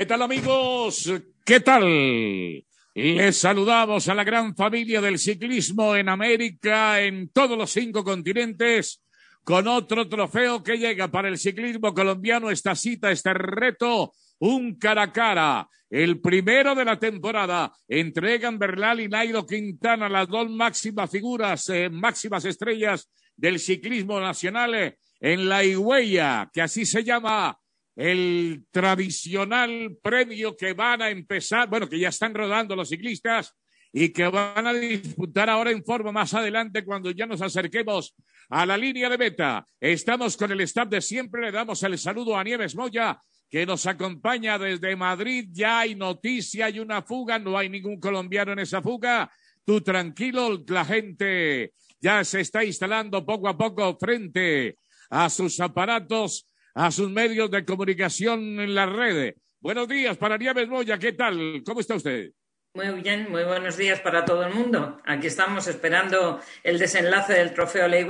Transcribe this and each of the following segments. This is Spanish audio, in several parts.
¿Qué tal amigos? ¿Qué tal? Les saludamos a la gran familia del ciclismo en América, en todos los cinco continentes, con otro trofeo que llega para el ciclismo colombiano, esta cita, este reto, un cara a cara. El primero de la temporada entregan Bernal y Nairo Quintana las dos máximas figuras, eh, máximas estrellas del ciclismo nacional eh, en la Higüeya, que así se llama el tradicional premio que van a empezar, bueno, que ya están rodando los ciclistas y que van a disputar ahora en forma más adelante cuando ya nos acerquemos a la línea de meta. Estamos con el staff de siempre, le damos el saludo a Nieves Moya que nos acompaña desde Madrid. Ya hay noticia, hay una fuga, no hay ningún colombiano en esa fuga. Tú tranquilo, la gente ya se está instalando poco a poco frente a sus aparatos a sus medios de comunicación en las redes. Buenos días para Nieves Moya, ¿qué tal? ¿Cómo está usted? Muy bien, muy buenos días para todo el mundo. Aquí estamos esperando el desenlace del trofeo Ley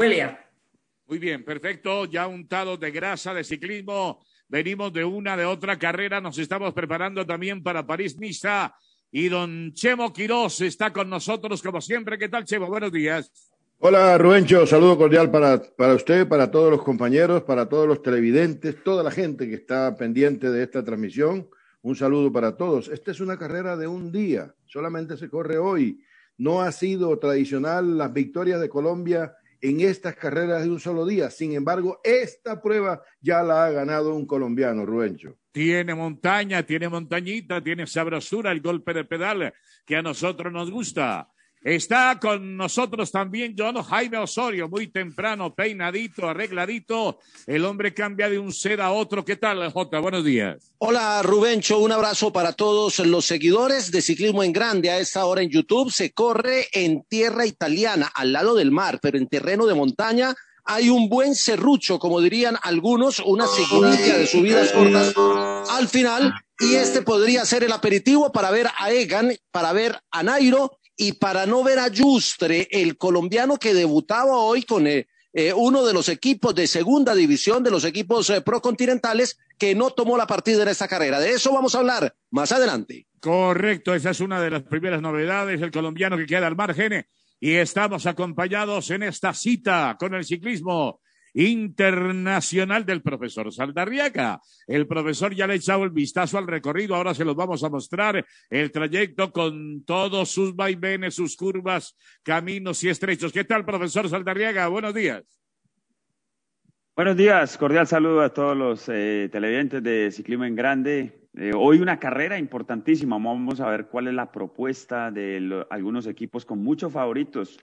Muy bien, perfecto, ya untado de grasa de ciclismo. Venimos de una, de otra carrera, nos estamos preparando también para parís Misa, y don Chemo Quirós está con nosotros como siempre. ¿Qué tal, Chemo? Buenos días. Hola Rubencho, saludo cordial para, usted, para todos los compañeros, para todos los televidentes, toda la gente que está pendiente de esta transmisión. Un saludo para todos. Esta es una carrera de un día, solamente se corre hoy. No ha sido tradicional las victorias de Colombia en estas carreras de un solo día. Sin embargo, esta prueba ya la ha ganado un colombiano, Rubencho. Tiene montaña, tiene montañita, tiene sabrosura, el golpe de pedal que a nosotros nos gusta. Está con nosotros también John Jaime Osorio, muy temprano, peinadito, arregladito. El hombre cambia de un sed a otro. ¿Qué tal, Jota? Buenos días. Hola, Rubencho. Un abrazo para todos los seguidores de Ciclismo en Grande. A esta hora en YouTube se corre en tierra italiana, al lado del mar, pero en terreno de montaña hay un buen serrucho, como dirían algunos, una seguidilla de subidas cortas al final. Y este podría ser el aperitivo para ver a Egan, para ver a Nairo y para no ver a Justre, el colombiano que debutaba hoy con eh, eh, uno de los equipos de segunda división, de los equipos pro eh, procontinentales, que no tomó la partida en esta carrera. De eso vamos a hablar más adelante. Correcto, esa es una de las primeras novedades, el colombiano que queda al margen. Y estamos acompañados en esta cita con el ciclismo internacional del profesor Saldarriaga. El profesor ya le ha echado el vistazo al recorrido, ahora se los vamos a mostrar el trayecto con todos sus vaivenes, sus curvas, caminos y estrechos. ¿Qué tal, profesor Saldarriaga? Buenos días. Buenos días, cordial saludo a todos los eh, televidentes de Ciclismo en Grande. Eh, hoy una carrera importantísima. Vamos a ver cuál es la propuesta de algunos equipos con muchos favoritos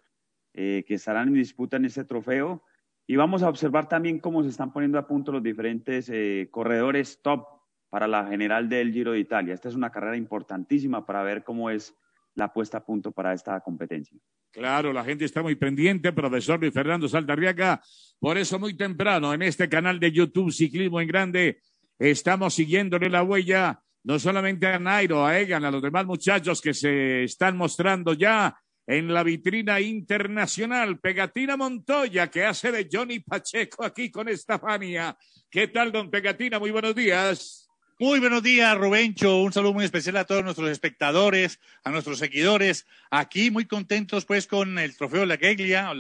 eh, que estarán en disputa en este trofeo. Y vamos a observar también cómo se están poniendo a punto los diferentes eh, corredores top para la general del Giro de Italia. Esta es una carrera importantísima para ver cómo es la puesta a punto para esta competencia. Claro, la gente está muy pendiente, profesor Luis Fernando Saldarriaga. Por eso muy temprano en este canal de YouTube Ciclismo en Grande estamos siguiéndole la huella no solamente a Nairo, a Egan, a los demás muchachos que se están mostrando ya en la vitrina internacional. Pegatina Montoya, que hace de Johnny Pacheco aquí con Estafania. ¿Qué tal, don Pegatina? Muy buenos días. Muy buenos días, Rubencho. Un saludo muy especial a todos nuestros espectadores, a nuestros seguidores. Aquí muy contentos, pues, con el trofeo La o La, Geglia,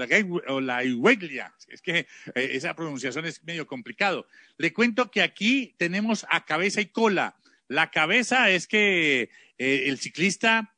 o la Es que eh, esa pronunciación es medio complicado. Le cuento que aquí tenemos a cabeza y cola. La cabeza es que eh, el ciclista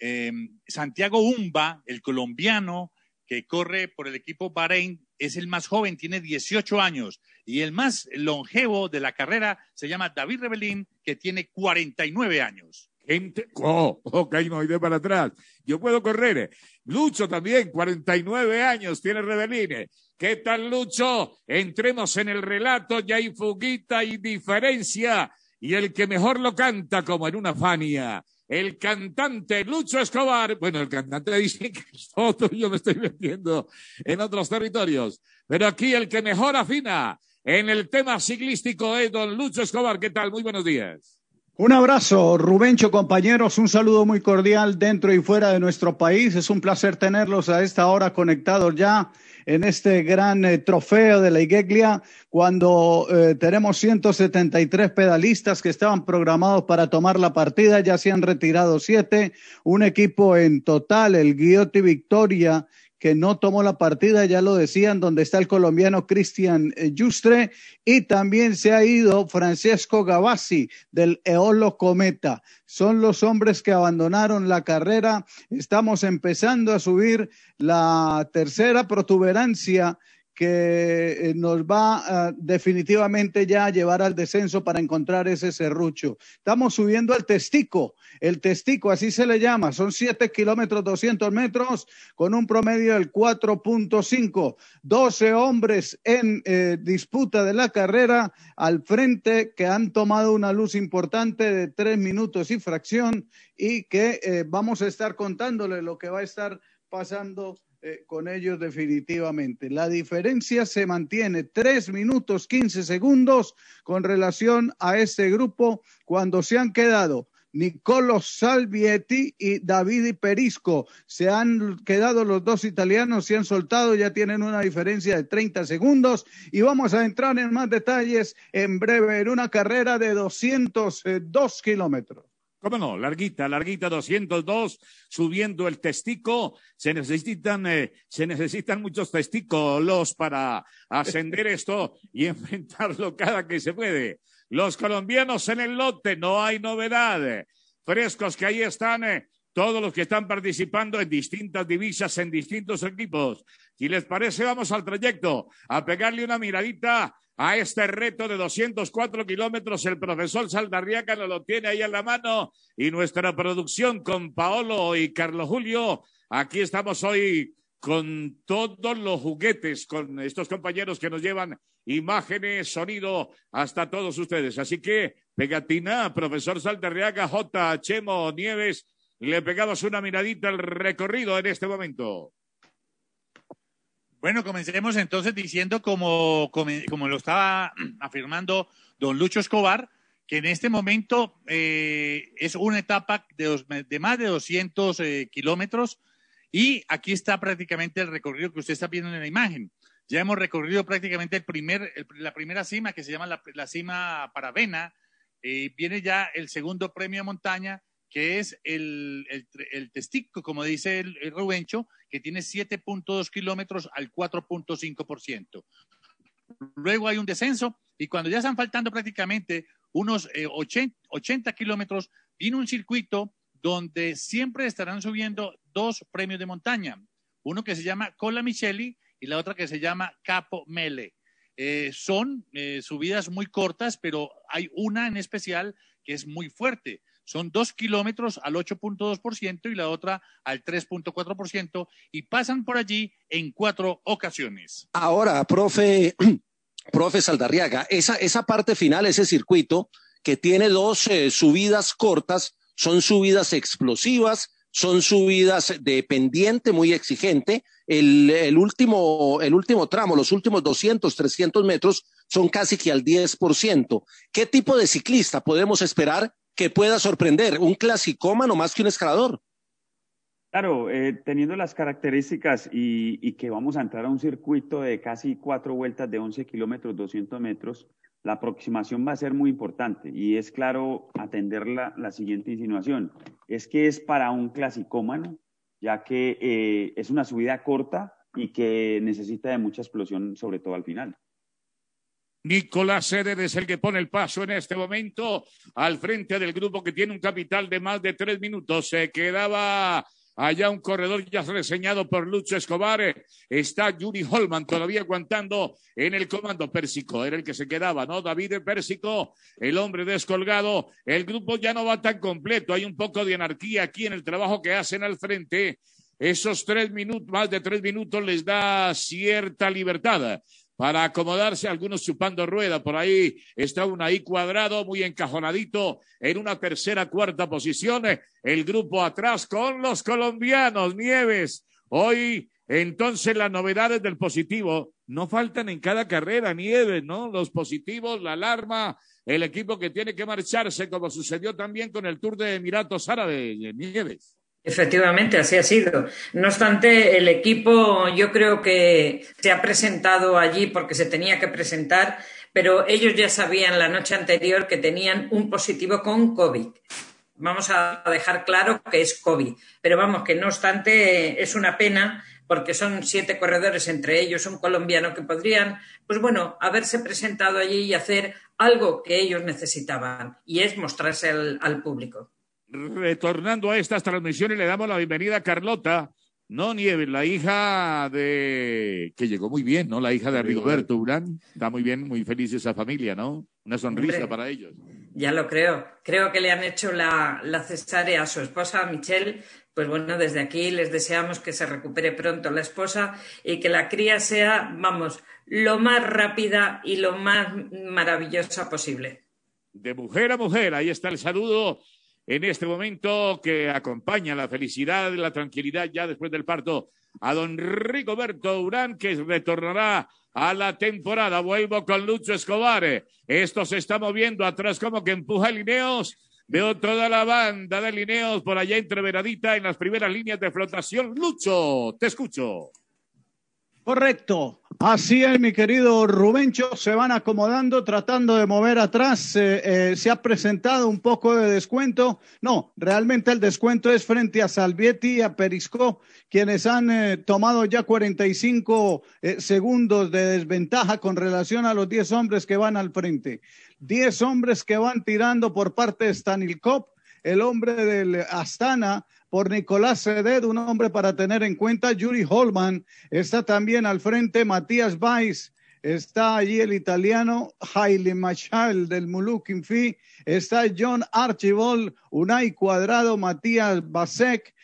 Em, Santiago Umba, el colombiano que corre por el equipo Bahrein, es el más joven, tiene 18 años. Y el más longevo de la carrera se llama David Rebelín, que tiene 49 años. Gente, oh, ok, no de para atrás. Yo puedo correr. Eh. Lucho también, 49 años, tiene Rebelín. Eh. ¿Qué tal, Lucho? Entremos en el relato, ya hay fuguita y diferencia. Y el que mejor lo canta, como en una Fania, el cantante Lucho Escobar. Bueno, el cantante dice que yo me estoy metiendo en otros territorios. Pero aquí el que mejor afina en el tema ciclístico es don Lucho Escobar. ¿Qué tal? Muy buenos días. Un abrazo, Rubencho, compañeros, un saludo muy cordial dentro y fuera de nuestro país. Es un placer tenerlos a esta hora conectados ya en este gran eh, trofeo de la Igeglia, cuando eh, setenta tenemos 173 pedalistas que estaban programados para tomar la partida, ya se han retirado siete, un equipo en total, el guioti Victoria, que no tomó la partida, ya lo decían, donde está el colombiano Cristian Justre, eh, y también se ha ido Francesco Gavassi del Eolo Cometa. Son los hombres que abandonaron la carrera. Estamos empezando a subir la tercera protuberancia que eh, nos va definitivamente ya a llevar al descenso para encontrar ese serrucho. Estamos subiendo al testico, el testico, así se le llama, son 7 kilómetros 200 metros con un promedio del 4.5, 12 hombres en eh, disputa de la carrera al frente que han tomado una luz importante de 3 minutos y fracción y que eh, vamos a estar contándole lo que va a estar pasando eh, con ellos definitivamente. La diferencia se mantiene 3 minutos 15 segundos con relación a este grupo cuando se han quedado. Nicolo Salvietti y David Perisco. Se han quedado los dos italianos, se han soltado, ya tienen una diferencia de 30 segundos y vamos a entrar en más detalles en breve en una carrera de 202 kilómetros. ¿Cómo no? Larguita, larguita, 202, subiendo el testico. Se necesitan, eh, se necesitan muchos testículos para ascender esto y enfrentarlo cada que se puede. Los colombianos en el lote, no hay novedad. Frescos que ahí están, eh, todos los que están participando en distintas divisas, en distintos equipos. Si les parece, vamos al trayecto, a pegarle una miradita a este reto de 204 kilómetros. El profesor Saldarriaga lo tiene ahí en la mano y nuestra producción con Paolo y Carlos Julio. Aquí estamos hoy con todos los juguetes, con estos compañeros que nos llevan imágenes, sonido, hasta todos ustedes. Así que, pegatina, profesor Saldarriaga, J. Chemo Nieves, le pegamos una miradita al recorrido en este momento. Bueno, comencemos entonces diciendo, como, lo estaba afirmando don Lucho Escobar, que en este momento eh, es una etapa de, más de 200 eh, kilómetros y aquí está prácticamente el recorrido que usted está viendo en la imagen. Ya hemos recorrido prácticamente la primera cima que se llama la, cima Paravena. Eh, viene ya el segundo premio de montaña que es el, el, testico, como dice el, Rubencho, que tiene 7.2 kilómetros al 4.5%. Luego hay un descenso y cuando ya están faltando prácticamente unos 80, eh, kilómetros, viene un circuito donde siempre estarán subiendo dos premios de montaña, uno que se llama Cola Micheli y la otra que se llama Capo Mele. Eh, son eh, subidas muy cortas, pero hay una en especial que es muy fuerte son dos kilómetros al 8.2% y la otra al 3.4% y pasan por allí en cuatro ocasiones. Ahora, profe, profe Saldarriaga, esa, parte final, ese circuito que tiene dos eh, subidas cortas, son subidas explosivas, son subidas de pendiente muy exigente. El, último, el último tramo, los últimos 200, 300 metros, son casi que al 10%. ¿Qué tipo de ciclista podemos esperar que pueda sorprender, un clasicómano más que un escalador. Claro, eh, teniendo las características y, que vamos a entrar a un circuito de casi cuatro vueltas de 11 kilómetros, 200 metros, la aproximación va a ser muy importante y es claro atender la, siguiente insinuación. Es que es para un clasicómano, ya que eh, es una subida corta y que necesita de mucha explosión, sobre todo al final. Nicolás Seder es el que pone el paso en este momento al frente del grupo que tiene un capital de más de tres minutos. Se quedaba Allá un corredor ya reseñado por Lucho Escobar. Está Yuri Holman todavía aguantando en el comando. Pérsico era el que se quedaba, ¿no? David Pérsico, el hombre descolgado. El grupo ya no va tan completo. Hay un poco de anarquía aquí en el trabajo que hacen al frente. Esos tres minutos, más de tres minutos, les da cierta libertad para acomodarse algunos chupando rueda. Por ahí está un ahí cuadrado muy encajonadito en una tercera, cuarta posición. El grupo atrás con los colombianos. Nieves, hoy entonces las novedades del positivo no faltan en cada carrera, Nieves, ¿no? Los positivos, la alarma, el equipo que tiene que marcharse, como sucedió también con el Tour de Emiratos Árabes, Nieves. Efectivamente, así ha sido. No obstante, el equipo yo creo que se ha presentado allí porque se tenía que presentar, pero ellos ya sabían la noche anterior que tenían un positivo con COVID. Vamos a dejar claro que es COVID, pero vamos, que no obstante es una pena porque son siete corredores, entre ellos un colombiano que podrían, pues bueno, haberse presentado allí y hacer algo que ellos necesitaban, y es mostrarse al, al público retornando a estas transmisiones, le damos la bienvenida a Carlota No Nieves, la hija de. que llegó muy bien, ¿no? La hija de Rigoberto Urán. Está muy bien, muy feliz esa familia, ¿no? Una sonrisa para ellos. Ya lo creo. Creo que le han hecho la, la cesárea a su esposa, Michelle. Pues bueno, desde aquí les deseamos que se recupere pronto la esposa y que la cría sea, vamos, lo más rápida y lo más maravillosa posible. De mujer a mujer, ahí está el saludo en este momento que acompaña la felicidad, y la tranquilidad ya después del parto a don Rigoberto Urán, que retornará a la temporada. Vuelvo con Lucho Escobar. Esto se está moviendo atrás como que empuja Lineos. Veo toda la banda de Lineos por allá entreveradita en las primeras líneas de flotación. Lucho, te escucho. Correcto. Así es, mi querido Rubencho. Se van acomodando, tratando de mover atrás. Eh, eh, se ha presentado un poco de descuento. No, realmente el descuento es frente a Salvietti y a Perisco, quienes han eh, tomado ya 45 segundos de desventaja con relación a los 10 hombres que van al frente. 10 hombres que van tirando por parte de Stanilkov, el hombre del Astana, por Nicolás Ceded, un hombre para tener en cuenta. Yuri Holman está también al frente. Matías Weiss. Está allí el italiano Haile Machal del Muluk Está John Archibald, Unai Cuadrado, Matías Basek,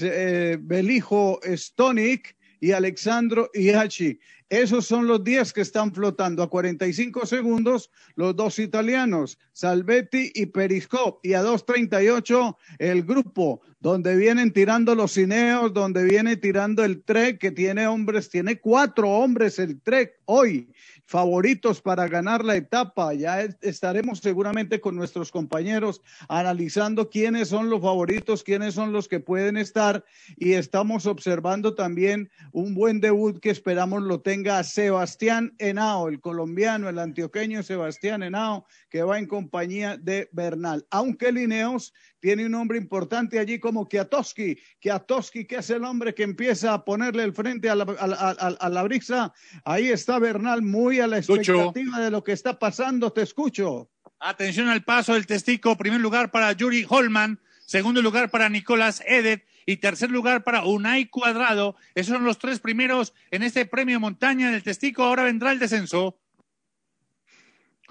eh, Belijo Stonic y Alexandro Iachi. Esos son los 10 que están flotando a 45 segundos, los dos italianos, Salvetti y Periscop, y a 2.38 el grupo, donde vienen tirando los cineos, donde viene tirando el Trek, que tiene hombres, tiene cuatro hombres el Trek hoy, favoritos para ganar la etapa. Ya estaremos seguramente con nuestros compañeros analizando quiénes son los favoritos, quiénes son los que pueden estar y estamos observando también un buen debut que esperamos lo tenga Sebastián Henao, el colombiano, el antioqueño Sebastián Henao, que va en compañía de Bernal. Aunque Lineos tiene un hombre importante allí como Kiatowski. Kiatowski, que es el hombre que empieza a ponerle el frente a la, brisa. Ahí está Bernal, muy a la expectativa de lo que está pasando. Te escucho. Atención al paso del testico. Primer lugar para Yuri Holman. Segundo lugar para Nicolás Edet. Y tercer lugar para Unai Cuadrado. Esos son los tres primeros en este premio montaña del testico. Ahora vendrá el descenso.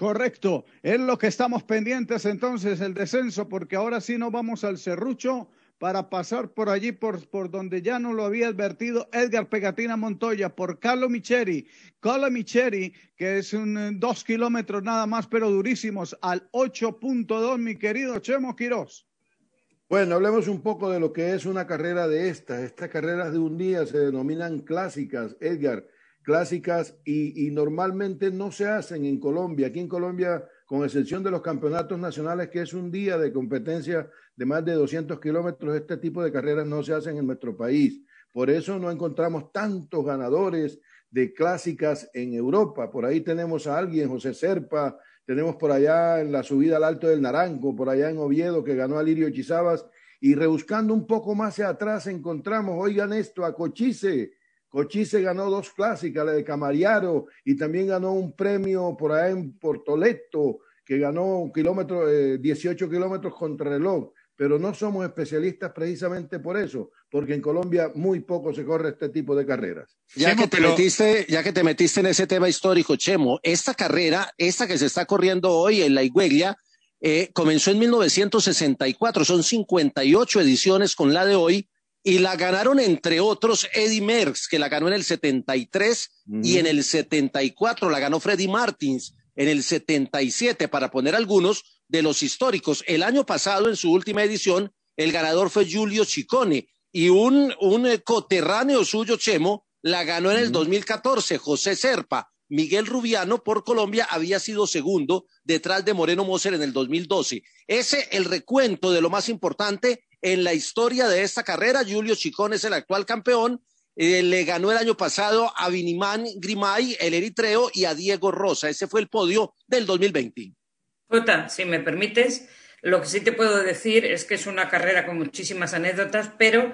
Correcto, es lo que estamos pendientes entonces, el descenso, porque ahora sí nos vamos al Cerrucho para pasar por allí, por, por donde ya no lo había advertido Edgar Pegatina Montoya, por Carlo Micheri. Carlo Micheri, que es un eh, dos kilómetros nada más, pero durísimos, al 8.2, mi querido Chemo Quirós. Bueno, hablemos un poco de lo que es una carrera de estas. Estas carreras de un día se denominan clásicas, Edgar clásicas y, normalmente no se hacen en Colombia. Aquí en Colombia, con excepción de los campeonatos nacionales, que es un día de competencia de más de 200 kilómetros, este tipo de carreras no se hacen en nuestro país. Por eso no encontramos tantos ganadores de clásicas en Europa. Por ahí tenemos a alguien, José Serpa, tenemos por allá en la subida al Alto del Naranco por allá en Oviedo, que ganó a Lirio Chizabas. Y rebuscando un poco más hacia atrás encontramos, oigan esto, a Cochise, Cochise ganó dos clásicas, la de Camariaro, y también ganó un premio por ahí en Portoleto, que ganó un kilómetro, 18 eh, kilómetros contra reloj. Pero no somos especialistas precisamente por eso, porque en Colombia muy poco se corre este tipo de carreras. Ya, que, te metiste, en ese tema histórico, Chemo, esta carrera, esta que se está corriendo hoy en la Igüeglia, eh, comenzó en 1964, son 58 ediciones con la de hoy, y la ganaron entre otros Eddie Merckx, que la ganó en el 73 y en el 74 la ganó Freddy Martins en el 77, para poner algunos de los históricos. El año pasado, en su última edición, el ganador fue Julio Chicone y un, un eh, coterráneo suyo, Chemo, la ganó en el 2014, José Serpa. Miguel Rubiano por Colombia había sido segundo detrás de Moreno Moser en el 2012. Ese el recuento de lo más importante en la historia de esta carrera. Julio Chicón es el actual campeón. Eh, le ganó el año pasado a Vinimán Grimay, el eritreo, y a Diego Rosa. Ese fue el podio del 2020. Jota, si me permites, lo que sí te puedo decir es que es una carrera con muchísimas anécdotas, pero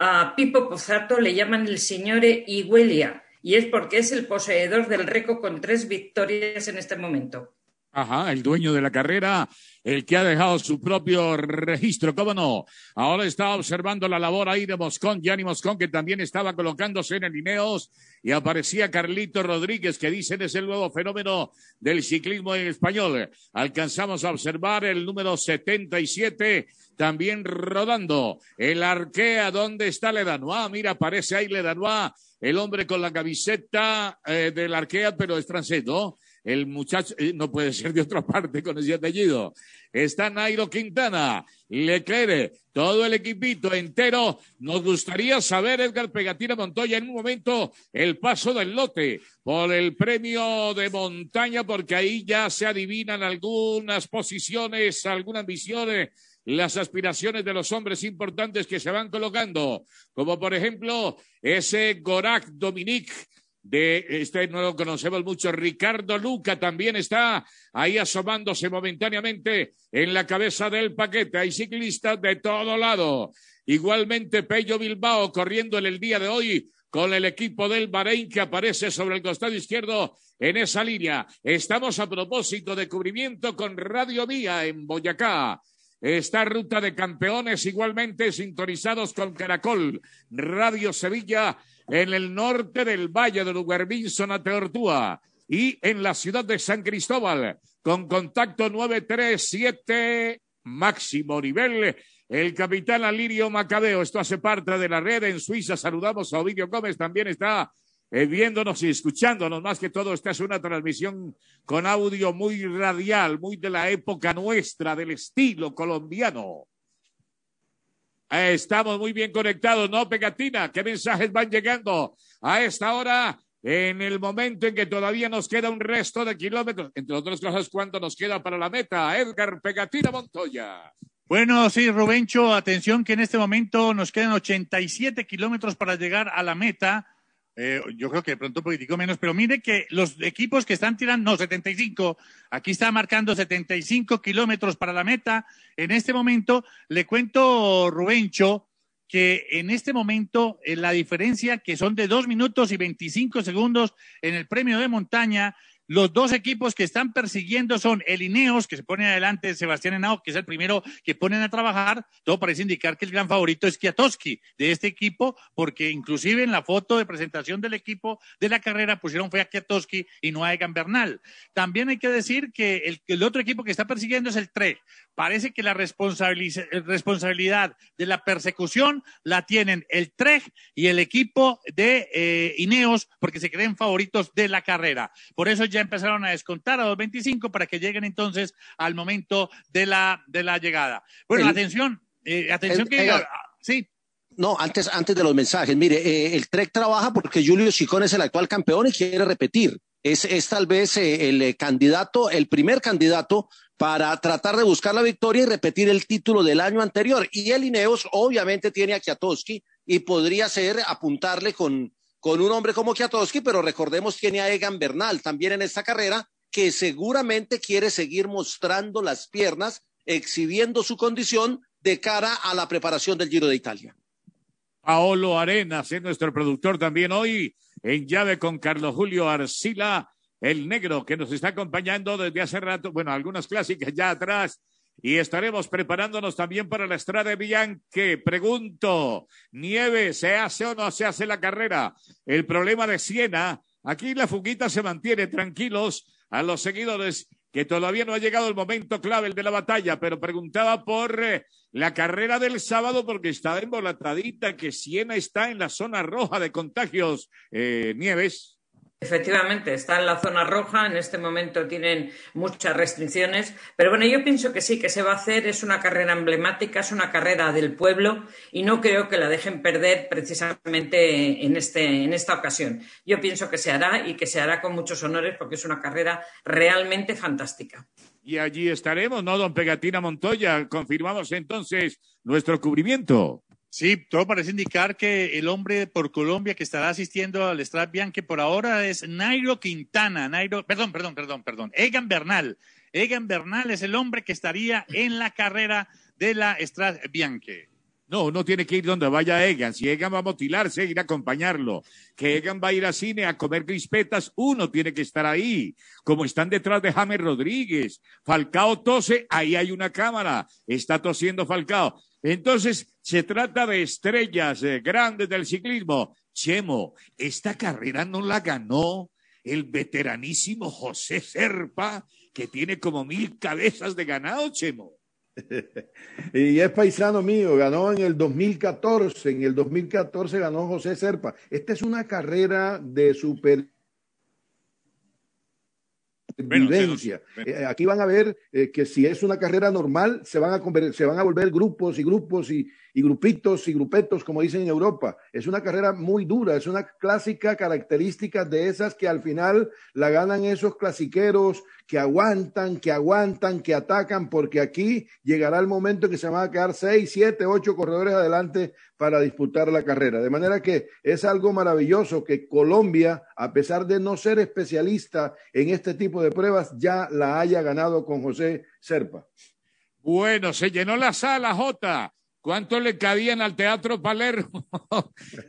a Pipo Pozato le llaman el señore Iguelia, y es porque es el poseedor del récord con tres victorias en este momento. Ajá, el dueño de la carrera, el que ha dejado su propio registro, cómo no. Ahora está observando la labor ahí de Moscón, Gianni Moscón, que también estaba colocándose en el Ineos, y aparecía Carlito Rodríguez, que dicen es el nuevo fenómeno del ciclismo en español. Alcanzamos a observar el número 77, también rodando. El arquea, ¿dónde está Ledanois? Ah, mira, aparece ahí Danois el hombre con la camiseta eh, del arquea, pero es francés, ¿no? el muchacho, eh, no puede ser de otra parte con ese apellido. Está Nairo Quintana, Leclerc, todo el equipito entero. Nos gustaría saber, Edgar Pegatina Montoya, en un momento el paso del lote por el premio de montaña, porque ahí ya se adivinan algunas posiciones, algunas visiones las aspiraciones de los hombres importantes que se van colocando, como por ejemplo ese Gorak Dominic de este no lo conocemos mucho, Ricardo Luca también está ahí asomándose momentáneamente en la cabeza del paquete. Hay ciclistas de todo lado. Igualmente Pello Bilbao corriendo en el día de hoy con el equipo del Bahrein que aparece sobre el costado izquierdo en esa línea. Estamos a propósito de cubrimiento con Radio Vía en Boyacá esta Ruta de Campeones, igualmente sintonizados con Caracol, Radio Sevilla, en el norte del Valle de Luguervín, a Teortúa, y en la ciudad de San Cristóbal, con contacto 937, máximo nivel, el capitán Alirio Macabeo. Esto hace parte de la red en Suiza. Saludamos a Ovidio Gómez, también está eh, viéndonos y escuchándonos. Más que todo, esta es una transmisión con audio muy radial, muy de la época nuestra, del estilo colombiano. Eh, estamos muy bien conectados, ¿no, Pegatina? ¿Qué mensajes van llegando a esta hora? En el momento en que todavía nos queda un resto de kilómetros, entre otras cosas, ¿cuánto nos queda para la meta? Edgar Pegatina Montoya. Bueno, sí, Rubencho, atención que en este momento nos quedan 87 kilómetros para llegar a la meta. Eh, yo creo que de pronto político menos, pero mire que los equipos que están tirando, no, 75, aquí está marcando 75 kilómetros para la meta. En este momento, le cuento, Rubencho, que en este momento eh, la diferencia que son de 2 minutos y 25 segundos en el premio de montaña los dos equipos que están persiguiendo son el Ineos, que se pone adelante Sebastián Henao, que es el primero que ponen a trabajar. Todo parece indicar que el gran favorito es Kiatowski de este equipo, porque inclusive en la foto de presentación del equipo de la carrera pusieron fue a Kiatowski y no a Egan Bernal. También hay que decir que el, otro equipo que está persiguiendo es el TREG. Parece que la eh, responsabilidad, de la persecución la tienen el TREG y el equipo de eh, Ineos, porque se creen favoritos de la carrera. Por eso ya empezaron a descontar a 2.25 para que lleguen entonces al momento de la, de la llegada. Bueno, atención, eh, atención que... Ah, sí. No, antes, antes de los mensajes, mire, eh, el Trek trabaja porque Julio Chicón es el actual campeón y quiere repetir. Es, es tal vez eh, el candidato, el primer candidato para tratar de buscar la victoria y repetir el título del año anterior. Y el Ineos obviamente tiene a Kiatowski y podría ser apuntarle con, con un hombre como Kwiatkowski, pero recordemos que tiene a Egan Bernal también en esta carrera, que seguramente quiere seguir mostrando las piernas, exhibiendo su condición de cara a la preparación del Giro de Italia. Paolo Arenas es nuestro productor también hoy en llave con Carlos Julio Arcila, el negro que nos está acompañando desde hace rato, bueno, algunas clásicas ya atrás, y estaremos preparándonos también para la Estrada de Villanque. Pregunto, nieve, ¿se hace o no se hace la carrera? El problema de Siena, aquí la fuguita se mantiene tranquilos a los seguidores que todavía no ha llegado el momento clave, el de la batalla, pero preguntaba por eh, la carrera del sábado porque estaba embolatadita, que Siena está en la zona roja de contagios. Eh, Nieves. Efectivamente, está en la zona roja, en este momento tienen muchas restricciones, pero bueno, yo pienso que sí, que se va a hacer, es una carrera emblemática, es una carrera del pueblo y no creo que la dejen perder precisamente en, este, en esta ocasión. Yo pienso que se hará y que se hará con muchos honores porque es una carrera realmente fantástica. Y allí estaremos, ¿no, don Pegatina Montoya? Confirmamos entonces nuestro cubrimiento. Sí, todo parece indicar que el hombre por Colombia que estará asistiendo al Strat Bianque por ahora es Nairo Quintana, Nairo, perdón, perdón, perdón, perdón, Egan Bernal. Egan Bernal es el hombre que estaría en la carrera de la Strat Bianque. No, uno tiene que ir donde vaya Egan. Si Egan va a motilarse, ir a acompañarlo. Que Egan va a ir al cine a comer crispetas, uno tiene que estar ahí. Como están detrás de James Rodríguez, Falcao tose, ahí hay una cámara. Está tosiendo Falcao. Entonces, se trata de estrellas eh, grandes del ciclismo. Chemo, esta carrera no la ganó el veteranísimo José Serpa, que tiene como mil cabezas de ganado, Chemo. y es paisano mío, ganó en el 2014, en el 2014 ganó José Serpa. Esta es una carrera de super eh, aquí van a ver eh, que si es una carrera normal, se van a, se van a volver grupos y grupos y, grupitos y grupetos, como dicen en Europa. Es una carrera muy dura, es una clásica característica de esas que al final la ganan esos clasiqueros que aguantan, que aguantan, que atacan, porque aquí llegará el momento que se van a quedar seis, siete, ocho corredores adelante para disputar la carrera. De manera que es algo maravilloso que Colombia, a pesar de no ser especialista en este tipo de pruebas, ya la haya ganado con José Serpa. Bueno, se llenó la sala, Jota. ¿Cuánto le cabían al Teatro Palermo?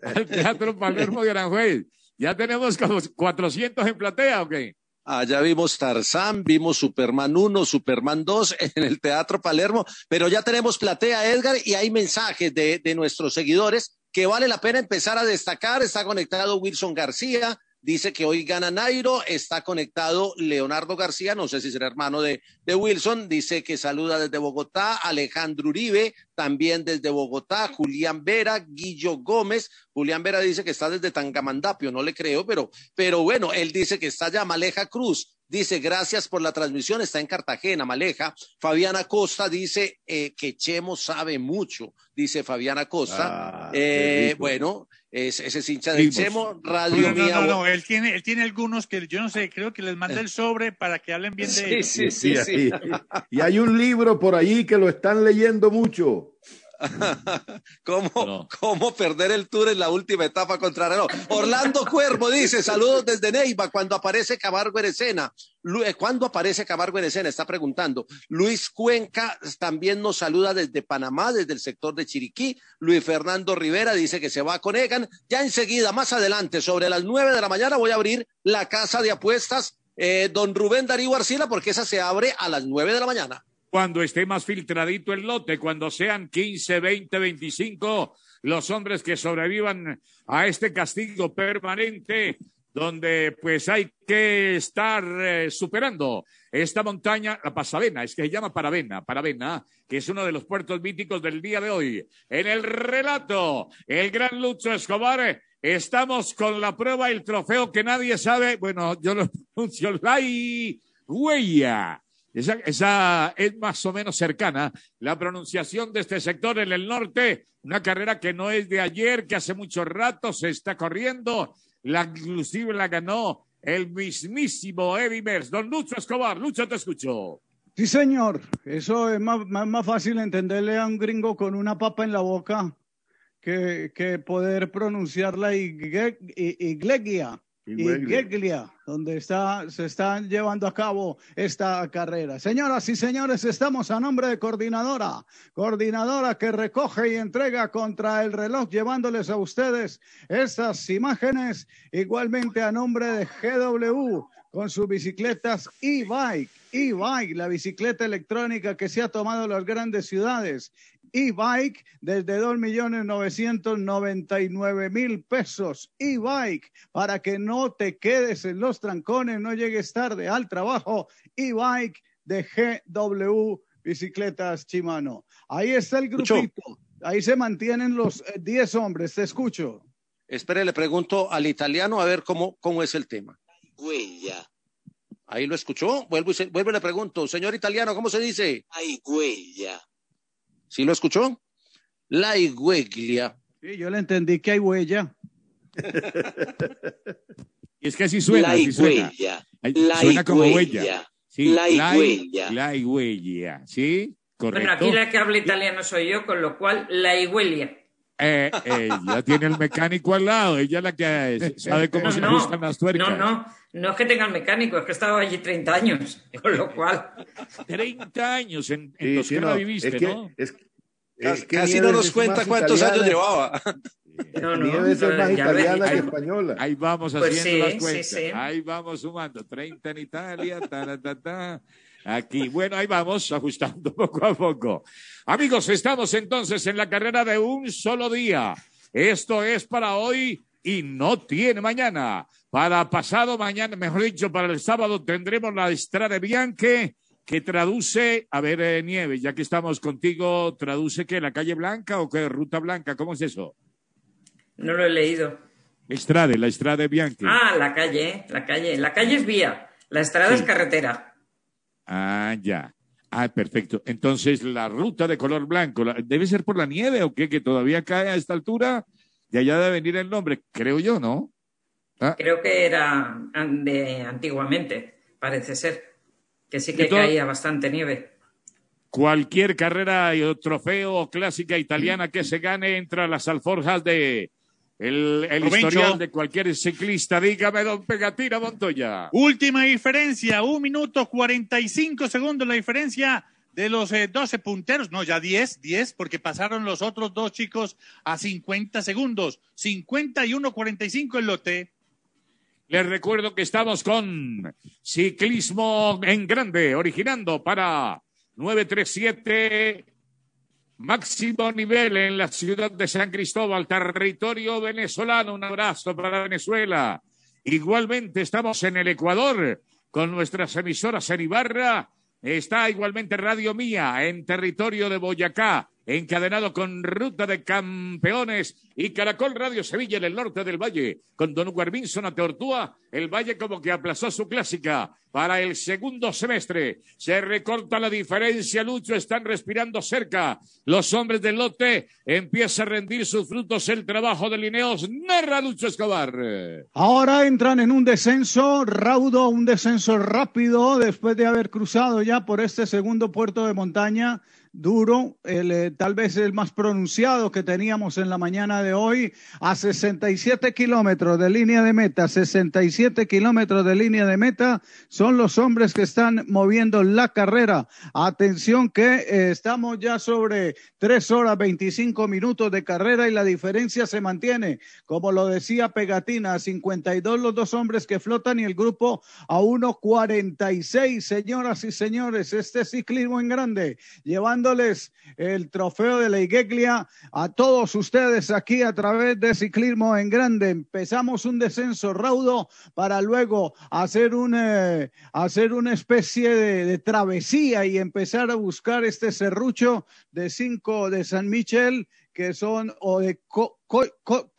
al Teatro Palermo de Aranjuez. Ya tenemos como 400 en platea, ¿ok? Allá vimos Tarzán, vimos Superman 1, Superman 2 en el Teatro Palermo, pero ya tenemos platea, Edgar, y hay mensajes de, de nuestros seguidores que vale la pena empezar a destacar. Está conectado Wilson García, Dice que hoy gana Nairo, está conectado Leonardo García, no sé si será hermano de, de Wilson, dice que saluda desde Bogotá, Alejandro Uribe, también desde Bogotá, Julián Vera, Guillo Gómez, Julián Vera dice que está desde Tangamandapio, no le creo, pero, pero bueno, él dice que está allá, Maleja Cruz, dice gracias por la transmisión, está en Cartagena, Maleja. Fabiana Costa dice eh, que Chemo sabe mucho, dice Fabiana Costa. Ah, eh, bueno, ese es hincha pues, Chemo, pues, Radio no, No, él tiene, algunos que yo no sé, creo que les manda eh. el sobre para que hablen bien de él Y hay un libro por ahí que lo están leyendo mucho. ¿Cómo, ¿Cómo, perder el tour en la última etapa contra Orlando Cuervo dice, saludos desde Neiva, cuando aparece Camargo en escena. Eh, aparece Camargo en Está preguntando. Luis Cuenca también nos saluda desde Panamá, desde el sector de Chiriquí. Luis Fernando Rivera dice que se va con Egan. Ya enseguida, más adelante, sobre las nueve de la mañana, voy a abrir la casa de apuestas. Eh, don Rubén Darío Arcila, porque esa se abre a las nueve de la mañana cuando esté más filtradito el lote, cuando sean 15, 20, 25 los hombres que sobrevivan a este castigo permanente donde pues hay que estar eh, superando esta montaña, la Pasavena, es que se llama Paravena, Paravena, que es uno de los puertos míticos del día de hoy. En el relato, el gran Lucho Escobar, estamos con la prueba, el trofeo que nadie sabe, bueno, yo lo pronuncio, la Huella esa, es más o menos cercana la pronunciación de este sector en el norte, una carrera que no es de ayer, que hace mucho rato se está corriendo, la inclusive la ganó el mismísimo Eddie Mers. Don Lucho Escobar, Lucho, te escucho. Sí, señor, eso es más, fácil entenderle a un gringo con una papa en la boca que, poder pronunciar la Iglesia y Geglia, donde está, se están llevando a cabo esta carrera. Señoras y señores, estamos a nombre de coordinadora, coordinadora que recoge y entrega contra el reloj, llevándoles a ustedes estas imágenes, igualmente a nombre de GW con sus bicicletas e-bike. E-Bike, la bicicleta electrónica que se ha tomado las grandes ciudades e-Bike desde 2.999.000 pesos. E-Bike para que no te quedes en los trancones, no llegues tarde al trabajo. E-Bike de GW Bicicletas Chimano. Ahí está el grupito. Ahí se mantienen los 10 eh, hombres. Te escucho. Espere, le pregunto al italiano a ver cómo, cómo es el tema. Huella. Ahí lo escuchó. Vuelvo y, le pregunto, señor italiano, ¿cómo se dice? Ay, huella. ¿Sí lo escuchó? La Igueglia. Sí, yo le entendí que hay huella. y es que así suena. La suena. suena como huella. Sí, la Igueglia. La Igueglia, ¿sí? Correcto. Bueno, aquí la que habla italiano soy yo, con lo cual la Igueglia ella eh, eh, tiene el mecánico al lado, ella es la que sabe cómo se no, las tuercas. No, no, no es que tenga el mecánico, es que estaba allí 30 años, con lo cual. 30 años en, en los que no, viviste, ¿no? Casi no nos cuenta cuántos años llevaba. No, no, debe ser más italiana que española. Ahí vamos pues haciendo las cuentas. Ahí vamos sumando. 30 en Italia, ta, ta, ta, ta Aquí, bueno, ahí vamos, ajustando poco a poco. Amigos, estamos entonces en la carrera de un solo día. Esto es para hoy y no tiene mañana. Para pasado mañana, mejor dicho, para el sábado tendremos la Estrada Bianche que traduce, a ver, eh, Nieve, ya que estamos contigo, traduce que la calle blanca o que ruta blanca, ¿cómo es eso? No lo he leído. Estrada, la Estrada Bianche. Ah, la calle, la calle, la calle es vía, la Estrada es carretera. Ah, ya. Ah, perfecto. Entonces, la ruta de color blanco, ¿debe ser por la nieve o qué? Que todavía cae a esta altura. De allá debe venir el nombre, creo yo, ¿no? Ah. Creo que era antiguamente, parece ser. Que sí que caía bastante nieve. Cualquier carrera o trofeo clásica italiana que se gane entre las alforjas de el, historial de cualquier ciclista. Dígame, don Pegatina Montoya. Última diferencia, un minuto cuarenta y cinco segundos la diferencia de los eh, doce 12 punteros, no, ya diez, diez, porque pasaron los otros dos chicos a cincuenta segundos, 51-45 el lote. Les recuerdo que estamos con Ciclismo en Grande, originando para 937 máximo nivel en la ciudad de San Cristóbal, territorio venezolano. Un abrazo para Venezuela. Igualmente estamos en el Ecuador con nuestras emisoras en Ibarra. Está igualmente Radio Mía en territorio de Boyacá, encadenado con Ruta de Campeones y Caracol Radio Sevilla en el norte del Valle, con Don Guervinson a Tortúa, el Valle como que aplazó su clásica para el segundo semestre. Se recorta la diferencia, Lucho, están respirando cerca. Los hombres del lote empieza a rendir sus frutos el trabajo de Lineos, narra Lucho Escobar. Ahora entran en un descenso raudo, un descenso rápido, después de haber cruzado ya por este segundo puerto de montaña duro, el, eh, tal vez el más pronunciado que teníamos en la mañana de hoy, a 67 kilómetros de línea de meta, 67 kilómetros de línea de meta, son los hombres que están moviendo la carrera. Atención que eh, estamos ya sobre 3 horas 25 minutos de carrera y la diferencia se mantiene. Como lo decía Pegatina, 52 los dos hombres que flotan y el grupo a 1.46. Señoras y señores, este ciclismo en grande, llevando el trofeo de la Iglesia a todos ustedes aquí a través de Ciclismo en Grande. Empezamos un descenso raudo para luego hacer, un, eh, hacer una especie de, travesía y empezar a buscar este serrucho de cinco de San Michel, que son, o de Cola Co,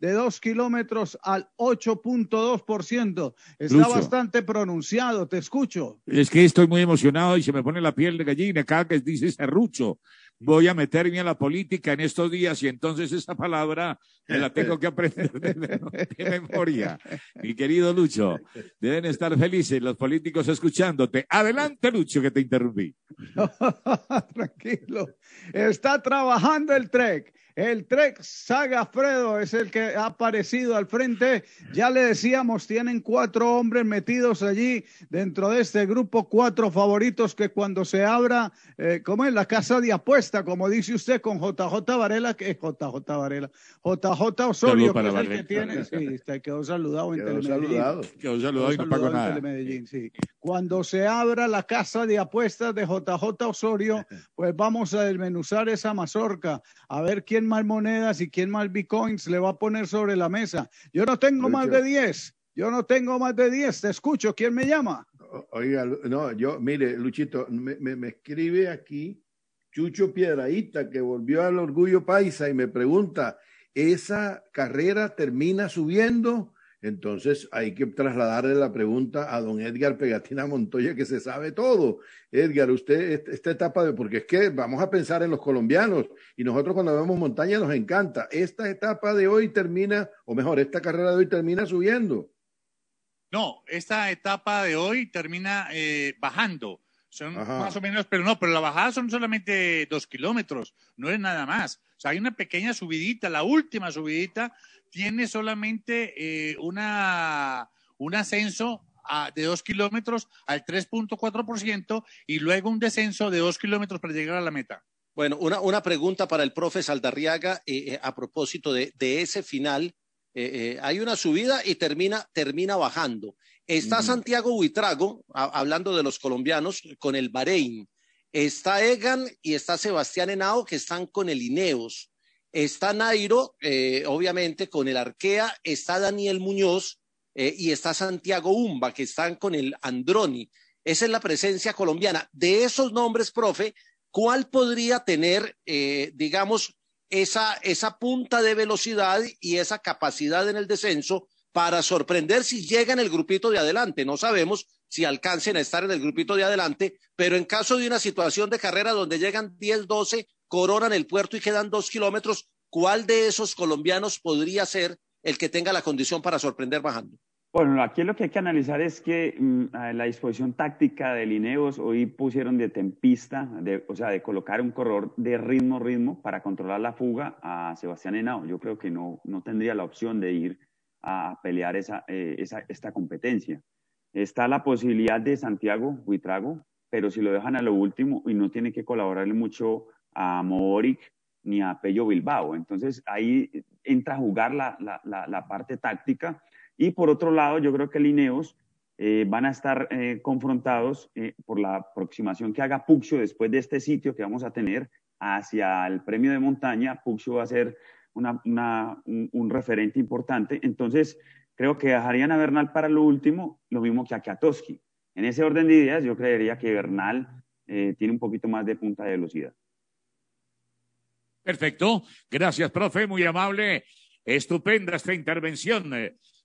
de dos kilómetros al 8.2%. Está bastante pronunciado, te escucho. Es que estoy muy emocionado y se me pone la piel de gallina cada que dice Rucho, Voy a meterme a la política en estos días y entonces esa palabra me la tengo que aprender de, memoria. Mi querido Lucho, deben estar felices los políticos escuchándote. Adelante, Lucho, que te interrumpí. Tranquilo. Está trabajando el trek el Trek Saga Fredo es el que ha aparecido al frente. Ya le decíamos, tienen cuatro hombres metidos allí dentro de este grupo, cuatro favoritos que cuando se abra, ¿cómo eh, como es la casa de apuesta, como dice usted, con JJ Varela, que es JJ Varela, JJ Osorio, que es el que tiene. Sí, este, quedó saludado en quedó saludado. Quedó saludado y no pagó nada. Cuando se abra la casa de apuestas de JJ Osorio, pues vamos a desmenuzar esa mazorca, a ver quién más monedas y quién más bitcoins le va a poner sobre la mesa. Yo no tengo más de 10. Yo no tengo más de 10. Te escucho. ¿Quién me llama? Oiga, no, yo, mire, Luchito, me, me, me escribe aquí Chucho Piedraíta, que volvió al orgullo paisa y me pregunta, ¿esa carrera termina subiendo? Entonces hay que trasladarle la pregunta a don Edgar Pegatina Montoya, que se sabe todo. Edgar, usted, este, esta etapa de, porque es que vamos a pensar en los colombianos y nosotros cuando vemos montaña nos encanta. Esta etapa de hoy termina, o mejor, esta carrera de hoy termina subiendo. No, esta etapa de hoy termina eh, bajando. Son más o menos, pero no, pero la bajada son solamente dos kilómetros, no es nada más. O sea, hay una pequeña subidita, la última subidita tiene solamente eh, una, un ascenso de dos kilómetros al 3.4% y luego un descenso de dos kilómetros para llegar a la meta. Bueno, una, una pregunta para el profe Saldarriaga eh, eh, a propósito de, ese final. hay una subida y termina, termina bajando. Está Santiago Buitrago, hablando de los colombianos, con el Bahrein. Está Egan y está Sebastián Henao, que están con el Ineos. Está Nairo, eh, obviamente, con el Arkea, está Daniel Muñoz eh, y está Santiago Umba, que están con el Androni. Esa es la presencia colombiana. De esos nombres, profe, ¿cuál podría tener, eh, digamos, esa, esa punta de velocidad y esa capacidad en el descenso para sorprender si llega en el grupito de adelante? No sabemos, si alcancen a estar en el grupito de adelante, pero en caso de una situación de carrera donde llegan 10, 12 coronan el puerto y quedan dos kilómetros, ¿cuál de esos colombianos podría ser el que tenga la condición para sorprender bajando? Bueno, aquí lo que hay que analizar es que mm, la disposición táctica de Lineos hoy pusieron de tempista, o sea, de colocar un corredor de ritmo ritmo para controlar la fuga a Sebastián Henao. Yo creo que no, tendría la opción de ir a pelear esa, eh, esa, esta competencia. Está la posibilidad de Santiago Huitrago, pero si lo dejan a lo último y no tiene que colaborarle mucho a Moric ni a Pello Bilbao. Entonces ahí entra a jugar la, parte táctica. Y por otro lado, yo creo que Lineos eh, van a estar eh, confrontados eh, por la aproximación que haga Puxio después de este sitio que vamos a tener hacia el premio de montaña. Puxio va a ser un, referente importante. Entonces, creo que dejarían a Bernal para lo último, lo mismo que a Kiatowski. En ese orden de ideas, yo creería que Bernal tiene un poquito más de punta de velocidad. Perfecto. Gracias, profe. Muy amable. Estupenda esta intervención.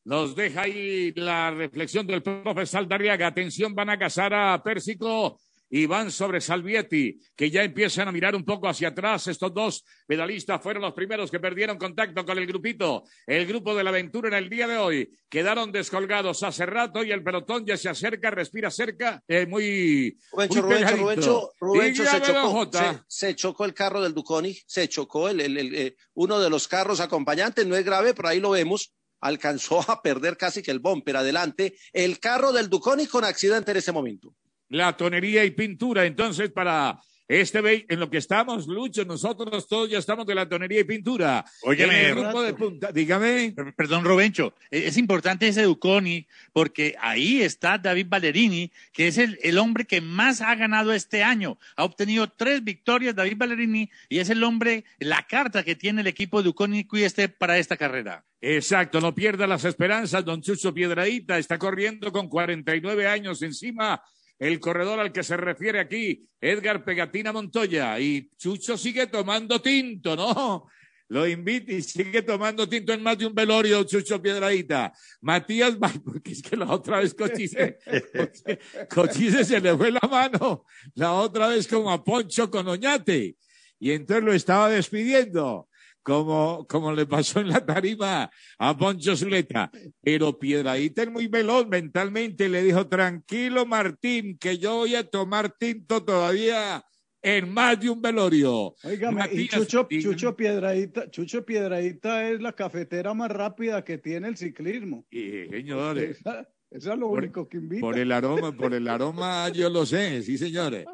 Nos deja ahí la reflexión del profe Saldarriaga. Atención, van a casar a Pérsico y van sobre Salvietti, que ya empiezan a mirar un poco hacia atrás. Estos dos pedalistas fueron los primeros que perdieron contacto con el grupito, el grupo de la aventura en el día de hoy. Quedaron descolgados hace rato y el pelotón ya se acerca, respira cerca, eh, muy. Rubencho, Rubencho, Rubencho, se, chocó, se, chocó, el carro del Duconi, se chocó el, eh, uno de los carros acompañantes, no es grave, pero ahí lo vemos alcanzó a perder casi que el bumper adelante el carro del Duconi con accidente en ese momento la tonería y pintura. Entonces, para este en lo que estamos, Lucho, nosotros todos ya estamos de la tonería y pintura. Oye, dígame. Perdón, Robencho, e, es importante ese Duconi, porque ahí está David Valerini, que es el, hombre que más ha ganado este año. Ha obtenido tres victorias David Valerini y es el hombre, la carta que tiene el equipo Duconi este para esta carrera. Exacto, no pierda las esperanzas, don Chucho Piedradita, está corriendo con 49 años encima el corredor al que se refiere aquí, Edgar Pegatina Montoya. Y Chucho sigue tomando tinto, ¿no? Lo invito y sigue tomando tinto en más de un velorio, Chucho Piedradita. Matías, porque es que la otra vez Cochise, Cochise se le fue la mano, la otra vez como a Poncho con Oñate. Y entonces lo estaba despidiendo como, como le pasó en la tarima a Poncho Zuleta. Pero Piedradita es muy veloz mentalmente le dijo, tranquilo Martín, que yo voy a tomar tinto todavía en más de un velorio. Oígame, y Chucho, Chucho, Piedradita, Chucho Piedradita es la cafetera más rápida que tiene el ciclismo. Y señores. Eso es lo único que invita. Por el aroma, por el aroma yo lo sé, sí señores.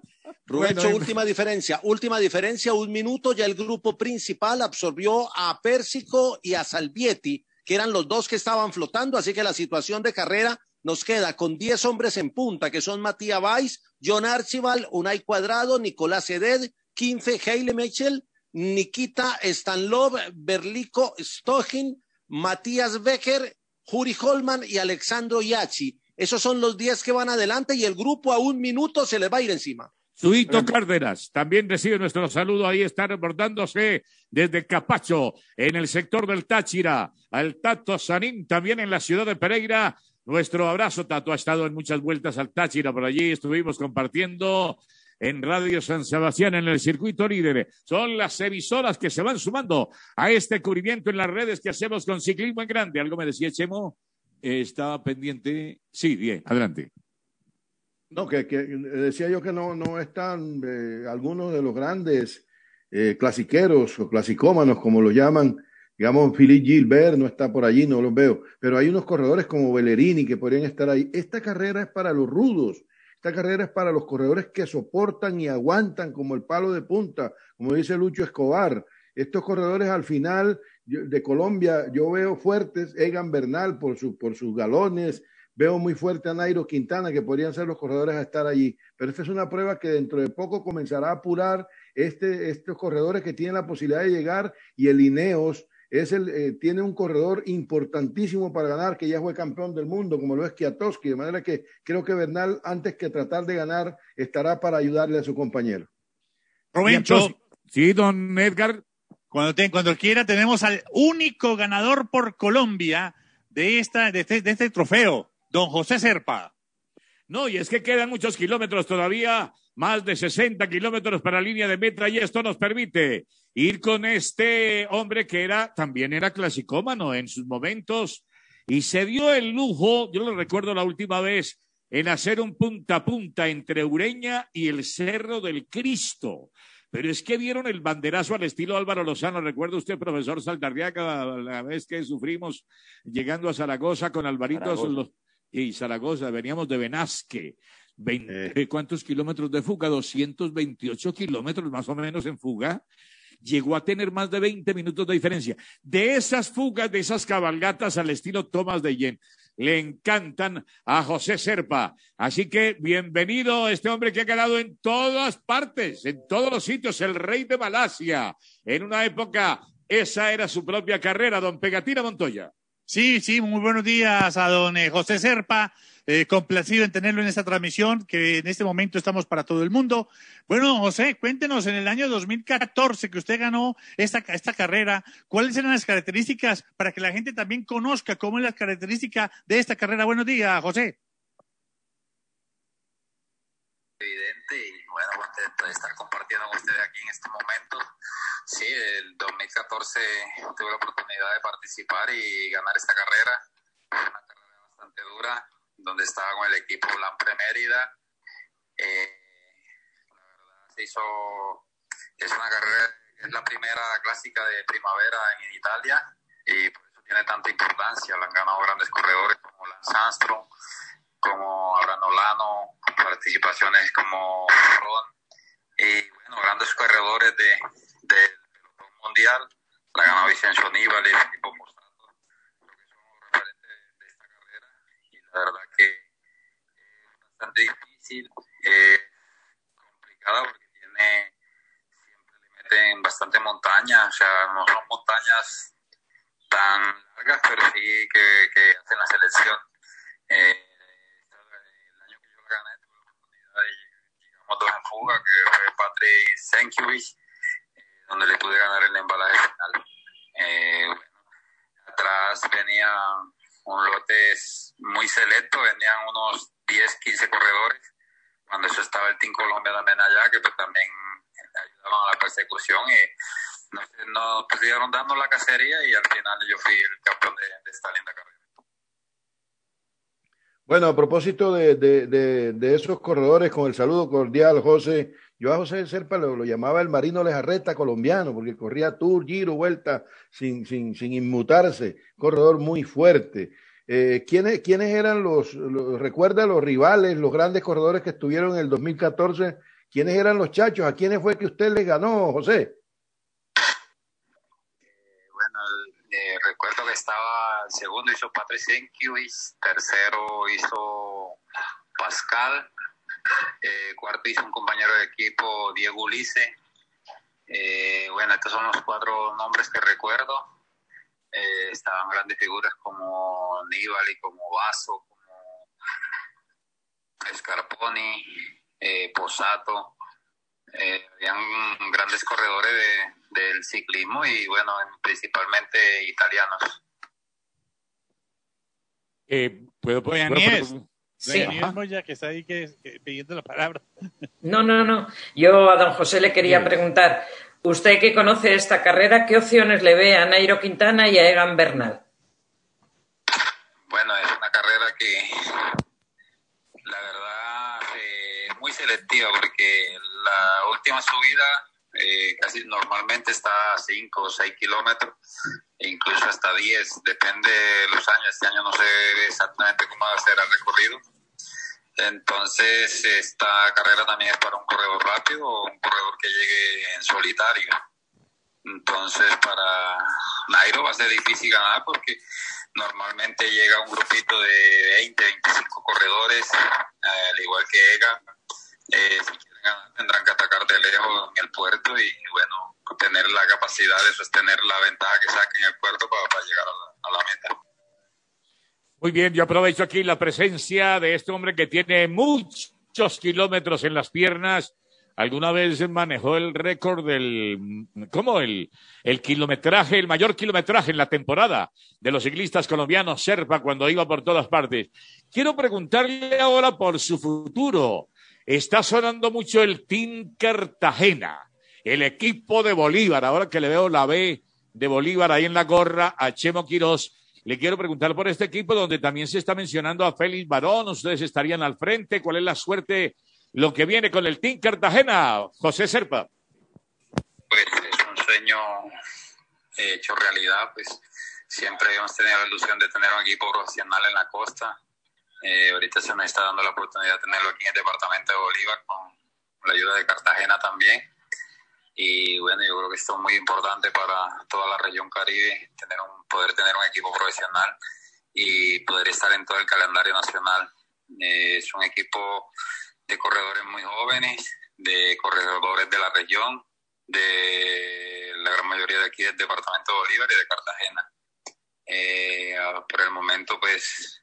Rubén, última diferencia, última diferencia, un minuto ya el grupo principal absorbió a Pérsico y a Salvietti, que eran los dos que estaban flotando, así que la situación de carrera nos queda con 10 hombres en punta, que son Matías Valls, John Archibald, Unai Cuadrado, Nicolás Eded, 15, heile Mechel, Nikita Stanlov, Berlico Stojin, Matías Becker Juri Holman y Alexandro Yachi. Esos son los días que van adelante y el grupo a un minuto se les va a ir encima. Suito Cárdenas también recibe nuestro saludo. Ahí está reportándose desde Capacho, en el sector del Táchira. Al Tato Sanín también en la ciudad de Pereira. Nuestro abrazo, Tato. Ha estado en muchas vueltas al Táchira por allí. Estuvimos compartiendo en Radio San Sebastián, en el circuito líder. Son las emisoras que se van sumando a este cubrimiento en las redes que hacemos con Ciclismo en Grande. ¿Algo me decía Chemo? estaba pendiente. Sí, bien, adelante. No, que, eh, decía yo que no, no están eh, algunos de los grandes eh, clasiqueros o clasicómanos, como lo llaman, digamos, Philippe Gilbert no está por allí, no los veo, pero hay unos corredores como Bellerini que podrían estar ahí. Esta carrera es para los rudos, esta carrera es para los corredores que soportan y aguantan como el palo de punta, como dice Lucho Escobar. Estos corredores al final de Colombia, yo veo fuertes, Egan Bernal por, sus galones, veo muy fuerte a Nairo Quintana, que podrían ser los corredores a estar allí. Pero esta es una prueba que dentro de poco comenzará a apurar este, estos corredores que tienen la posibilidad de llegar y el Ineos es el, eh, tiene un corredor importantísimo para ganar, que ya fue campeón del mundo, como lo es Kiatowski, de manera que creo que Bernal, antes que tratar de ganar, estará para ayudarle a su compañero. Sí, don Edgar. Cuando, cuando quiera, tenemos al único ganador por Colombia de, esta, este, de este trofeo, don José Serpa. No, y es que quedan muchos kilómetros todavía más de 60 kilómetros para línea de metra y esto nos permite ir con este hombre que era también era clasicómano en sus momentos y se dio el lujo, yo lo recuerdo la última vez, en hacer un punta a punta entre Ureña y el Cerro del Cristo. Pero es que vieron el banderazo al estilo Álvaro Lozano. Recuerda usted, profesor Saldarriaga, la vez que sufrimos llegando a Zaragoza con Alvarito y Zaragoza. Veníamos de Benasque eh. ¿Cuántos kilómetros de fuga? 228 kilómetros más o menos en fuga. Llegó a tener más de 20 minutos de diferencia. De esas fugas, de esas cabalgatas al estilo Thomas de Yen, le encantan a José Serpa. Así que bienvenido este hombre que ha quedado en todas partes, en todos los sitios, el rey de Malasia. En una época, esa era su propia carrera, don Pegatina Montoya. Sí, sí, muy buenos días a don eh, José Serpa. Eh, complacido en tenerlo en esta transmisión, que en este momento estamos para todo el mundo. Bueno, José, cuéntenos, en el año 2014 que usted ganó esta, esta carrera, ¿cuáles eran las características para que la gente también conozca cómo es la característica de esta carrera? Buenos días, José. Evidente y bueno, contento de estar compartiendo con ustedes aquí en este momento. Sí, el 2014 tuve la oportunidad de participar y ganar esta carrera. Una carrera bastante dura, donde estaba con el equipo Lampre Mérida. Eh, la verdad se hizo, es una carrera, es la primera clásica de primavera en Italia y por eso tiene tanta importancia. La han ganado grandes corredores como Lance como Abraham Olano, participaciones como Ron y bueno, grandes corredores de, del mundial. La ganado Vicencio Aníbal y Felipe la verdad que es bastante difícil, eh, complicada porque tiene, siempre le meten bastante montaña, o sea, no son montañas tan largas, pero sí que, hacen la selección. Eh, el año que yo gané tuve la oportunidad de llegamos dos en fuga, que fue Patrick Senkiewicz, eh, donde le pude ganar el embalaje final. Eh, bueno, atrás venía un lote muy selecto, venían unos 10, 15 corredores. Cuando eso estaba el Team Colombia también allá, que pues también eh, ayudaban a la persecución y nos, nos pues dando la cacería y al final yo fui el campeón de, esta linda carrera. Bueno, a propósito de, de, de esos corredores, con el saludo cordial, José, yo a José Serpa lo, llamaba el marino lejarreta colombiano, porque corría tour, giro, vuelta, sin, sin, sin inmutarse, corredor muy fuerte. Eh, ¿quiénes, eran los, recuerda los rivales, los grandes corredores que estuvieron en el 2014? ¿Quiénes eran los chachos? ¿A quiénes fue que usted le ganó, José? Eh, bueno, eh, recuerdo que estaba segundo hizo Patrick tercero hizo Pascal, eh, Cuarto hizo un compañero de equipo, Diego Ulise. Eh, bueno, estos son los cuatro nombres que recuerdo. Eh, estaban grandes figuras como Nibali, como Vaso, como Scarponi, Posato. habían grandes corredores del ciclismo y, bueno, principalmente italianos. ¿Puedo, ¿Puedo, ya que está ahí pidiendo la palabra. No, no, no. Yo a don José le quería preguntar, usted que conoce esta carrera, ¿qué opciones le ve a Nairo Quintana y a Egan Bernal? Bueno, es una carrera que la verdad eh, es muy selectiva porque la última subida eh, casi normalmente está a 5 o 6 kilómetros, e incluso hasta 10, depende de los años, este año no sé exactamente cómo va a ser el recorrido. Entonces, esta carrera también es para un corredor rápido o un corredor que llegue en solitario. Entonces, para Nairo va a ser difícil ganar porque normalmente llega un grupito de 20, 25 corredores, eh, al igual que EGA. Eh, tendrán que atacar de lejos en el puerto y, bueno, tener la capacidad de sostener la ventaja que en el puerto para, llegar a la, meta. Muy bien, yo aprovecho aquí la presencia de este hombre que tiene muchos kilómetros en las piernas. Alguna vez manejó el récord del, ¿cómo? El, el kilometraje, el mayor kilometraje en la temporada de los ciclistas colombianos, Serpa, cuando iba por todas partes. Quiero preguntarle ahora por su futuro. Está sonando mucho el Team Cartagena, el equipo de Bolívar. Ahora que le veo la B de Bolívar ahí en la gorra a Chemo Quirós, le quiero preguntar por este equipo donde también se está mencionando a Félix Barón. Ustedes estarían al frente. ¿Cuál es la suerte, lo que viene con el Team Cartagena, José Serpa? Pues es un sueño eh, hecho realidad, pues siempre hemos tenido la ilusión de tener un equipo profesional en la costa eh, ahorita se nos está dando la oportunidad de tenerlo aquí en el departamento de Bolívar con la ayuda de Cartagena también. Y bueno, yo creo que esto es muy importante para toda la región Caribe, tener un, poder tener un equipo profesional y poder estar en todo el calendario nacional. Eh, es un equipo de corredores muy jóvenes, de corredores de la región, de la gran mayoría de aquí del departamento de Bolívar y de Cartagena. Eh, por el momento, pues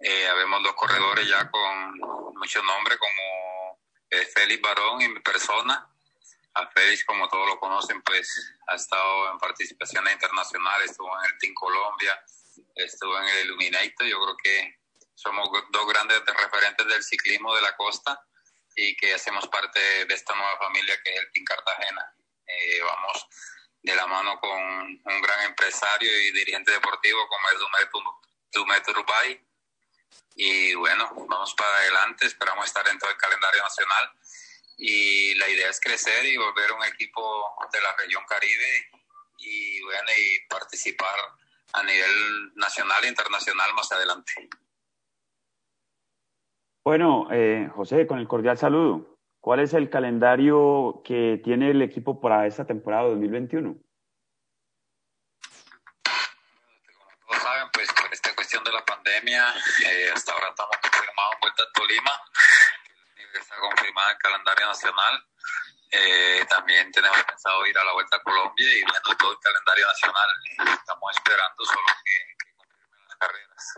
eh, habemos dos corredores ya con muchos nombres como Félix Barón y mi persona. A Félix, como todos lo conocen, pues ha estado en participaciones internacionales, estuvo en el Team Colombia, estuvo en el Illuminato. Yo creo que somos dos grandes referentes del ciclismo de la costa y que hacemos parte de esta nueva familia que es el Team Cartagena. vamos de la mano con un gran empresario y dirigente deportivo como es Dumet Dubai y bueno, vamos para adelante, esperamos estar dentro del calendario nacional y la idea es crecer y volver un equipo de la región Caribe y, bueno, y participar a nivel nacional e internacional más adelante. Bueno, eh, José, con el cordial saludo. ¿Cuál es el calendario que tiene el equipo para esta temporada 2021? Como todos saben, pues esta cuestión de la pandemia, eh, hasta ahora estamos confirmados en Vuelta a Tolima, está confirmado el calendario nacional. Eh, también tenemos pensado ir a la Vuelta a Colombia y viendo todo el calendario nacional. Estamos esperando solo que, confirmen las carreras.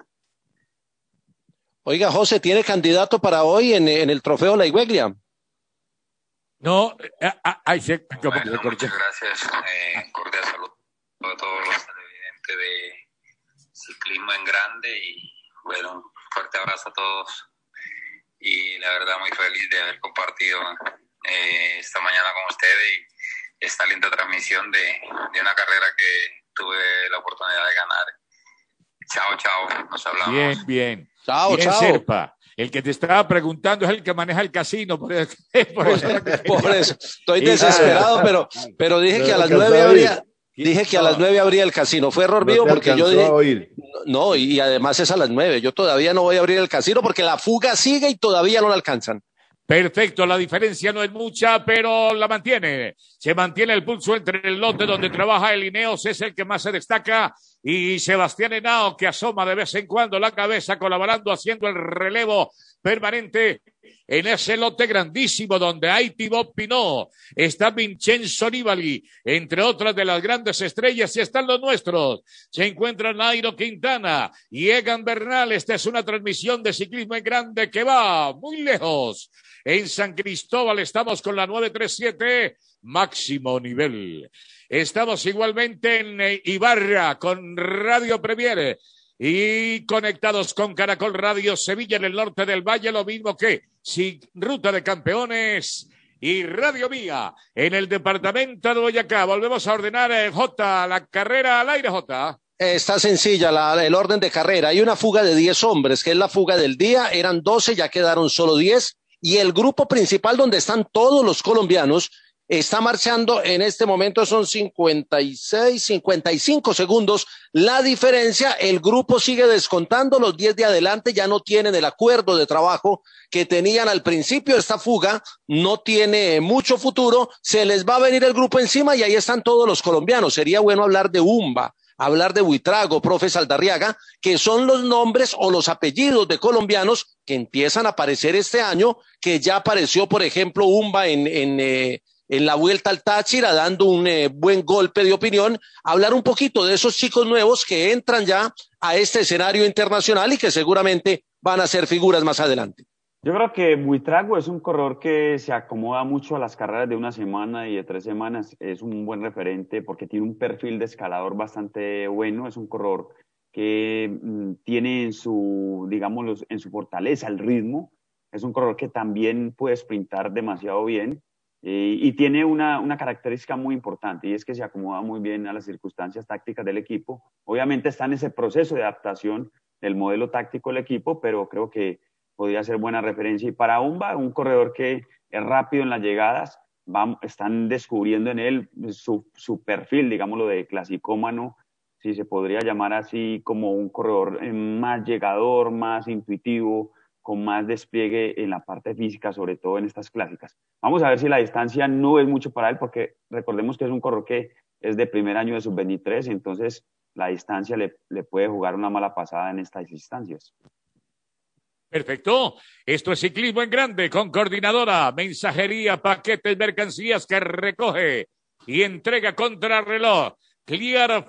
Oiga, José, ¿tiene candidato para hoy en, en el trofeo La Igueglia? No, eh, ahí ah, sí muchas gracias. Eh, cordial saludo a todos los televidentes de clima en grande y bueno, un fuerte abrazo a todos y la verdad muy feliz de haber compartido eh, esta mañana con ustedes y esta linda transmisión de, de, una carrera que tuve la oportunidad de ganar. Chao, chao, nos hablamos. Bien, bien. Chao, chao. El que te estaba preguntando es el que maneja el casino. Por, eso, por eso, estoy desesperado, pero, pero dije que a las nueve habría, Dije que a las nueve abría el casino. Fue error mío porque yo dije. No, y además es a las nueve, Yo todavía no voy a abrir el casino porque la fuga sigue y todavía no la alcanzan. Perfecto, la diferencia no es mucha, pero la mantiene. Se mantiene el pulso entre el lote donde trabaja el Ineos, es el que más se destaca. Y Sebastián Henao, que asoma de vez en cuando la cabeza, colaborando, haciendo el relevo permanente en ese lote grandísimo donde hay Thibaut Pinot, está Vincenzo Nibali, entre otras de las grandes estrellas, y están los nuestros. Se encuentran Nairo Quintana y Egan Bernal. Esta es una transmisión de ciclismo en grande que va muy lejos. En San Cristóbal estamos con la 937, máximo nivel. Estamos igualmente en eh, Ibarra con Radio Premier y conectados con Caracol Radio Sevilla en el norte del Valle, lo mismo que sin Ruta de Campeones y Radio Vía en el departamento de Boyacá. Volvemos a ordenar eh, J, la carrera al aire J. Está sencilla el orden de carrera. Hay una fuga de 10 hombres, que es la fuga del día. Eran 12, ya quedaron solo 10. Y el grupo principal donde están todos los colombianos Está marchando en este momento, son 56, 55 segundos. La diferencia, el grupo sigue descontando, los 10 de adelante ya no tienen el acuerdo de trabajo que tenían al principio. Esta fuga no tiene mucho futuro, se les va a venir el grupo encima y ahí están todos los colombianos. Sería bueno hablar de Umba, hablar de Buitrago, profe Saldarriaga, que son los nombres o los apellidos de colombianos que empiezan a aparecer este año, que ya apareció, por ejemplo, Umba en, en, eh, en la vuelta al Táchira, dando un eh, buen golpe de opinión, hablar un poquito de esos chicos nuevos que entran ya a este escenario internacional y que seguramente van a ser figuras más adelante. Yo creo que trago es un corredor que se acomoda mucho a las carreras de una semana y de tres semanas. Es un buen referente porque tiene un perfil de escalador bastante bueno. Es un corredor que mm, tiene en su, digamos, en su fortaleza el ritmo. Es un corredor que también puede sprintar demasiado bien. Eh, y, tiene una, característica muy importante y es que se acomoda muy bien a las circunstancias tácticas del equipo. Obviamente está en ese proceso de adaptación del modelo táctico del equipo, pero creo que podría ser buena referencia. Y para Umba, un corredor que es rápido en las llegadas, están descubriendo en él su, su perfil, digámoslo, de clasicómano, si se podría llamar así, como un corredor eh, más llegador, más intuitivo, con más despliegue en la parte física, sobre todo en estas clásicas. Vamos a ver si la distancia no es mucho para él, porque recordemos que es un corro que es de primer año de sub-23, entonces la distancia le, le puede jugar una mala pasada en estas distancias. Perfecto. Esto es ciclismo en grande con coordinadora, mensajería, paquetes, mercancías que recoge y entrega contra reloj. Clear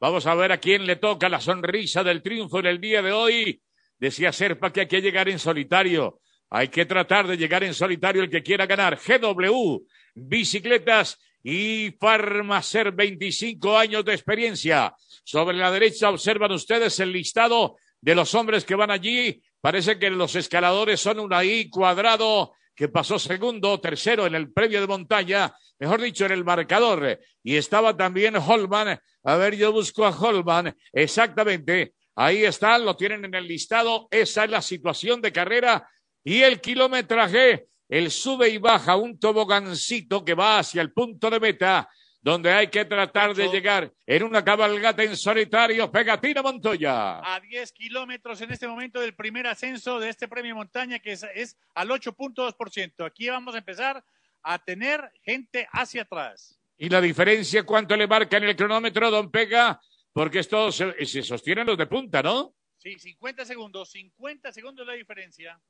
Vamos a ver a quién le toca la sonrisa del triunfo en el día de hoy Decía Serpa que hay que llegar en solitario. Hay que tratar de llegar en solitario el que quiera ganar. GW, bicicletas y Farmacer, 25 años de experiencia. Sobre la derecha observan ustedes el listado de los hombres que van allí. Parece que los escaladores son un ahí cuadrado que pasó segundo, tercero en el premio de montaña, mejor dicho, en el marcador. Y estaba también Holman. A ver, yo busco a Holman. Exactamente, Ahí están, lo tienen en el listado. Esa es la situación de carrera y el kilometraje, el sube y baja, un tobogancito que va hacia el punto de meta, donde hay que tratar de llegar en una cabalgata en solitario, Pegatina Montoya. A 10 kilómetros en este momento del primer ascenso de este premio montaña, que es, es al 8.2%. Aquí vamos a empezar a tener gente hacia atrás. ¿Y la diferencia cuánto le marca en el cronómetro, don Pega? Porque esto se, sostienen los de punta, ¿no? Sí, 50 segundos, 50 segundos la diferencia.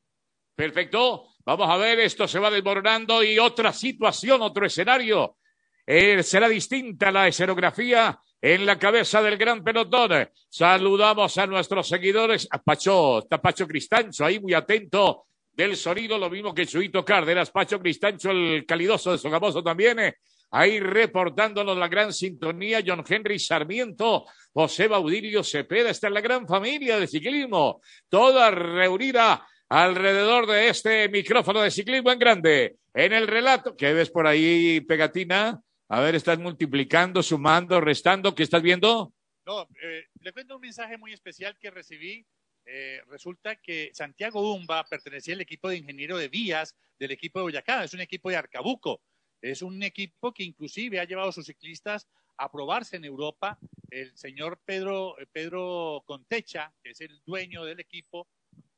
Perfecto. Vamos a ver, esto se va desmoronando y otra situación, otro escenario. Eh, será distinta la escenografía en la cabeza del gran pelotón. Saludamos a nuestros seguidores. A Pacho, Pacho Cristancho ahí muy atento del sonido, lo mismo que Chuito Cárdenas. Pacho Cristancho, el calidoso de Sogamoso también. Eh. Ahí reportándonos la gran sintonía, John Henry Sarmiento, José Baudilio Cepeda, Esta es la gran familia de ciclismo, toda reunida alrededor de este micrófono de ciclismo en grande. En el relato, ¿Qué ves por ahí, pegatina? A ver, estás multiplicando, sumando, restando, ¿qué estás viendo? No, eh, cuento un mensaje muy especial que recibí. Eh, resulta que Santiago Umba pertenecía al equipo de ingeniero de vías del equipo de Boyacá, es un equipo de Arcabuco. Es un equipo que inclusive ha llevado a sus ciclistas a probarse en Europa. El señor Pedro, eh, Pedro Contecha, que es el dueño del equipo,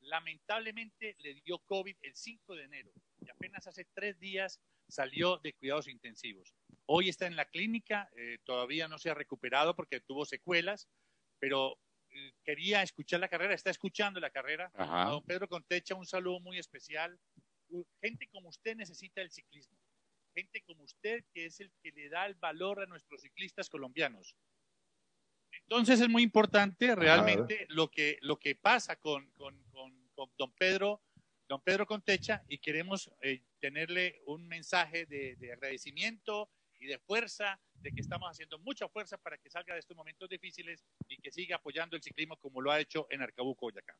lamentablemente le dio COVID el 5 de enero y apenas hace tres días salió de cuidados intensivos. Hoy está en la clínica, eh, todavía no se ha recuperado porque tuvo secuelas, pero eh, quería escuchar la carrera, está escuchando la carrera. don Pedro Contecha, un saludo muy especial. Gente como usted necesita el ciclismo gente como usted, que es el que le da el valor a nuestros ciclistas colombianos. Entonces es muy importante realmente lo que, lo que pasa con, con, con, don Pedro don Pedro Contecha y queremos eh, tenerle un mensaje de, agradecimiento y de fuerza, de que estamos haciendo mucha fuerza para que salga de estos momentos difíciles y que siga apoyando el ciclismo como lo ha hecho en Arcabuco, Boyacá.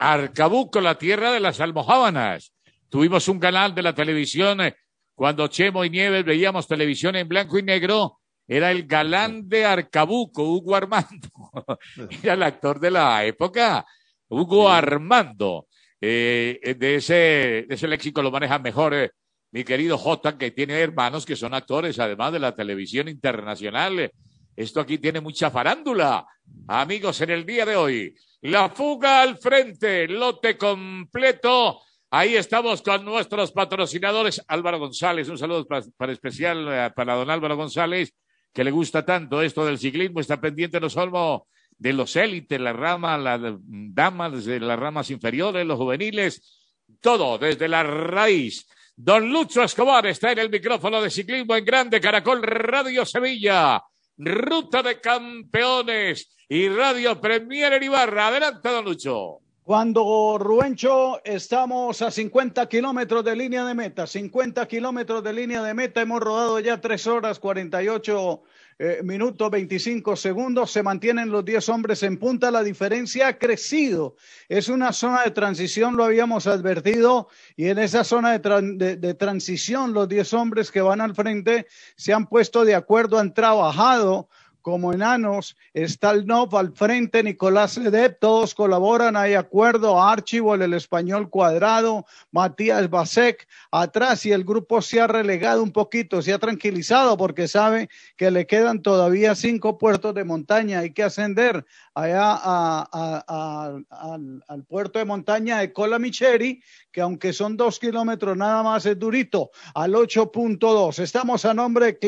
Arcabuco, la tierra de las almohábanas. Tuvimos un canal de la televisión eh, cuando Chemo y Nieves veíamos televisión en blanco y negro, era el galán de Arcabuco, Hugo Armando. era el actor de la época, Hugo Armando. Eh, eh, de, ese, de ese léxico lo maneja mejor eh, mi querido J, que tiene hermanos que son actores, además de la televisión internacional. Esto aquí tiene mucha farándula. Amigos, en el día de hoy, la fuga al frente, lote completo Ahí estamos con nuestros patrocinadores. Álvaro González, un saludo para, especial eh, para don Álvaro González, que le gusta tanto esto del ciclismo, está pendiente no solo de los élites, la rama, las damas de las ramas inferiores, los juveniles, todo desde la raíz. Don Lucho Escobar está en el micrófono de ciclismo en grande, Caracol Radio Sevilla, Ruta de Campeones y Radio Premier en Ibarra. Adelante, don Lucho. Cuando Ruencho, estamos a 50 kilómetros de línea de meta, 50 kilómetros de línea de meta, hemos rodado ya 3 horas 48 eh, minutos 25 segundos, se mantienen los 10 hombres en punta, la diferencia ha crecido, es una zona de transición, lo habíamos advertido, y en esa zona de, de transición los 10 hombres que van al frente se han puesto de acuerdo, han trabajado como enanos. está el Stalnov al frente, Nicolás Ledep, todos colaboran, hay acuerdo. archivo el español cuadrado, Matías Basek atrás y el grupo se ha relegado un poquito, se ha tranquilizado porque sabe que le quedan todavía cinco puertos de montaña, hay que ascender allá a, al, al, puerto de montaña de Cola Micheri, que aunque son dos kilómetros nada más es durito, al 8.2. Estamos a nombre de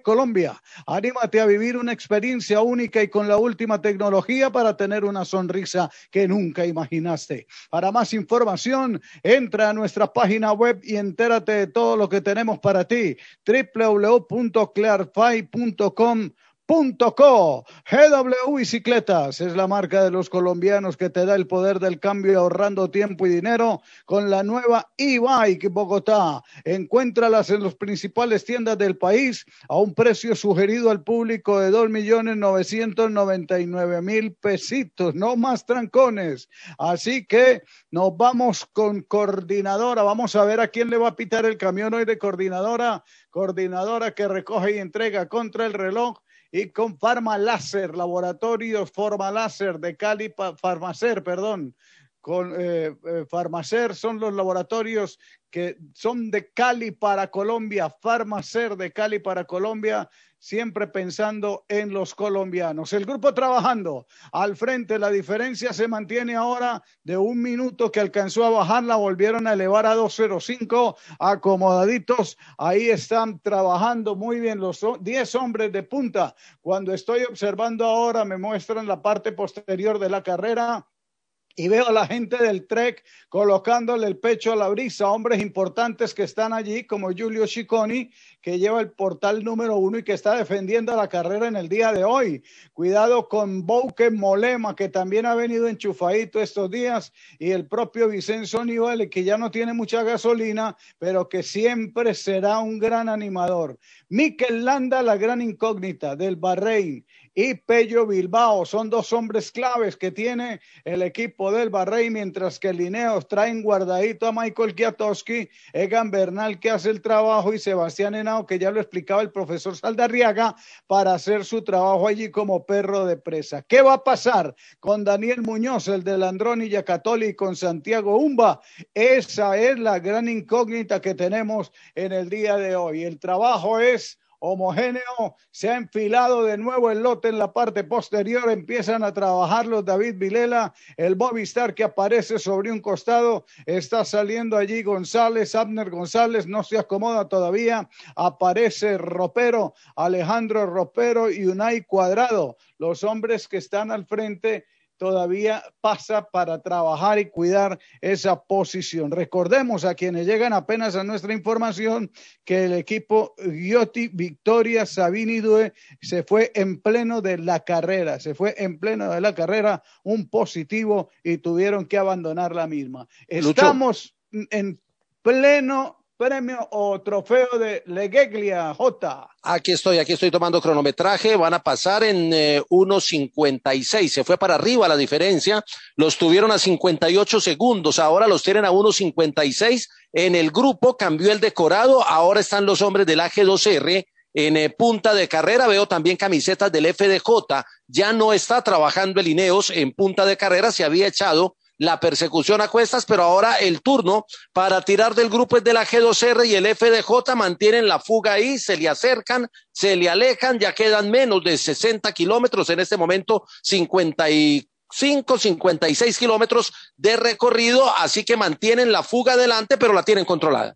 Colombia. Anímate a vivir una experiencia única y con la última tecnología para tener una sonrisa que nunca imaginaste. Para más información, entra a nuestra página web y entérate de todo lo que tenemos para ti. www.clearfy.com .co. GW Bicicletas es la marca de los colombianos que te da el poder del cambio ahorrando tiempo y dinero con la nueva e-bike Bogotá. Encuéntralas en las principales tiendas del país a un precio sugerido al público de 2.999.000 pesitos, no más trancones. Así que nos vamos con coordinadora. Vamos a ver a quién le va a pitar el camión hoy de coordinadora. Coordinadora que recoge y entrega contra el reloj y con Pharma Láser, Laboratorios Forma Láser de Cali, Farmacer, perdón. Con Farmacer eh, eh, son los laboratorios que son de Cali para Colombia, Farmacer de Cali para Colombia, siempre pensando en los colombianos. El grupo trabajando al frente, la diferencia se mantiene ahora de un minuto que alcanzó a bajar, la volvieron a elevar a 2.05, acomodaditos, ahí están trabajando muy bien los 10 hombres de punta. Cuando estoy observando ahora, me muestran la parte posterior de la carrera y veo a la gente del Trek colocándole el pecho a la brisa, hombres importantes que están allí, como Giulio Ciccone, que lleva el portal número uno y que está defendiendo la carrera en el día de hoy. Cuidado con Bouke Molema, que también ha venido enchufadito estos días, y el propio Vicenzo Nibali, que ya no tiene mucha gasolina, pero que siempre será un gran animador. Mikel Landa, la gran incógnita del Bahrein y Pello Bilbao. Son dos hombres claves que tiene el equipo del Barrey, mientras que Lineos traen guardadito a Michael Kiatowski, Egan Bernal que hace el trabajo y Sebastián Henao, que ya lo explicaba el profesor Saldarriaga, para hacer su trabajo allí como perro de presa. ¿Qué va a pasar con Daniel Muñoz, el de del y Yacatoli, y con Santiago Umba? Esa es la gran incógnita que tenemos en el día de hoy. El trabajo es homogéneo, se ha enfilado de nuevo el lote en la parte posterior, empiezan a trabajarlo David Vilela, el Bobby Star que aparece sobre un costado, está saliendo allí González, Abner González no se acomoda todavía, aparece Ropero, Alejandro Ropero y Unai Cuadrado, los hombres que están al frente todavía pasa para trabajar y cuidar esa posición. Recordemos a quienes llegan apenas a nuestra información que el equipo Giotti, Victoria, Sabini Due se fue en pleno de la carrera, se fue en pleno de la carrera un positivo y tuvieron que abandonar la misma. Estamos en pleno premio o trofeo de Legueglia J. Aquí estoy, aquí estoy tomando cronometraje. Van a pasar en 1.56. Eh, Se fue para arriba la diferencia. Los tuvieron a 58 segundos. Ahora los tienen a 1.56. En el grupo cambió el decorado. Ahora están los hombres del AG2R. En eh, punta de carrera veo también camisetas del FDJ. Ya no está trabajando el Ineos en punta de carrera. Se había echado la persecución a cuestas, pero ahora el turno para tirar del grupo es de la G2R y el FDJ mantienen la fuga ahí, se le acercan, se le alejan, ya quedan menos de 60 kilómetros, en este momento 55, 56 kilómetros de recorrido, así que mantienen la fuga adelante, pero la tienen controlada.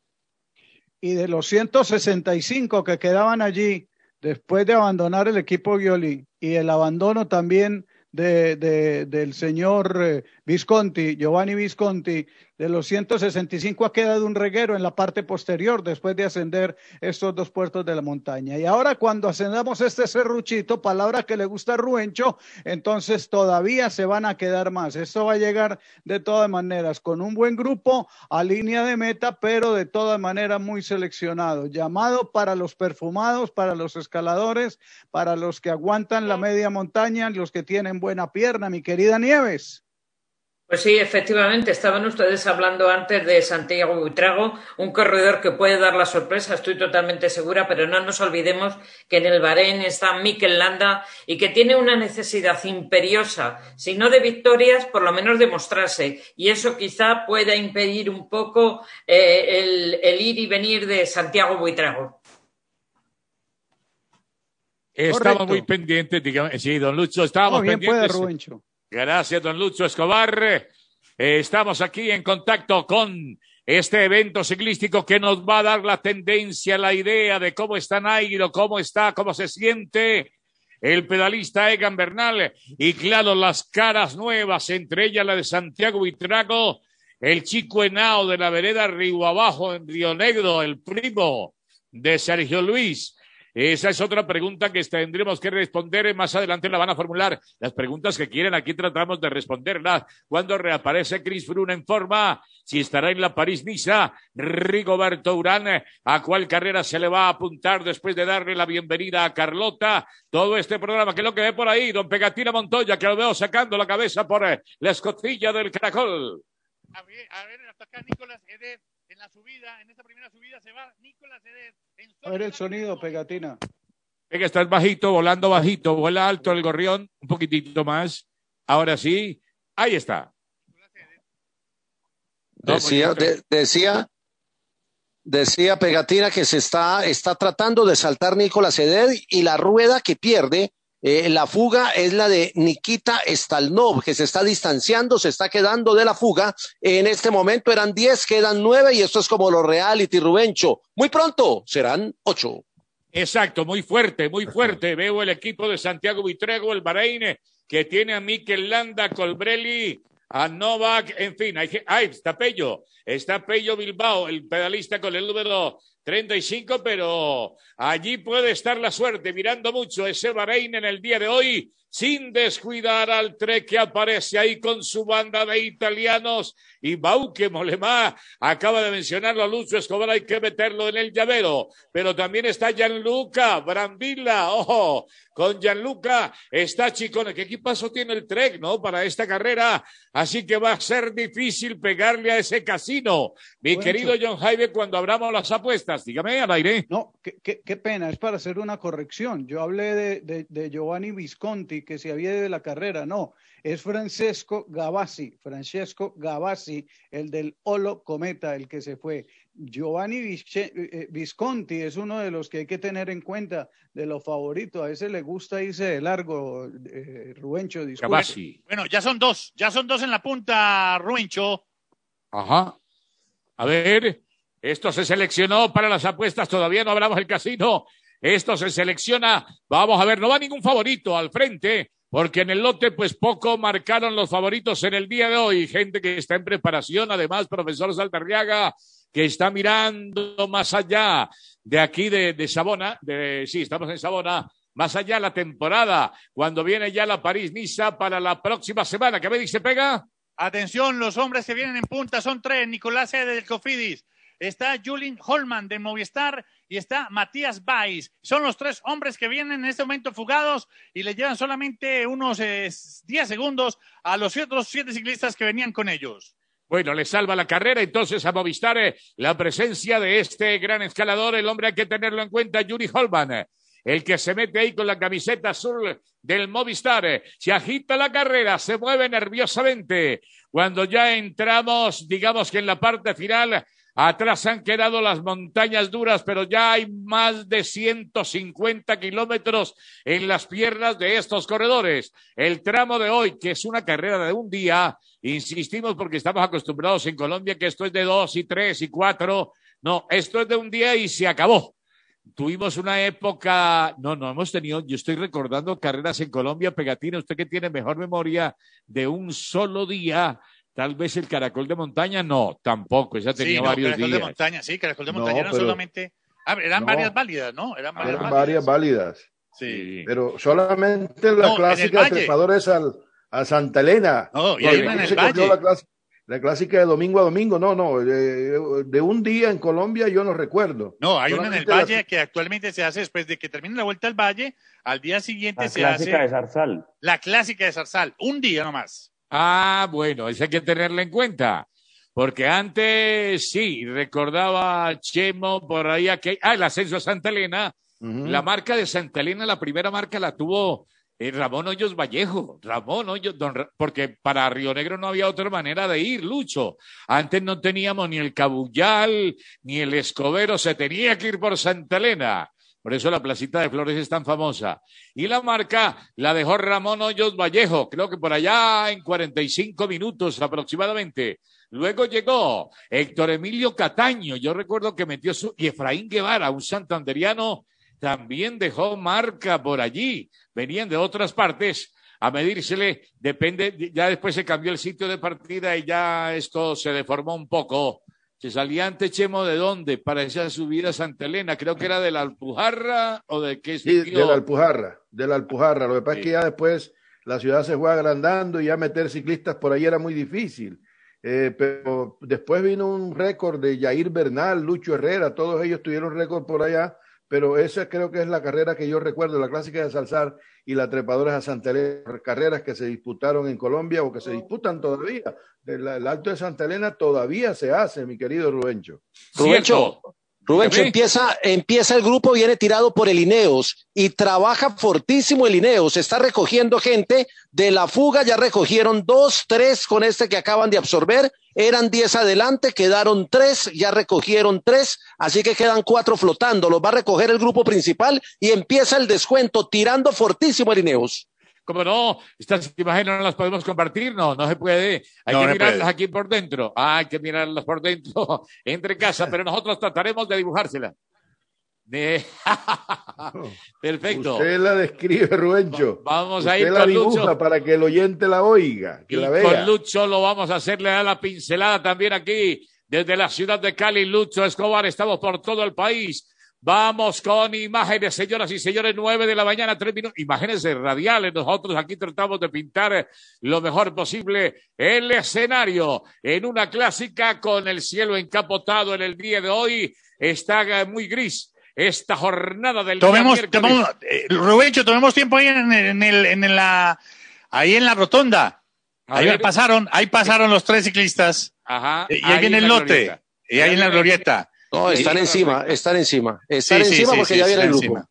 Y de los 165 que quedaban allí, después de abandonar el equipo Gioli y el abandono también de, del señor eh, Visconti, Giovanni Visconti, de los 165 ha quedado un reguero en la parte posterior después de ascender estos dos puertos de la montaña. Y ahora cuando ascendamos este serruchito, palabra que le gusta a Ruencho, entonces todavía se van a quedar más. Esto va a llegar de todas maneras con un buen grupo a línea de meta, pero de todas maneras muy seleccionado. Llamado para los perfumados, para los escaladores, para los que aguantan la media montaña, los que tienen buena pierna, mi querida Nieves. Pues sí, efectivamente, estaban ustedes hablando antes de Santiago Buitrago, un corredor que puede dar la sorpresa, estoy totalmente segura, pero no nos olvidemos que en el Bahrein está Mikel Landa y que tiene una necesidad imperiosa, si no de victorias, por lo menos de mostrarse. Y eso quizá pueda impedir un poco eh, el, ir y venir de Santiago Buitrago. Estaba muy pendiente, digamos, sí, don Lucho, estábamos bien Gracias, don Lucho Escobar. Eh, estamos aquí en contacto con este evento ciclístico que nos va a dar la tendencia, la idea de cómo está Nairo, cómo está, cómo se siente el pedalista Egan Bernal y claro, las caras nuevas, entre ellas la de Santiago Vitrago, el chico enao de la vereda Río Abajo en Río Negro, el primo de Sergio Luis, esa es otra pregunta que tendremos que responder más adelante. La van a formular las preguntas que quieren. Aquí tratamos de responderlas. ¿Cuándo reaparece Chris Bruna en forma? Si estará en la parís Misa? Rigoberto Urán, ¿a cuál carrera se le va a apuntar después de darle la bienvenida a Carlota? Todo este programa, que lo que ve por ahí, don Pegatina Montoya, que lo veo sacando la cabeza por eh, la escotilla del caracol. A ver, a ver, acá Nicolás subida, en esta primera subida se va Nicolás Ceder. A ver el sonido, pegatina. Es que estás bajito, volando bajito, vuela alto el gorrión, un poquitito más. Ahora sí, ahí está. Pues decía, decía, decía Pegatina que se está, está tratando de saltar Nicolás Ceder y la rueda que pierde eh, la fuga es la de Nikita Stalnov, que se está distanciando, se está quedando de la fuga. En este momento eran diez, quedan nueve, y esto es como lo reality, Rubencho. Muy pronto serán ocho. Exacto, muy fuerte, muy fuerte. Veo el equipo de Santiago Vitrego, el Bahrein, que tiene a Mikel Landa, Colbrelli, a Novak, en fin, hay, está Pello, está Pello Bilbao, el pedalista con el número 35, pero allí puede estar la suerte, mirando mucho ese Bahrein en el día de hoy, sin descuidar al Trek que aparece ahí con su banda de italianos y Bauke Molema acaba de mencionarlo a Lucho Escobar, hay que meterlo en el llavero, pero también está Gianluca Brambilla, ojo, con Gianluca está Chicone, qué equipazo tiene el Trek, ¿no? Para esta carrera, así que va a ser difícil pegarle a ese casino, mi querido John Jaime, cuando abramos las apuestas. Dígame al aire. No, qué, pena, es para hacer una corrección. Yo hablé de, Giovanni Visconti, que se había había de la carrera. No, es Francesco Gavassi, Francesco Gavassi, el del Olo Cometa, el que se fue. Giovanni eh, eh, Visconti es uno de los que hay que tener en cuenta, de los favoritos. A ese le gusta irse de largo, ruencho Rubencho, Bueno, ya son dos, ya son dos en la punta, ruencho Ajá. A ver, esto se seleccionó para las apuestas, todavía no hablamos del casino. Esto se selecciona, vamos a ver, no va ningún favorito al frente, porque en el lote pues poco marcaron los favoritos en el día de hoy. Gente que está en preparación, además, profesor Salterriaga que está mirando más allá de aquí de, Sabona, de, sí, estamos en Sabona, más allá la temporada, cuando viene ya la París-Niza para la próxima semana. ¿Qué me dice, pega? Atención, los hombres que vienen en punta son tres, Nicolás Edelcofidis del está Julian Holman de Movistar y está Matías Baiz. Son los tres hombres que vienen en este momento fugados y le llevan solamente unos 10 eh, segundos a los otros siete ciclistas que venían con ellos. Bueno, le salva la carrera entonces a Movistar eh, la presencia de este gran escalador. El hombre hay que tenerlo en cuenta, Yuri Holman. Eh, el que se mete ahí con la camiseta azul del Movistar. se agita la carrera, se mueve nerviosamente. Cuando ya entramos, digamos que en la parte final, Atrás han quedado las montañas duras, pero ya hay más de 150 kilómetros en las piernas de estos corredores. El tramo de hoy, que es una carrera de un día, insistimos porque estamos acostumbrados en Colombia que esto es de dos y tres y cuatro. No, esto es de un día y se acabó. Tuvimos una época, no, no hemos tenido, yo estoy recordando carreras en Colombia, Pegatina, usted que tiene mejor memoria de un solo día Tal vez el caracol de montaña, no, tampoco. ya tenía caracol de montaña, sí, caracol de montaña no, solamente. Ah, eran varias válidas, ¿no? Eran varias, válidas. Sí. Pero solamente la clásica de al, a Santa Elena. No, y La, clásica, de domingo a domingo, no, no, eh, de, un día en Colombia yo no recuerdo. No, hay una en el Valle que actualmente se hace después de que termine la vuelta al Valle, al día siguiente se hace. La clásica de Zarzal. La clásica de Zarzal, un día nomás. Ah, bueno, eso hay que tenerlo en cuenta. Porque antes sí, recordaba Chemo por ahí que ah, el ascenso a Santa Elena, la marca de Santa Elena, la primera marca la tuvo eh, Ramón Hoyos Vallejo, Ramón Hoyos, don, porque para Río Negro no había otra manera de ir, Lucho. Antes no teníamos ni el Cabullal, ni el Escobero, se tenía que ir por Santa Elena. Por eso la placita de flores es tan famosa. Y la marca la dejó Ramón Hoyos Vallejo, creo que por allá en 45 minutos aproximadamente. Luego llegó Héctor Emilio Cataño, yo recuerdo que metió su... Efraín Guevara, un santanderiano, también dejó marca por allí. Venían de otras partes a medírsele, depende, ya después se cambió el sitio de partida y ya esto se deformó un poco se salía ante Chemo de dónde para esa subida a Santa Elena. Creo que era de la Alpujarra o de qué sitio. Sí, de la Alpujarra, de la Alpujarra. Lo que pasa es que ya después la ciudad se fue agrandando y ya meter ciclistas por ahí era muy difícil. Eh, pero después vino un récord de Jair Bernal, Lucho Herrera, todos ellos tuvieron récord por allá pero esa creo que es la carrera que yo recuerdo, la clásica de Salzar y la trepadora de Santa carreras que se disputaron en Colombia o que se oh. disputan todavía. El, acto Alto de Santa Elena todavía se hace, mi querido Rubencho. Rubencho, Rubén, empieza, empieza el grupo, viene tirado por el Ineos y trabaja fortísimo el Ineos. Está recogiendo gente de la fuga, ya recogieron dos, tres con este que acaban de absorber. Eran diez adelante, quedaron tres, ya recogieron tres, así que quedan cuatro flotando. Los va a recoger el grupo principal y empieza el descuento tirando fortísimo el Ineos como no? Estas imágenes no las podemos compartir. No, no se puede. Hay que mirarlas aquí por dentro. Ah, hay que mirarlas por dentro, entre casa, pero nosotros trataremos de dibujárselas. Perfecto. Usted la describe, Rubencho. vamos a ir con Lucho. para que el oyente la oiga, que la vea. Con Lucho lo vamos a hacerle a la pincelada también aquí. Desde la ciudad de Cali, Lucho Escobar, estamos por todo el país Vamos con imágenes, señoras y señores, nueve de la mañana, tres minutos, imágenes radiales. Nosotros aquí tratamos de pintar eh, lo mejor posible el escenario en una clásica con el cielo encapotado en el día de hoy. Está eh, muy gris esta jornada del tomemos, día tomemos Rubencho, eh, tomemos tiempo ahí en, la, ahí en la rotonda. ahí pasaron, ahí pasaron los tres ciclistas. Ajá, y ahí, en viene el lote. Y ahí en la glorieta. No, están encima, están encima, están encima porque ya viene el grupo.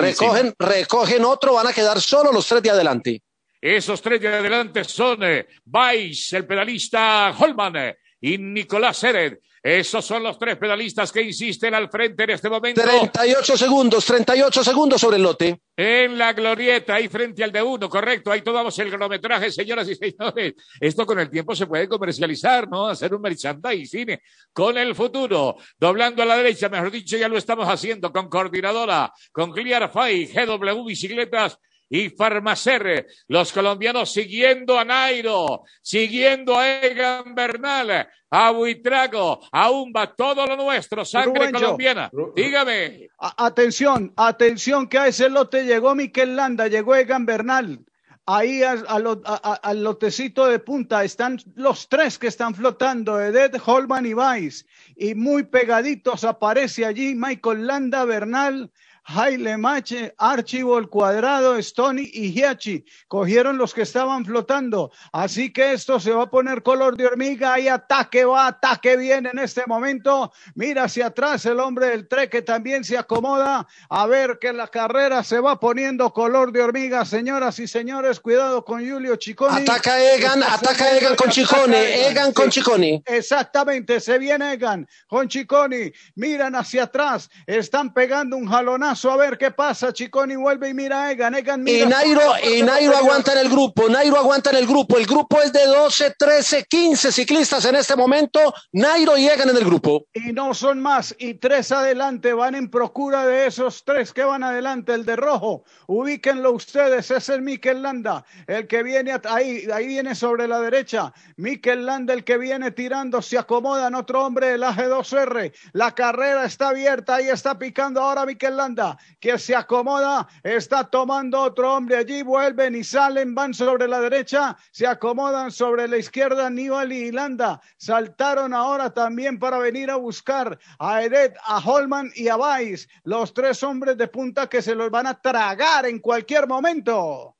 recogen, recogen otro, van a quedar solo los tres de adelante. Esos tres de adelante son vice eh, el pedalista Holman eh, y Nicolás Hered esos son los tres pedalistas que insisten al frente en este momento. 38 segundos, 38 segundos sobre el lote. En la glorieta, ahí frente al de uno, correcto. Ahí tomamos el cronometraje, señoras y señores. Esto con el tiempo se puede comercializar, ¿no? Hacer un merchandising con el futuro. Doblando a la derecha, mejor dicho, ya lo estamos haciendo con coordinadora, con Clear Fight, GW Bicicletas y Farmacer, los colombianos siguiendo a Nairo, siguiendo a Egan Bernal, a Buitrago, a Umba, todo lo nuestro, sangre colombiana. Dígame. atención, atención, que a ese lote llegó Miquel Landa, llegó Egan Bernal. Ahí al lotecito de punta están los tres que están flotando, Edith, Holman y Weiss. Y muy pegaditos aparece allí Michael Landa, Bernal Jaile Mache, Archibald Cuadrado, Stony y Hiachi. Cogieron los que estaban flotando. Así que esto se va a poner color de hormiga. y ataque, va, ataque viene en este momento. Mira hacia atrás el hombre del que también se acomoda. A ver que la carrera se va poniendo color de hormiga, señoras y señores. Cuidado con Julio Chicone. Ataca Egan, ataca Egan con chiconi. Egan con Chiconi. Exactamente, se viene Egan con chiconi Miran hacia atrás. Están pegando un jalonazo a ver qué pasa. y vuelve y mira, Egan, eh, Egan eh, mira. Y Nairo, y Nairo aguanta en el grupo, Nairo aguanta en el grupo. El grupo es de 12, 13, 15 ciclistas en este momento. Nairo llegan en el grupo. Y no son más, y tres adelante, van en procura de esos tres que van adelante. El de rojo, ubíquenlo ustedes, es el Mikel Landa, el que viene ahí, ahí viene sobre la derecha. Mikel Landa, el que viene tirando, se acomoda otro hombre, el AG2R. La carrera está abierta, ahí está picando ahora Mikel Landa que se acomoda, está tomando otro hombre allí, vuelven y salen, van sobre la derecha, se acomodan sobre la izquierda Aníbal y Landa, saltaron ahora también para venir a buscar a Eret, a Holman y a Weiss, los tres hombres de punta que se los van a tragar en cualquier momento.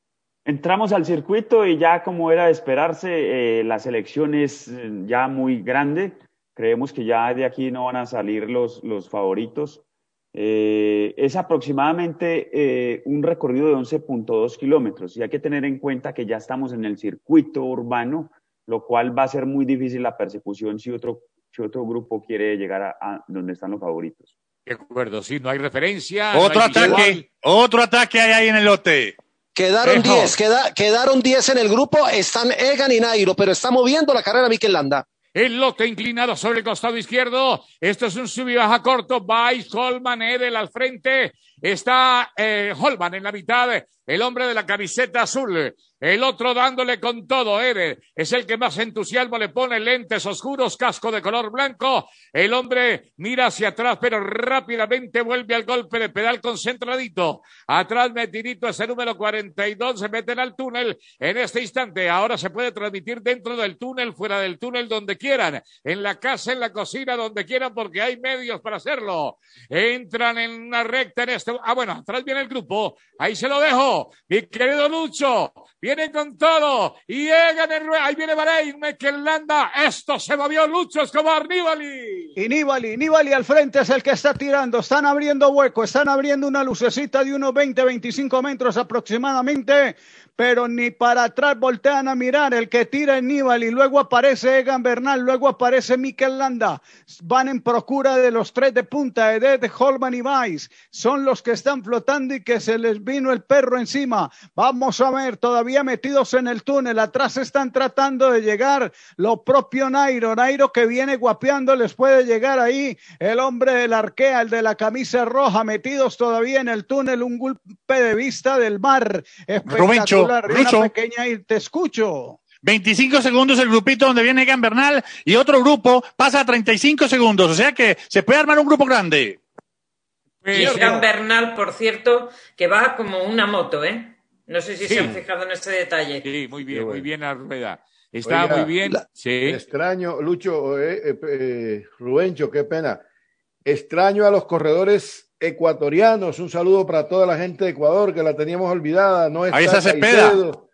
Entramos al circuito y ya como era de esperarse, eh, la selección es eh, ya muy grande. Creemos que ya de aquí no van a salir los, los favoritos. Eh, es aproximadamente eh, un recorrido de 11.2 kilómetros y hay que tener en cuenta que ya estamos en el circuito urbano, lo cual va a ser muy difícil la persecución si otro, si otro grupo quiere llegar a, donde están los favoritos. De acuerdo, sí, no hay referencia. Otro ataque, otro ataque hay ahí en el lote. Quedaron 10, quedaron 10 en el grupo, están Egan y Nairo, pero está moviendo la carrera Mikel Landa. El lote inclinado sobre el costado izquierdo. Esto es un subibaja baja corto. Vais Colman Edel al frente. Está eh, Holman en la mitad, el hombre de la camiseta azul. El otro dándole con todo, eres Es el que más entusiasmo le pone lentes oscuros, casco de color blanco. El hombre mira hacia atrás, pero rápidamente vuelve al golpe de pedal concentradito. Atrás metidito ese número 42, se meten al túnel en este instante. Ahora se puede transmitir dentro del túnel, fuera del túnel, donde quieran. En la casa, en la cocina, donde quieran, porque hay medios para hacerlo. Entran en una recta en este ah, bueno, atrás viene el grupo. Ahí se lo dejo. Mi querido Lucho. Viene con todo. Y llegan el Ahí viene Bahrein, Mequelanda. Esto se movió Lucho Escobar, Nibali. Y Nibali, Nibali al frente es el que está tirando. Están abriendo hueco. Están abriendo una lucecita de unos 20, 25 metros aproximadamente pero ni para atrás voltean a mirar. El que tira en Níbal y luego aparece Egan Bernal, luego aparece Mikel Landa. Van en procura de los tres de punta, Edet, Holman y vice Son los que están flotando y que se les vino el perro encima. Vamos a ver, todavía metidos en el túnel. Atrás están tratando de llegar lo propio Nairo. Nairo que viene guapeando, les puede llegar ahí el hombre del arquea, el de la camisa roja, metidos todavía en el túnel. Un golpe de vista del mar pequeña y te escucho. 25 segundos el grupito donde viene Egan Bernal y otro grupo pasa a 35 segundos. O sea que se puede armar un grupo grande. Pues, Bernal, por cierto, que va como una moto, ¿eh? No sé si se han fijado en este detalle. Sí, muy bien, muy bien la rueda. Está muy bien. sí. Extraño, Lucho, eh, eh, eh qué pena. Extraño a los corredores ecuatorianos. Un saludo para toda la gente de Ecuador que la teníamos olvidada. No está Cepeda.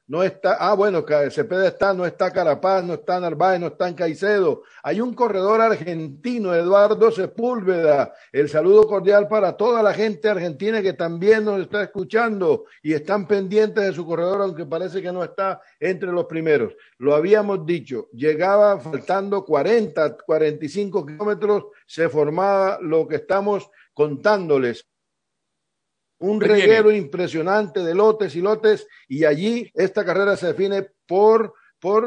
no está, ah, bueno, Cepeda está, no está Carapaz, no está Narváez, no está en Caicedo. Hay un corredor argentino, Eduardo Sepúlveda. El saludo cordial para toda la gente argentina que también nos está escuchando y están pendientes de su corredor, aunque parece que no está entre los primeros. Lo habíamos dicho, llegaba faltando 40, 45 kilómetros, se formaba lo que estamos contándoles un reguero impresionante de lotes y lotes, y allí esta carrera se define por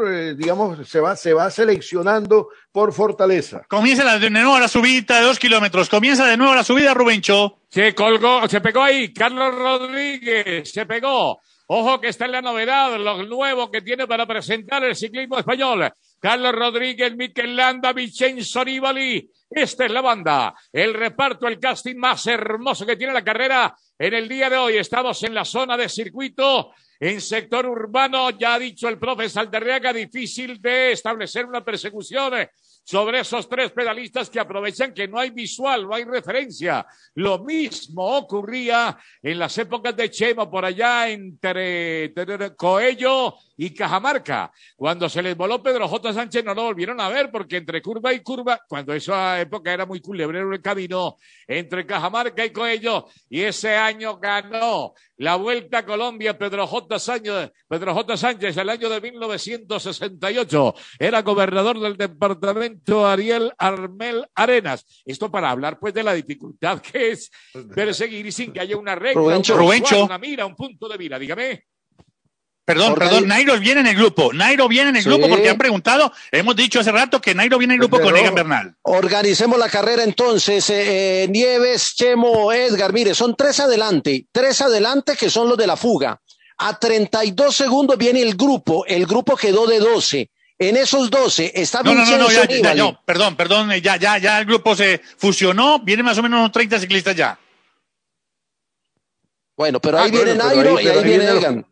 eh, digamos, se va, se va seleccionando por fortaleza. Comienza de nuevo la subida de dos kilómetros. Comienza de nuevo la subida, Rubencho. Se colgó, se pegó ahí. Carlos Rodríguez se pegó. Ojo que está en la novedad, lo nuevo que tiene para presentar el ciclismo español. Carlos Rodríguez, Miquel Landa, Vicenzo Nibali, esta es la banda, el reparto, el casting más hermoso que tiene la carrera en el día de hoy. Estamos en la zona de circuito, en sector urbano. Ya ha dicho el profe Saldarriaga, difícil de establecer una persecución sobre esos tres pedalistas que aprovechan que no hay visual, no hay referencia. Lo mismo ocurría en las épocas de Chema por allá entre Coello y Cajamarca. Cuando se les voló Pedro J. Sánchez no lo volvieron a ver porque entre curva y curva, cuando esa época era muy culebrero el camino, entre Cajamarca y Coello, y ese año ganó la Vuelta a Colombia Pedro J. Sánchez, Pedro J. Sánchez, el año de 1968, era gobernador del departamento Ariel Armel Arenas. Esto para hablar pues de la dificultad que es perseguir y sin que haya una regla, mira, un punto de mira, dígame. Perdón, perdón, Nairo viene en el grupo. Nairo viene en el grupo porque han preguntado. Hemos dicho hace rato que Nairo viene en el grupo con Egan Bernal. Organicemos la carrera entonces. Eh, eh, Nieves, Chemo, Edgar, mire, son tres adelante. Tres adelante que son los de la fuga. A 32 segundos viene el grupo. El grupo quedó de 12. En esos 12 está no, no, perdón, perdón, eh, ya, ya, ya el grupo se fusionó. Vienen más o menos unos 30 ciclistas ya. Bueno, pero ah, ahí viene Nairo y ahí viene Egan.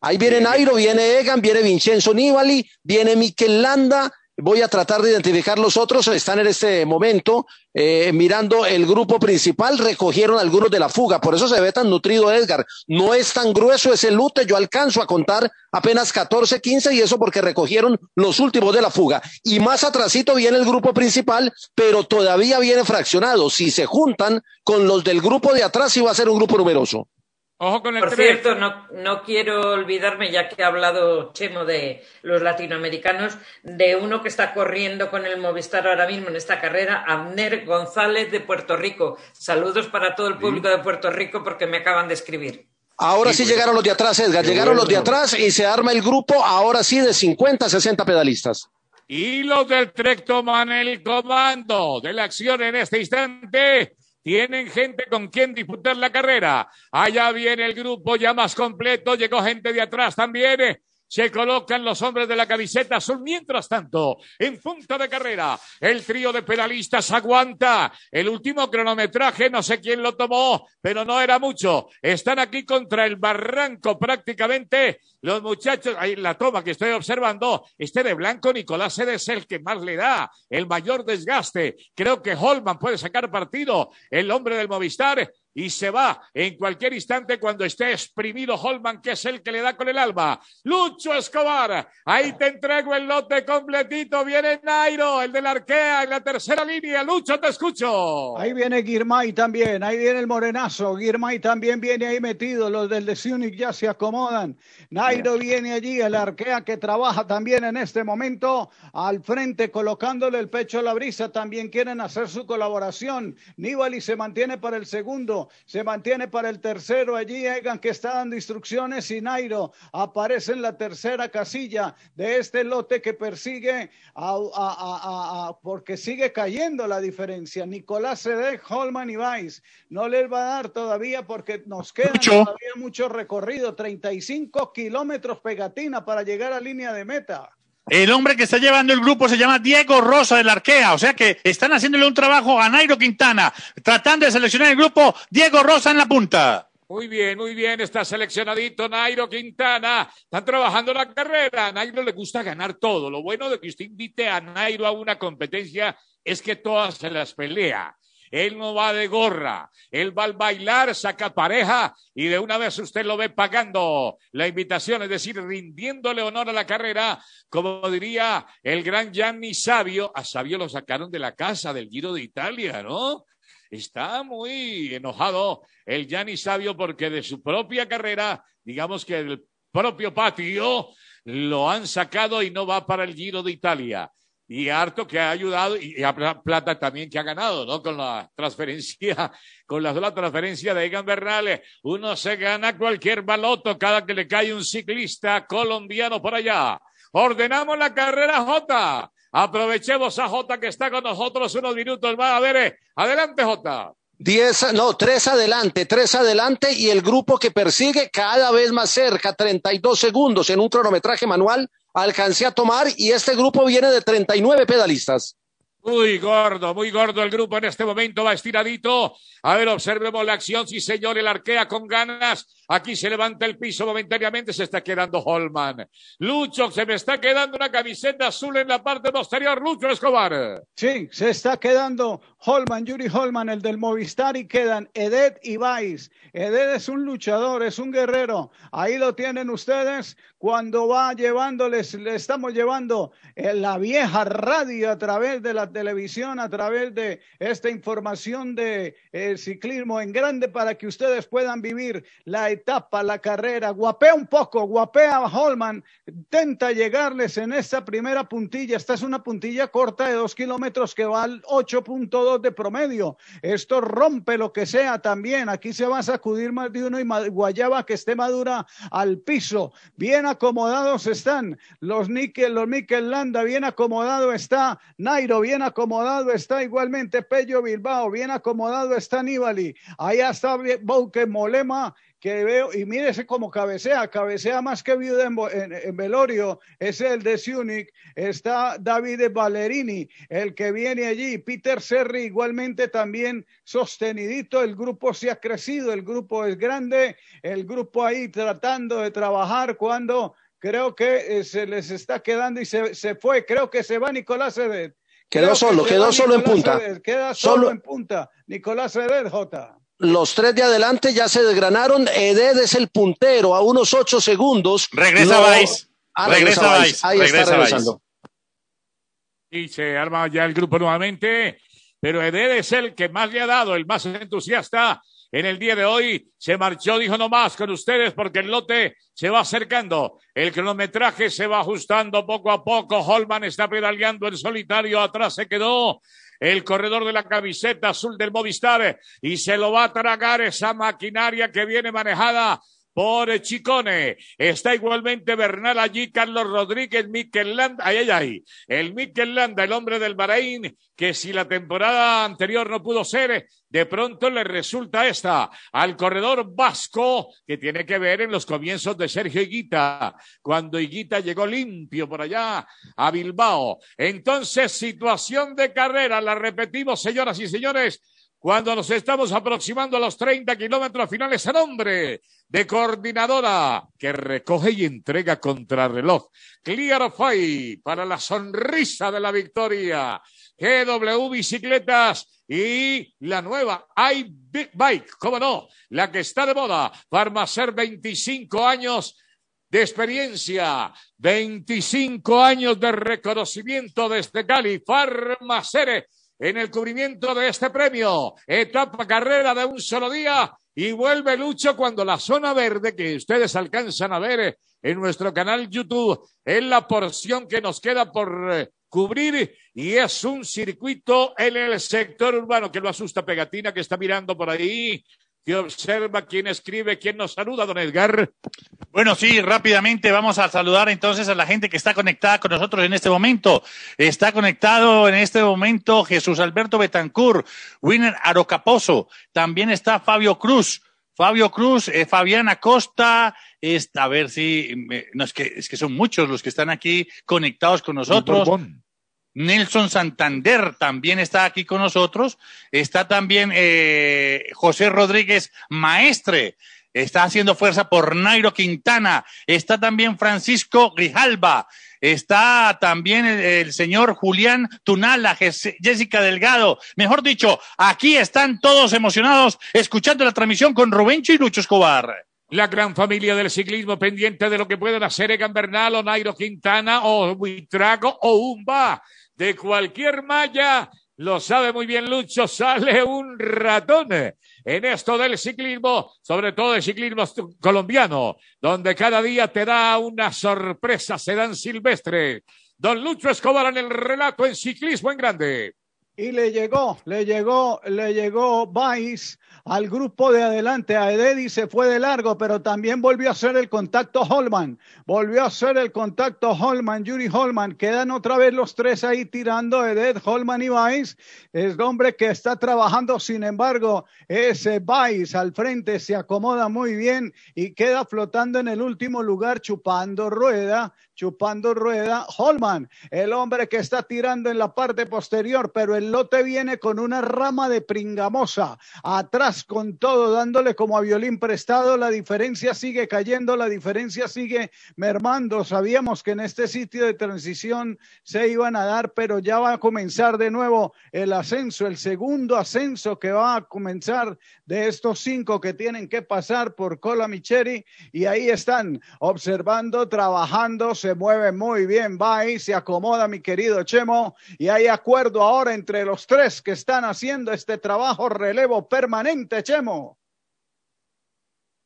Ahí viene Nairo, viene Egan, viene Vincenzo Nibali, viene Mikel Landa. Voy a tratar de identificar los otros. Están en este momento eh, mirando el grupo principal. Recogieron algunos de la fuga. Por eso se ve tan nutrido Edgar. No es tan grueso ese lute. Yo alcanzo a contar apenas 14, 15 y eso porque recogieron los últimos de la fuga. Y más atrasito viene el grupo principal, pero todavía viene fraccionado. Si se juntan con los del grupo de atrás, iba a ser un grupo numeroso con Por cierto, no, quiero olvidarme, ya que ha hablado Chemo de los latinoamericanos, de uno que está corriendo con el Movistar ahora mismo en esta carrera, Abner González de Puerto Rico. Saludos para todo el público de Puerto Rico porque me acaban de escribir. Ahora sí, pues. llegaron los de atrás, Edgar. llegaron los de atrás y se arma el grupo ahora sí de 50, 60 pedalistas. Y los del Trek toman el comando de la acción en este instante tienen gente con quien disputar la carrera. Allá viene el grupo ya más completo, llegó gente de atrás también, eh, se colocan los hombres de la camiseta azul. Mientras tanto, en punta de carrera, el trío de pedalistas aguanta. El último cronometraje, no sé quién lo tomó, pero no era mucho. Están aquí contra el barranco prácticamente. Los muchachos, ahí la toma que estoy observando, este de blanco, Nicolás Sede es el que más le da, el mayor desgaste. Creo que Holman puede sacar partido, el hombre del Movistar y se va en cualquier instante cuando esté exprimido Holman, que es el que le da con el alma. Lucho Escobar, ahí te entrego el lote completito. Viene Nairo, el del arquea en la tercera línea. Lucho, te escucho. Ahí viene Guirmay también, ahí viene el morenazo. Guirmay también viene ahí metido. Los del de ya se acomodan. Nairo viene allí, el arquea que trabaja también en este momento al frente, colocándole el pecho a la brisa. También quieren hacer su colaboración. Nibali se mantiene para el segundo. Se mantiene para el tercero allí. Egan que está dando instrucciones y Nairo aparece en la tercera casilla de este lote que persigue porque sigue cayendo la diferencia. Nicolás Sedek, Holman y Weiss. No les va a dar todavía porque nos queda todavía mucho recorrido. 35 kilómetros pegatina para llegar a línea de meta. El hombre que está llevando el grupo se llama Diego Rosa de la Arquea, o sea que están haciéndole un trabajo a Nairo Quintana, tratando de seleccionar el grupo Diego Rosa en la punta. Muy bien, muy bien, está seleccionadito Nairo Quintana. Están trabajando la carrera. A Nairo le gusta ganar todo. Lo bueno de que usted invite a Nairo a una competencia es que todas se las pelea. Él no va de gorra. Él va al bailar, saca pareja y de una vez usted lo ve pagando la invitación, es decir, rindiéndole honor a la carrera. Como diría el gran Gianni Sabio, a Sabio lo sacaron de la casa del Giro de Italia, ¿no? Está muy enojado el Gianni Sabio porque de su propia carrera, digamos que del propio patio, lo han sacado y no va para el Giro de Italia y harto que ha ayudado y, a plata también que ha ganado, ¿no? Con la transferencia, con la transferencia de Egan Bernales. uno se gana cualquier baloto cada que le cae un ciclista colombiano por allá. Ordenamos la carrera J. Aprovechemos a J que está con nosotros unos minutos va A ver, eh, adelante J. Diez, no, tres adelante, tres adelante y el grupo que persigue cada vez más cerca, 32 segundos en un cronometraje manual alcancé a tomar y este grupo viene de 39 pedalistas. Muy gordo, muy gordo el grupo en este momento, va estiradito. A ver, observemos la acción, sí señor, el arquea con ganas. Aquí se levanta el piso momentáneamente, se está quedando Holman. Lucho, se me está quedando una camiseta azul en la parte posterior, Lucho Escobar. Sí, se está quedando Holman, Yuri Holman, el del Movistar, y quedan Edet y Vais. Edet es un luchador, es un guerrero. Ahí lo tienen ustedes cuando va llevándoles, le estamos llevando en eh, la vieja radio a través de la televisión, a través de esta información de eh, ciclismo en grande para que ustedes puedan vivir la etapa, la carrera. Guapea un poco, guapea a Holman, intenta llegarles en esta primera puntilla. Esta es una puntilla corta de dos kilómetros que va al 8.2 de promedio. Esto rompe lo que sea también. Aquí se va a sacudir más de uno y guayaba que esté madura al piso. Bien acomodados están los níquel los Mikel Landa, bien acomodado está Nairo, bien acomodado está igualmente Pello Bilbao, bien acomodado está Nibali. Allá está Bouque Molema que veo, y mírese como cabecea, cabecea más que viuda en, en, velorio, es el de Zunic, está David Valerini, el que viene allí, Peter Serri igualmente también sostenidito, el grupo se ha crecido, el grupo es grande, el grupo ahí tratando de trabajar cuando creo que eh, se les está quedando y se, fue, creo que se va Nicolás Eder. Quedó solo, quedó solo en punta. queda solo, en punta, Nicolás Eder, J. Los tres de adelante ya se desgranaron. Eded es el puntero a unos ocho segundos. Regresa Vais. Ah, regresa Ahí Y se arma ya el grupo nuevamente. Pero Eded es el que más le ha dado, el más entusiasta en el día de hoy se marchó, dijo nomás con ustedes porque el lote se va acercando, el cronometraje se va ajustando poco a poco, Holman está pedaleando en solitario, atrás se quedó el corredor de la camiseta azul del Movistar eh, y se lo va a tragar esa maquinaria que viene manejada por Chicone. Está igualmente Bernal allí, Carlos Rodríguez, Mikel ahí ahí ahí el Mikel el hombre del Bahrein, que si la temporada anterior no pudo ser, de pronto le resulta esta al corredor vasco, que tiene que ver en los comienzos de Sergio Higuita, cuando Higuita llegó limpio por allá a Bilbao. Entonces, situación de carrera, la repetimos, señoras y señores, cuando nos estamos aproximando a los 30 kilómetros finales a nombre de coordinadora que recoge y entrega contrarreloj. Clear Fight para la sonrisa de la victoria. GW Bicicletas y la nueva iBike, Bike, cómo no, la que está de moda. Farmacer 25 años de experiencia, 25 años de reconocimiento desde Cali. Farmacere en el cubrimiento de este premio. Etapa carrera de un solo día y vuelve Lucho cuando la zona verde que ustedes alcanzan a ver eh, en nuestro canal YouTube es la porción que nos queda por eh, cubrir y es un circuito en el sector urbano que lo asusta Pegatina que está mirando por ahí que observa, quién escribe, quién nos saluda, don Edgar. Bueno, sí, rápidamente vamos a saludar entonces a la gente que está conectada con nosotros en este momento. Está conectado en este momento Jesús Alberto Betancur, Winner Arocaposo, también está Fabio Cruz. Fabio Cruz, eh, Fabián Acosta, a ver si, no, es, que, es que son muchos los que están aquí conectados con nosotros. Nelson Santander también está aquí con nosotros. Está también eh, José Rodríguez Maestre. Está haciendo fuerza por Nairo Quintana. Está también Francisco Grijalba. Está también el, señor Julián Tunala, Jessica Delgado. Mejor dicho, aquí están todos emocionados escuchando la transmisión con Rubencho y Lucho Escobar. La gran familia del ciclismo pendiente de lo que pueden hacer Egan Bernal o Nairo Quintana o Buitrago o Umba de cualquier malla. Lo sabe muy bien Lucho, sale un ratón en esto del ciclismo, sobre todo el ciclismo colombiano, donde cada día te da una sorpresa, se dan silvestre. Don Lucho Escobar en el relato en ciclismo en grande. Y le llegó, le llegó, le llegó Vice al grupo de adelante. A y se fue de largo, pero también volvió a hacer el contacto Holman. Volvió a hacer el contacto Holman, Yuri Holman. Quedan otra vez los tres ahí tirando. Eded, Holman y Vice. Es el hombre que está trabajando. Sin embargo, ese eh, Vice al frente se acomoda muy bien y queda flotando en el último lugar, chupando rueda chupando rueda. Holman, el hombre que está tirando en la parte posterior, pero el lote viene con una rama de pringamosa. Atrás con todo, dándole como a violín prestado. La diferencia sigue cayendo, la diferencia sigue mermando. Sabíamos que en este sitio de transición se iban a dar, pero ya va a comenzar de nuevo el ascenso, el segundo ascenso que va a comenzar de estos cinco que tienen que pasar por Cola Micheri. Y ahí están observando, trabajando, se mueve muy bien, va y se acomoda mi querido Chemo y hay acuerdo ahora entre los tres que están haciendo este trabajo relevo permanente, Chemo.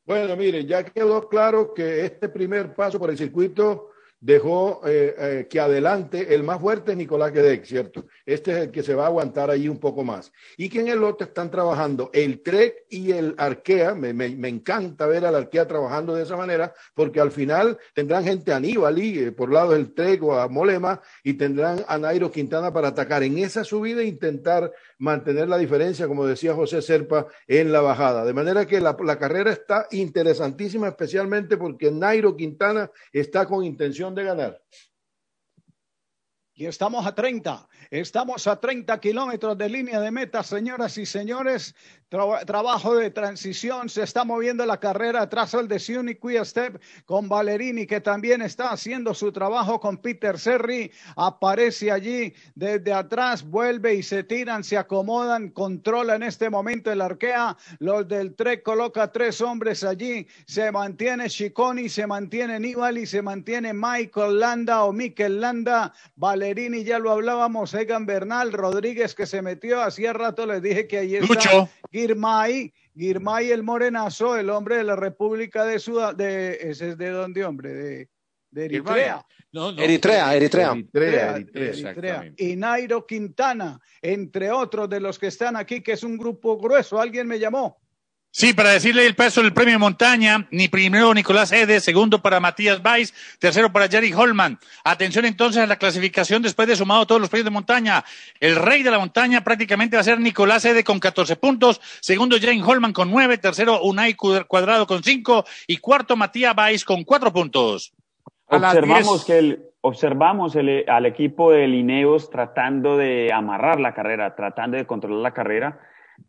Bueno, miren, ya quedó claro que este primer paso por el circuito dejó eh, eh, que adelante el más fuerte es Nicolás Guedec, ¿cierto? Este es el que se va a aguantar ahí un poco más. Y que en el otro están trabajando el Trek y el Arkea. Me, encanta ver al Arkea trabajando de esa manera, porque al final tendrán gente a Aníbal eh, por lado del Trek o a Molema y tendrán a Nairo Quintana para atacar en esa subida e intentar mantener la diferencia, como decía José Serpa, en la bajada. De manera que la, la carrera está interesantísima, especialmente porque Nairo Quintana está con intención de ganar. Y estamos a 30, estamos a 30 kilómetros de línea de meta, señoras y señores trabajo de transición, se está moviendo la carrera atrás el de Siuni Step con Valerini, que también está haciendo su trabajo con Peter Serri. Aparece allí desde atrás, vuelve y se tiran, se acomodan, controla en este momento el arquea. Los del Trek coloca tres hombres allí. Se mantiene Chiconi, se mantiene y se mantiene Michael Landa o Mikel Landa. Valerini, ya lo hablábamos, Egan Bernal, Rodríguez que se metió. Hacía rato les dije que ahí está. Girmay, Girmay el morenazo, el hombre de la República de Sudán, de, ese es de dónde, hombre, de, Eritrea. Eritrea. Eritrea, Eritrea. Eritrea, Eritrea. Y Nairo Quintana, entre otros de los que están aquí, que es un grupo grueso, alguien me llamó. Sí, para decirle el peso del premio Montaña, ni primero Nicolás Ede, segundo para Matías Valls, tercero para Jerry Holman. Atención entonces a la clasificación después de sumado todos los premios de montaña. El rey de la montaña prácticamente va a ser Nicolás Ede con 14 puntos, segundo Jerry Holman con 9, tercero Unai Cuadrado con 5 y cuarto Matías Valls con 4 puntos. observamos, que el, observamos el, al equipo de Lineos tratando de amarrar la carrera, tratando de controlar la carrera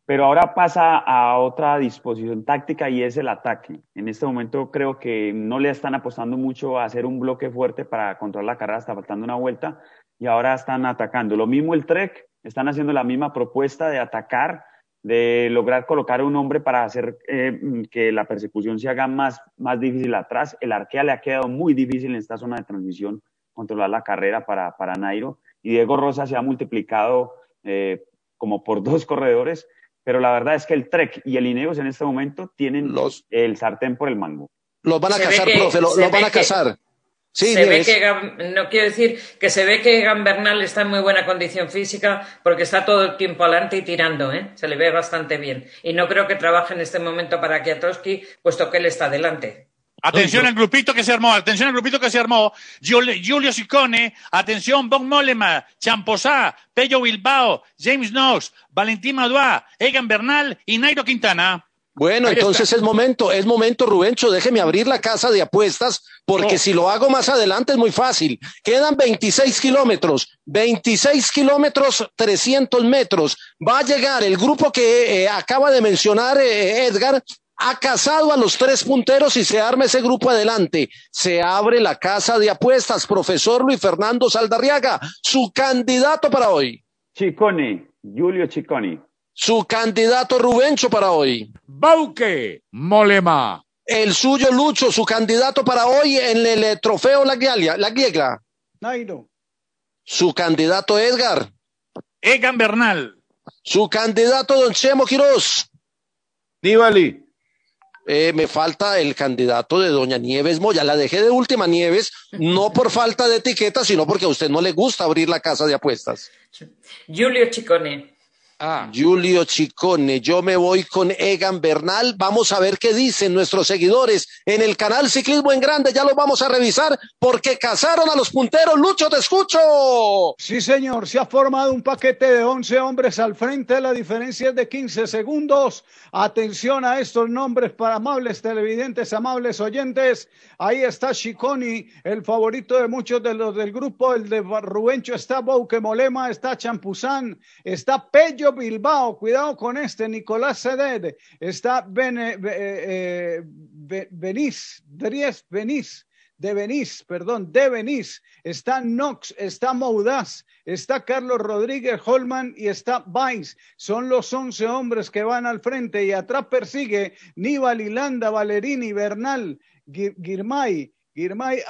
pero ahora pasa a otra disposición táctica y es el ataque. En este momento creo que no le están apostando mucho a hacer un bloque fuerte para controlar la carrera está faltando una vuelta y ahora están atacando. Lo mismo el Trek, están haciendo la misma propuesta de atacar, de lograr colocar un hombre para hacer eh, que la persecución se haga más, más difícil atrás. El Arkea le ha quedado muy difícil en esta zona de transmisión controlar la carrera para, para Nairo y Diego Rosa se ha multiplicado eh, como por dos corredores pero la verdad es que el Trek y el Ineos en este momento tienen los, el sartén por el mango. Los van a cazar, profe, los, van a cazar. Sí, se ve que, no quiero decir que se ve que Gambernal está en muy buena condición física porque está todo el tiempo adelante y tirando, ¿eh? se le ve bastante bien. Y no creo que trabaje en este momento para Kiatowski, puesto que él está adelante. Atención al grupito que se armó, atención al grupito que se armó. Julio Sicone, atención Bon Molema, Champosá, Pello Bilbao, James Knox, Valentín Maduá, Egan Bernal y Nairo Quintana. Bueno, entonces es momento, es momento, Rubencho, déjeme abrir la casa de apuestas, porque oh. si lo hago más adelante es muy fácil. Quedan 26 kilómetros, 26 kilómetros, 300 metros. Va a llegar el grupo que eh, acaba de mencionar eh, Edgar, ha casado a los tres punteros y se arma ese grupo adelante. Se abre la casa de apuestas, profesor Luis Fernando Saldarriaga, su candidato para hoy. Chiconi, Julio Chiconi. Su candidato Rubencho para hoy. Bauke, Molema. El suyo Lucho, su candidato para hoy en el, eh, trofeo La Giegla. La Su candidato Edgar. Egan Bernal. Su candidato Don Chemo Quiroz Nibali. Eh, me falta el candidato de doña Nieves Moya. La dejé de última Nieves, no por falta de etiqueta, sino porque a usted no le gusta abrir la casa de apuestas. Julio Chicone. Julio ah. Chicone, yo me voy con Egan Bernal. Vamos a ver qué dicen nuestros seguidores en el canal Ciclismo en Grande. Ya lo vamos a revisar porque cazaron a los punteros. Lucho, te escucho. Sí, señor, se ha formado un paquete de 11 hombres al frente. La diferencia es de 15 segundos. Atención a estos nombres para amables televidentes, amables oyentes. Ahí está Chicone, el favorito de muchos de los del grupo, el de Rubencho, está Bouque Molema, está Champuzán, está Pello Bilbao, cuidado con este, Nicolás Ceded, está Bene, eh, eh, Dries de Benís, perdón, de Benís, está Knox, está Moudaz, está Carlos Rodríguez Holman y está vice Son los once hombres que van al frente y atrás persigue Níbal, Hilanda, Valerini, Bernal, Guirmay, Irmay,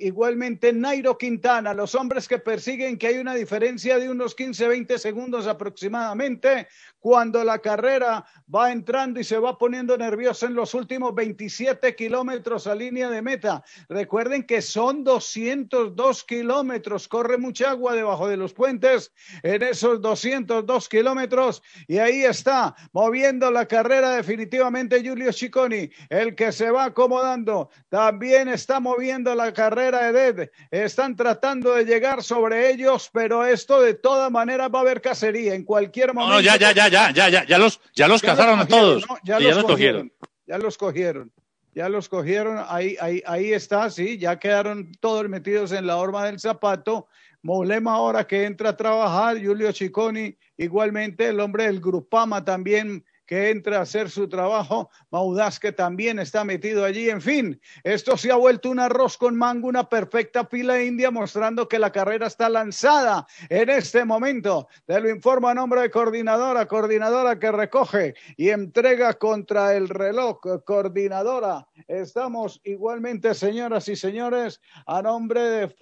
igualmente Nairo Quintana, los hombres que persiguen, que hay una diferencia de unos 15, 20 segundos aproximadamente cuando la carrera va entrando y se va poniendo nerviosa en los últimos 27 kilómetros a línea de meta. Recuerden que son 202 kilómetros, corre mucha agua debajo de los puentes en esos 202 kilómetros y ahí está moviendo la carrera definitivamente Julio Chiconi, el que se va acomodando. También está moviendo la carrera Eded, están tratando de llegar sobre ellos, pero esto de toda manera va a haber cacería en cualquier momento. ya, ya, ya ya, ya, ya, ya los, ya los cazaron a todos. Ya, los cogieron, Ya los cogieron. Ya los cogieron, ahí, ahí, ahí está, sí, ya quedaron todos metidos en la horma del zapato. Molema ahora que entra a trabajar, Julio Chiconi, igualmente el hombre del Grupama también que entra a hacer su trabajo, Maudaz que también está metido allí, en fin, esto se ha vuelto un arroz con mango, una perfecta pila india mostrando que la carrera está lanzada en este momento. Te lo informo a nombre de coordinadora, coordinadora que recoge y entrega contra el reloj, coordinadora. Estamos igualmente, señoras y señores, a nombre de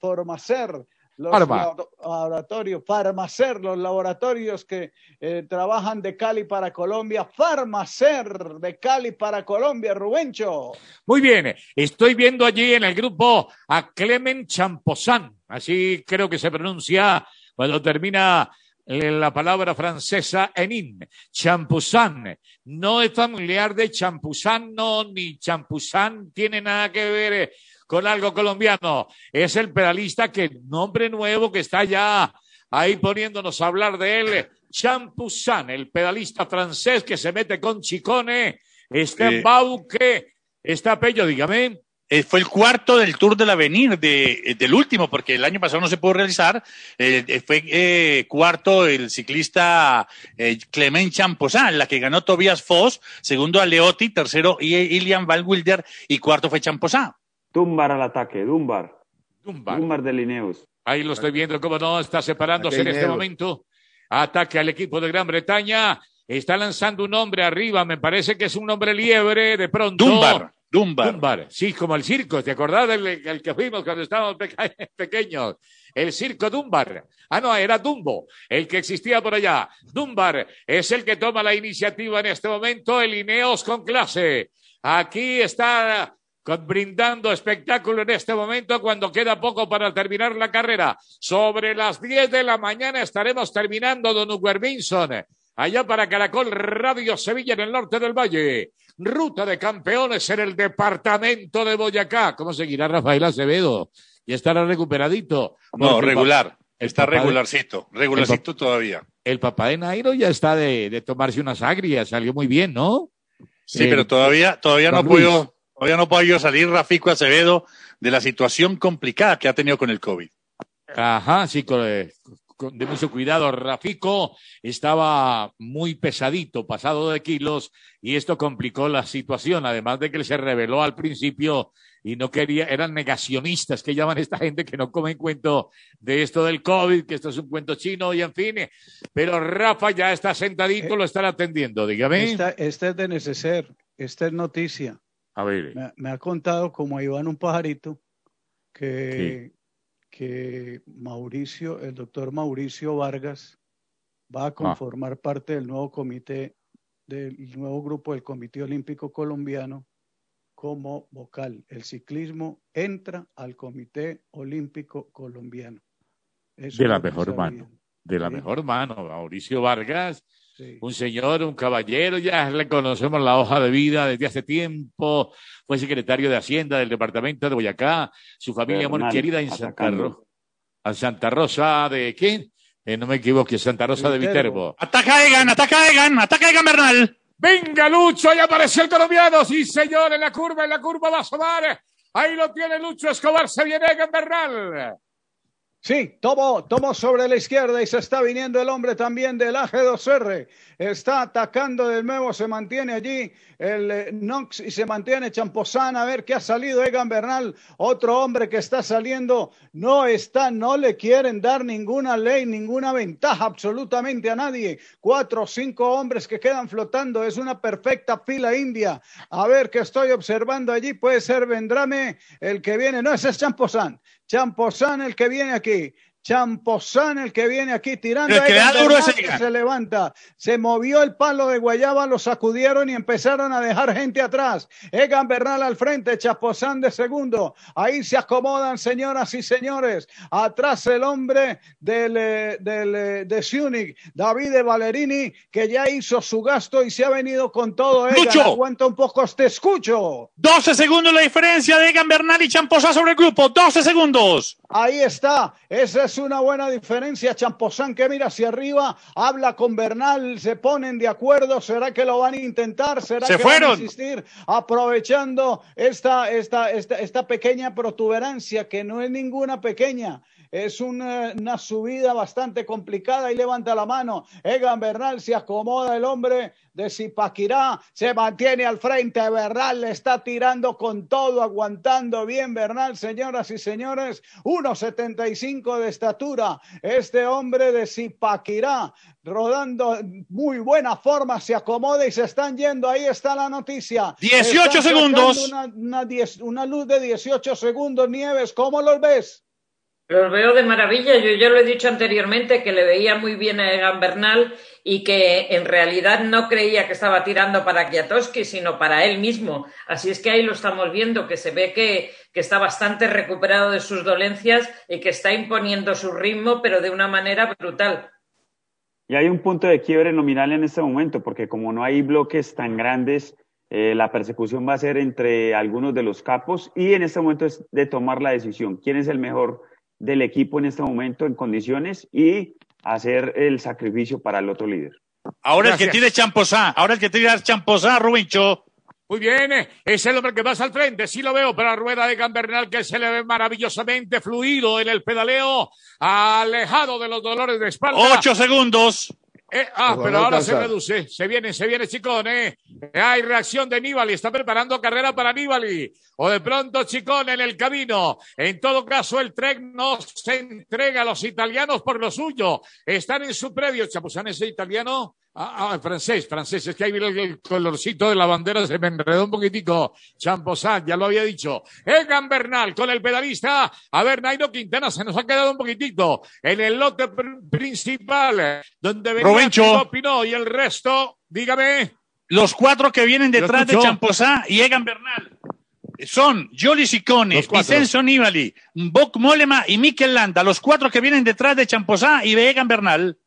Formacer los laboratorios, Farmacer, los laboratorios que eh, trabajan de Cali para Colombia, Farmacer de Cali para Colombia, Rubencho. Muy bien, eh, estoy viendo allí en el grupo a Clemen Champosan. así creo que se pronuncia cuando termina eh, la palabra francesa en in. Champosan, No es familiar de champusano ni Champuzán tiene nada que ver con algo colombiano. Es el pedalista que nombre nuevo que está ya ahí poniéndonos a hablar de él. Champusan, el pedalista francés que se mete con Chicone, este eh, Bauque, está Pello, dígame. Eh, fue el cuarto del Tour del Avenir, de, eh, del último, porque el año pasado no se pudo realizar. fue cuarto el ciclista Clement Champosan, la que ganó Tobias Foss, segundo a Leotti, tercero Ilian Van Wilder y cuarto fue Champosan. Dumbar al ataque, Dumbar. Dumbar. de Lineos. Ahí lo estoy viendo, cómo no, está separándose en este momento. Ataque al equipo de Gran Bretaña. Está lanzando un hombre arriba, me parece que es un hombre liebre, de pronto. Dumbar. Dumbar. Sí, como el circo, ¿te acordás del, que fuimos cuando estábamos pequeños? El circo Dumbar. Ah, no, era Dumbo, el que existía por allá. Dumbar es el que toma la iniciativa en este momento, el Ineos con clase. Aquí está brindando espectáculo en este momento cuando queda poco para terminar la carrera. Sobre las diez de la mañana estaremos terminando, don Hugo allá para Caracol Radio Sevilla en el norte del Valle. Ruta de campeones en el departamento de Boyacá. ¿Cómo seguirá Rafael Acevedo? Y estará recuperadito. No, regular. Está regularcito, regularcito todavía. El papá de Nairo ya está de, de tomarse unas agrias, salió muy bien, ¿no? Sí, pero todavía, todavía no pudo Todavía no puedo salir Rafico Acevedo de la situación complicada que ha tenido con el COVID. Ajá, sí, eh, con, de mucho cuidado. Rafico estaba muy pesadito, pasado de kilos, y esto complicó la situación, además de que se reveló al principio y no quería, eran negacionistas que llaman esta gente que no comen cuento de esto del COVID, que esto es un cuento chino y en fin. Eh, pero Rafa ya está sentadito, eh, lo están atendiendo, dígame. Este es de neceser, esta es noticia. Eh. Me, ha contado como Iván un pajarito que, que Mauricio, el doctor Mauricio Vargas, va a ah. conformar parte del nuevo comité, del nuevo grupo del Comité Olímpico Colombiano como vocal. El ciclismo entra al Comité Olímpico Colombiano. de la mejor mano, de la mejor mano. Mauricio Vargas un señor, un caballero, ya le conocemos la hoja de vida desde hace tiempo. Fue secretario de Hacienda del departamento de Boyacá. Su familia muy querida en Santa Rosa. A Santa Rosa de quién? Eh, no me equivoque, Santa Rosa de Viterbo. Ataca Egan, ataca Egan, ataca Egan Bernal. Venga, Lucho, ahí apareció el colombiano. Sí, señor, en la curva, en la curva va a sobar. Ahí lo tiene Lucho Escobar, se viene Egan Bernal. Sí, tomo, tomo sobre la izquierda y se está viniendo el hombre también del AG2R. Está atacando de nuevo, se mantiene allí el eh, Nox y se mantiene Champosán. A ver qué ha salido Egan Bernal, otro hombre que está saliendo. No está, no le quieren dar ninguna ley, ninguna ventaja absolutamente a nadie. Cuatro o cinco hombres que quedan flotando. Es una perfecta fila india. A ver qué estoy observando allí. Puede ser Vendrame el que viene. No, ese es Champosán. Champosán el que viene aquí. Champosán, el que viene aquí tirando. El que Se levanta. Se movió el palo de Guayaba, lo sacudieron y empezaron a dejar gente atrás. Egan Bernal al frente, Champosán de segundo. Ahí se acomodan, señoras y señores. Atrás el hombre del, eh, eh, de Zunich, David de Valerini, que ya hizo su gasto y se ha venido con todo. Egan, un poco, te escucho. 12 segundos la diferencia de Egan Bernal y Champosán sobre el grupo. 12 segundos. Ahí está. Ese es una buena diferencia. Champosán que mira hacia arriba, habla con Bernal, se ponen de acuerdo. ¿Será que lo van a intentar? ¿Será que van a insistir? Aprovechando esta, esta, esta pequeña protuberancia, que no es ninguna pequeña, es una, subida bastante complicada y levanta la mano. Egan Bernal se acomoda el hombre de Zipaquirá, se mantiene al frente. Bernal le está tirando con todo, aguantando bien Bernal, señoras y señores. 1,75 de estatura. Este hombre de Zipaquirá, rodando muy buena forma, se acomoda y se están yendo. Ahí está la noticia. 18 segundos. Una, una luz de 18 segundos, Nieves. ¿Cómo los ves? Los veo de maravilla. Yo ya lo he dicho anteriormente que le veía muy bien a Egan Bernal y que en realidad no creía que estaba tirando para Kwiatkowski, sino para él mismo. Así es que ahí lo estamos viendo, que se ve que, está bastante recuperado de sus dolencias y que está imponiendo su ritmo, pero de una manera brutal. Y hay un punto de quiebre nominal en este momento, porque como no hay bloques tan grandes, eh, la persecución va a ser entre algunos de los capos y en este momento es de tomar la decisión. ¿Quién es el mejor? del equipo en este momento en condiciones y hacer el sacrificio para el otro líder. Ahora el que tiene Champosá, ahora el que tiene Champosá, Rubincho. Muy bien, eh, es el hombre que pasa al frente, sí lo veo, pero la rueda de Gambernal que se le ve maravillosamente fluido en el pedaleo, alejado de los dolores de espalda. Ocho segundos. Eh, ah, pero ahora se reduce. Se viene, se viene, Chicón. Eh, hay reacción de Nibali. Está preparando carrera para Nibali. O de pronto Chicón, en el camino. En todo caso, el tren no se entrega a los italianos por lo suyo. Están en su previo, Chapuzán ese italiano. Ah, ah francés, francés, es que ahí el, colorcito de la bandera se me enredó un poquitico. Champosat, ya lo había dicho. Egan eh, Bernal con el pedalista. A ver, Nairo Quintana se nos ha quedado un poquitito en el lote principal, donde venía Pinot y el resto, dígame. Los cuatro que vienen detrás de Champosá y Egan Bernal son Joly Sicone, Vicenzo Nibali, Boc Molema y Mikel Landa, los cuatro que vienen detrás de Champosá y de Egan Bernal.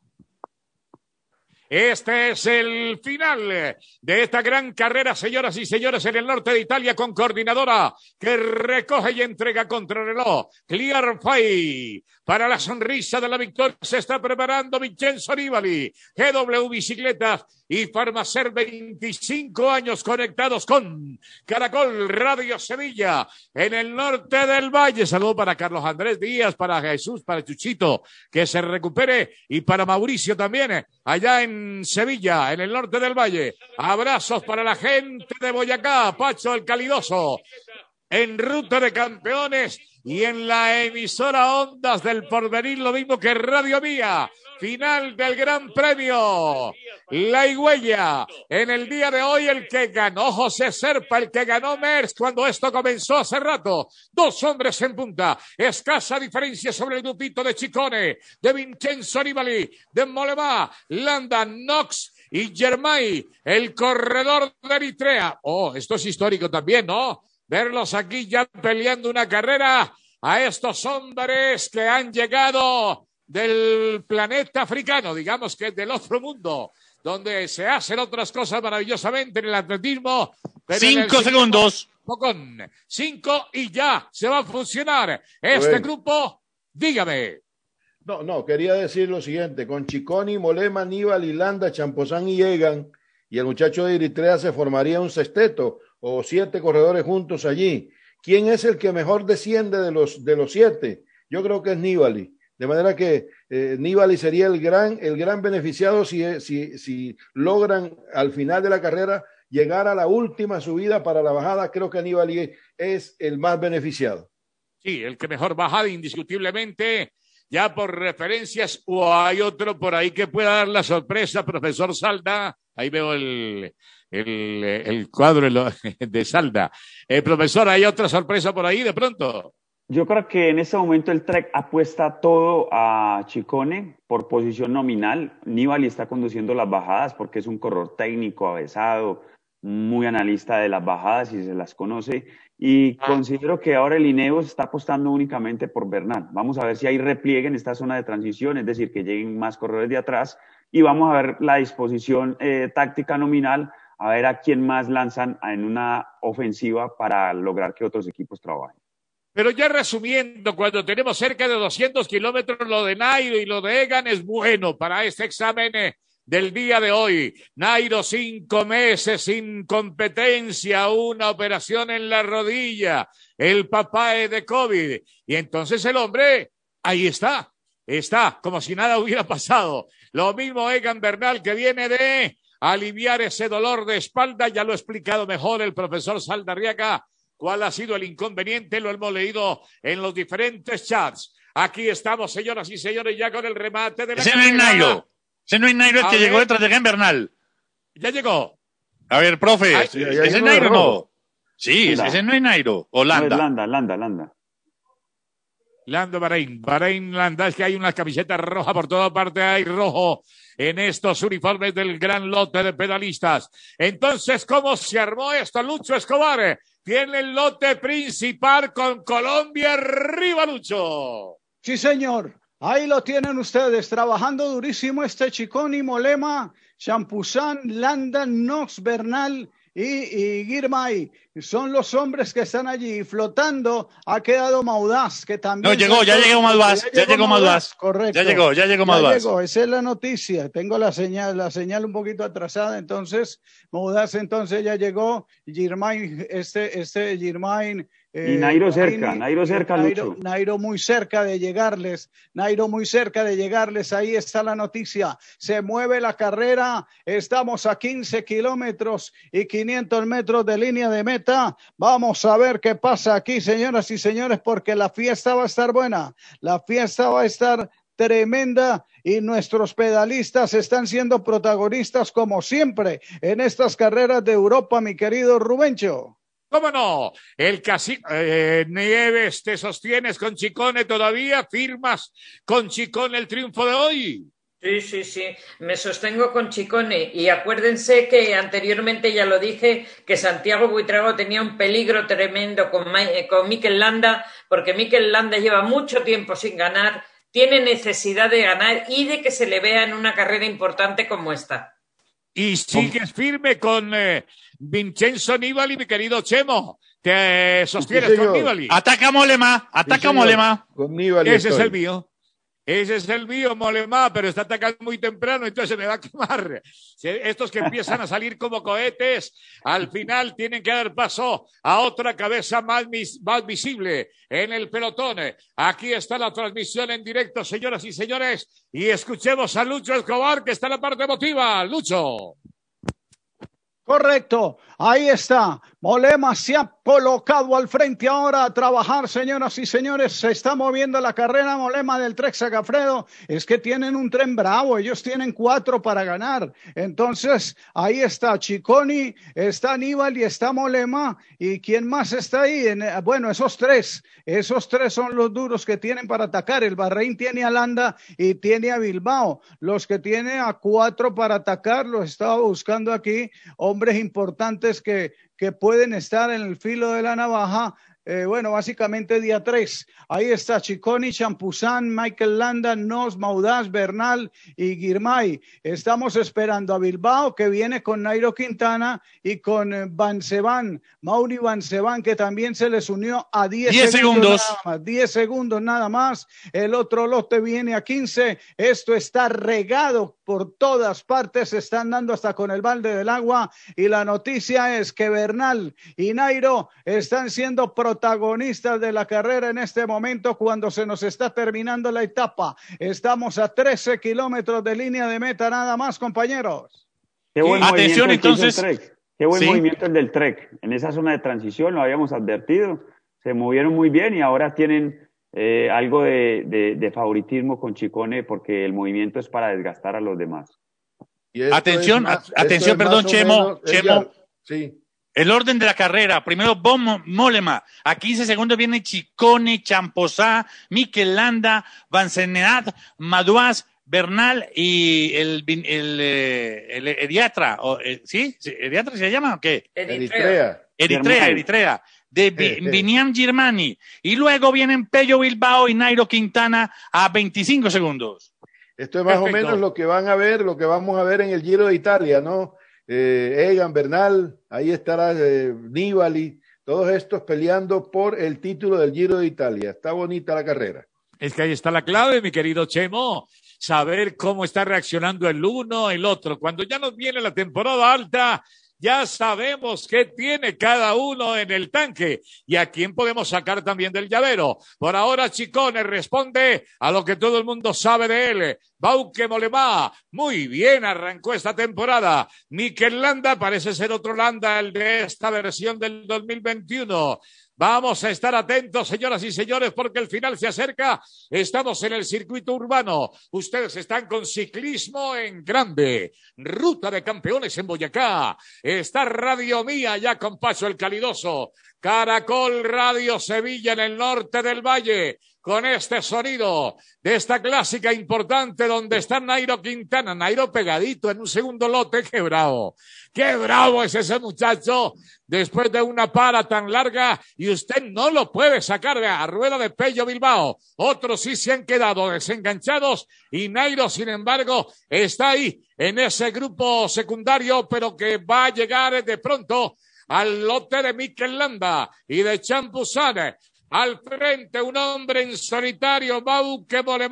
Este es el final de esta gran carrera, señoras y señores, en el norte de Italia con coordinadora que recoge y entrega contra el reloj. Clear Fay para la sonrisa de la victoria se está preparando Vincenzo Nibali, GW Bicicletas y Farmacer 25 años conectados con Caracol Radio Sevilla en el norte del valle. Saludo para Carlos Andrés Díaz, para Jesús, para Chuchito, que se recupere y para Mauricio también, allá en Sevilla, en el norte del valle. Abrazos para la gente de Boyacá, Pacho el Calidoso en ruta de campeones y en la emisora Ondas del Porvenir, lo mismo que Radio Vía, Final del Gran Premio. La Higüeya. En el día de hoy, el que ganó José Serpa, el que ganó Merz cuando esto comenzó hace rato. Dos hombres en punta. Escasa diferencia sobre el grupito de Chicone, de Vincenzo Nibali, de Moleva, Landa, Knox y Germay, el corredor de Eritrea. Oh, esto es histórico también, ¿no? verlos aquí ya peleando una carrera a estos hombres que han llegado del planeta africano, digamos que del otro mundo, donde se hacen otras cosas maravillosamente en el atletismo. cinco segundos. Pocón, cinco y ya se va a funcionar este grupo. Dígame. No, no, quería decir lo siguiente, con Chiconi, Molema, níbal Ilanda, champosán y Egan, y el muchacho de Eritrea se formaría un sexteto, o siete corredores juntos allí. ¿Quién es el que mejor desciende de los, de los siete? Yo creo que es Nibali. De manera que eh, Nibali sería el gran, el gran beneficiado eh, si, si logran al final de la carrera llegar a la última subida para la bajada. Creo que Nibali es el más beneficiado. Sí, el que mejor bajada indiscutiblemente ya por referencias o hay otro por ahí que pueda dar la sorpresa, profesor Salda. Ahí veo el, el, cuadro de Salda. Eh, profesor, ¿hay otra sorpresa por ahí de pronto? Yo creo que en este momento el Trek apuesta todo a Chicone por posición nominal. Nibali está conduciendo las bajadas porque es un corredor técnico, avesado, muy analista de las bajadas y se las conoce. Y ah. considero que ahora el Ineos está apostando únicamente por Bernal. Vamos a ver si hay repliegue en esta zona de transición, es decir, que lleguen más corredores de atrás y vamos a ver la disposición eh, táctica nominal, a ver a quién más lanzan en una ofensiva para lograr que otros equipos trabajen. Pero ya resumiendo, cuando tenemos cerca de 200 kilómetros, lo de Nairo y lo de Egan es bueno para este examen. Eh, del día de hoy. Nairo, cinco meses sin competencia, una operación en la rodilla, el papá es de COVID. Y entonces el hombre, ahí está, está, como si nada hubiera pasado. Lo mismo Egan Bernal que viene de aliviar ese dolor de espalda, ya lo ha explicado mejor el profesor Saldarriaga cuál ha sido el inconveniente, lo hemos leído en los diferentes chats. Aquí estamos, señoras y señores, ya con el remate de la es Nairo que llegó detrás de Gen Ya llegó. A ver, profe, ¿ese Nairo Sí, ese no es Nairo. O Landa. Holanda, Landa, Landa, Lando Bahrein, Bahrein Landa, es que hay unas camisetas rojas por toda parte, hay rojo en estos uniformes del gran lote de pedalistas. Entonces, ¿cómo se armó esto? Lucho Escobar tiene el lote principal con Colombia arriba, Lucho. Sí, señor. Ahí lo tienen ustedes, trabajando durísimo este Chicón Molema, Champuzán, Landa, nox Bernal y, y Son los hombres que están allí flotando. Ha quedado Maudaz, que también. No, llegó, ya llegó Maudaz, ya, llegó Maudaz. Correcto. Ya llegó, ya llegó Maudaz. esa es la noticia. Tengo la señal, la señal un poquito atrasada, entonces. Maudaz entonces ya llegó. Girmay, este, este Girmay y eh, Nairo cerca, Nairo eh, cerca, Lucho. Nairo muy cerca de llegarles, Nairo muy cerca de llegarles, ahí está la noticia, se mueve la carrera, estamos a 15 kilómetros y 500 metros de línea de meta, vamos a ver qué pasa aquí, señoras y señores, porque la fiesta va a estar buena, la fiesta va a estar tremenda y nuestros pedalistas están siendo protagonistas como siempre en estas carreras de Europa, mi querido Rubencho. ¿Cómo no? El Casino eh, Nieves, te sostienes con Chicone todavía, firmas con Chicone el triunfo de hoy. Sí, sí, sí, me sostengo con Chicone y acuérdense que anteriormente ya lo dije que Santiago Buitrago tenía un peligro tremendo con, eh, Miquel Landa porque Miquel Landa lleva mucho tiempo sin ganar, tiene necesidad de ganar y de que se le vea en una carrera importante como esta. Y sigues firme con eh, Vincenzo Nibali, mi querido Chemo. que sostienes con Nibali. Ataca Molema, ataca Molema. Con Nibali Ese es el mío. Ese es el mío, Molema, pero está atacando muy temprano, entonces se me va a quemar. Estos que empiezan a salir como cohetes, al final tienen que dar paso a otra cabeza más, más visible en el pelotón. Aquí está la transmisión en directo, señoras y señores, y escuchemos a Lucho Escobar, que está en la parte emotiva. Lucho. Correcto, ahí está. Molema se ha colocado al frente ahora a trabajar, señoras y señores. Se está moviendo la carrera Molema del Trek Agafredo, Es que tienen un tren bravo, ellos tienen cuatro para ganar. Entonces, ahí está Chiconi, está Aníbal y está Molema. ¿Y quién más está ahí? Eh, bueno, esos tres, esos tres son los duros que tienen para atacar. El Barrein tiene a Landa y tiene a Bilbao. Los que tiene a cuatro para atacar, los estaba buscando aquí, hombres importantes que que pueden estar en el filo de la navaja eh, bueno, básicamente día 3. Ahí está Chiconi, Champuzán, Michael Landa, Nos, Maudaz, Bernal y Guirmay. Estamos esperando a Bilbao, que viene con Nairo Quintana y con eh, Van Mauri Van que también se les unió a 10, segundos. 10 segundos nada más. El otro lote viene a 15. Esto está regado por todas partes. Se están dando hasta con el balde del agua. Y la noticia es que Bernal y Nairo están siendo protagonistas de la carrera en este momento cuando se nos está terminando la etapa. Estamos a 13 kilómetros de línea de meta nada más, compañeros. Qué buen Atención entonces. Qué buen movimiento el del Trek. En esa zona de transición lo habíamos advertido. Se movieron muy bien y ahora tienen eh, algo de, favoritismo con Chicone porque el movimiento es para desgastar a los demás. Atención, atención, perdón, Chemo, Chemo. sí. El orden de la carrera, primero Bom Molema, a 15 segundos viene Chicone, Champosá, Miquelanda, Vanceneat, Maduaz, Bernal y el, el, eh, el, el Ediatra, eh, ¿sí? ¿Ediatra se llama o qué? Eritrea. Eritrea, Eritrea. De este. Girmani. Y luego vienen Pello Bilbao y Nairo Quintana a 25 segundos. Esto es más o menos lo que van a ver, lo que vamos a ver en el Giro de Italia, ¿no? eh, Egan Bernal, ahí estará eh, Nibali, todos estos peleando por el título del Giro de Italia. Está bonita la carrera. Es que ahí está la clave, mi querido Chemo. Saber cómo está reaccionando el uno, el otro. Cuando ya nos viene la temporada alta, ya sabemos qué tiene cada uno en el tanque y a quién podemos sacar también del llavero. Por ahora, Chicones responde a lo que todo el mundo sabe de él. Bauke Molema, muy bien arrancó esta temporada. Mikel Landa parece ser otro Landa, el de esta versión del 2021. Vamos a estar atentos, señoras y señores, porque el final se acerca. Estamos en el circuito urbano. Ustedes están con ciclismo en grande. Ruta de campeones en Boyacá. Está Radio Mía ya con paso el calidoso. Caracol Radio Sevilla en el norte del valle con este sonido de esta clásica importante donde está Nairo Quintana. Nairo pegadito en un segundo lote, qué bravo. Qué bravo es ese muchacho después de una para tan larga y usted no lo puede sacar de la rueda de Pello Bilbao. Otros sí se han quedado desenganchados y Nairo, sin embargo, está ahí en ese grupo secundario, pero que va a llegar de pronto al lote de Mikel Landa y de Champusane al frente un hombre en solitario, Bauke que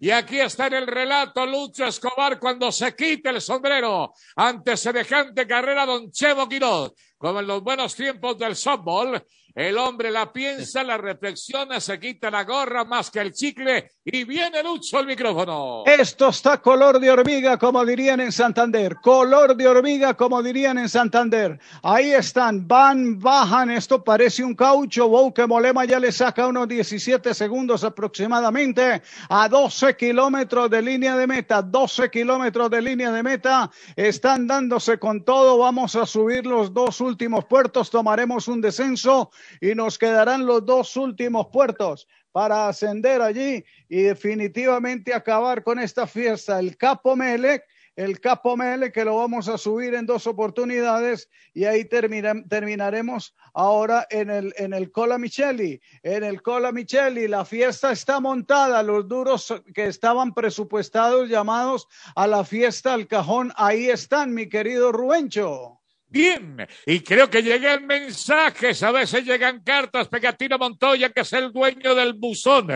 Y aquí está en el relato Lucho Escobar cuando se quita el sombrero ante semejante carrera Don Chevo Quiroz. Como en los buenos tiempos del softball, el hombre la piensa, la reflexiona, se quita la gorra más que el chicle y viene Lucho al micrófono. Esto está color de hormiga, como dirían en Santander. Color de hormiga, como dirían en Santander. Ahí están, van, bajan. Esto parece un caucho. Wow, que Molema ya le saca unos 17 segundos aproximadamente a 12 kilómetros de línea de meta. 12 kilómetros de línea de meta. Están dándose con todo. Vamos a subir los dos últimos puertos. Tomaremos un descenso y nos quedarán los dos últimos puertos para ascender allí y definitivamente acabar con esta fiesta. El Capo Mele, el Capo Mele, que lo vamos a subir en dos oportunidades, y ahí terminaremos ahora en el, en el Cola Micheli. En el Cola Micheli, la fiesta está montada, los duros que estaban presupuestados, llamados a la fiesta al cajón, ahí están, mi querido Rubencho. Bien, y creo que llegan mensajes, a veces llegan cartas, Pegatina Montoya, que es el dueño del buzón.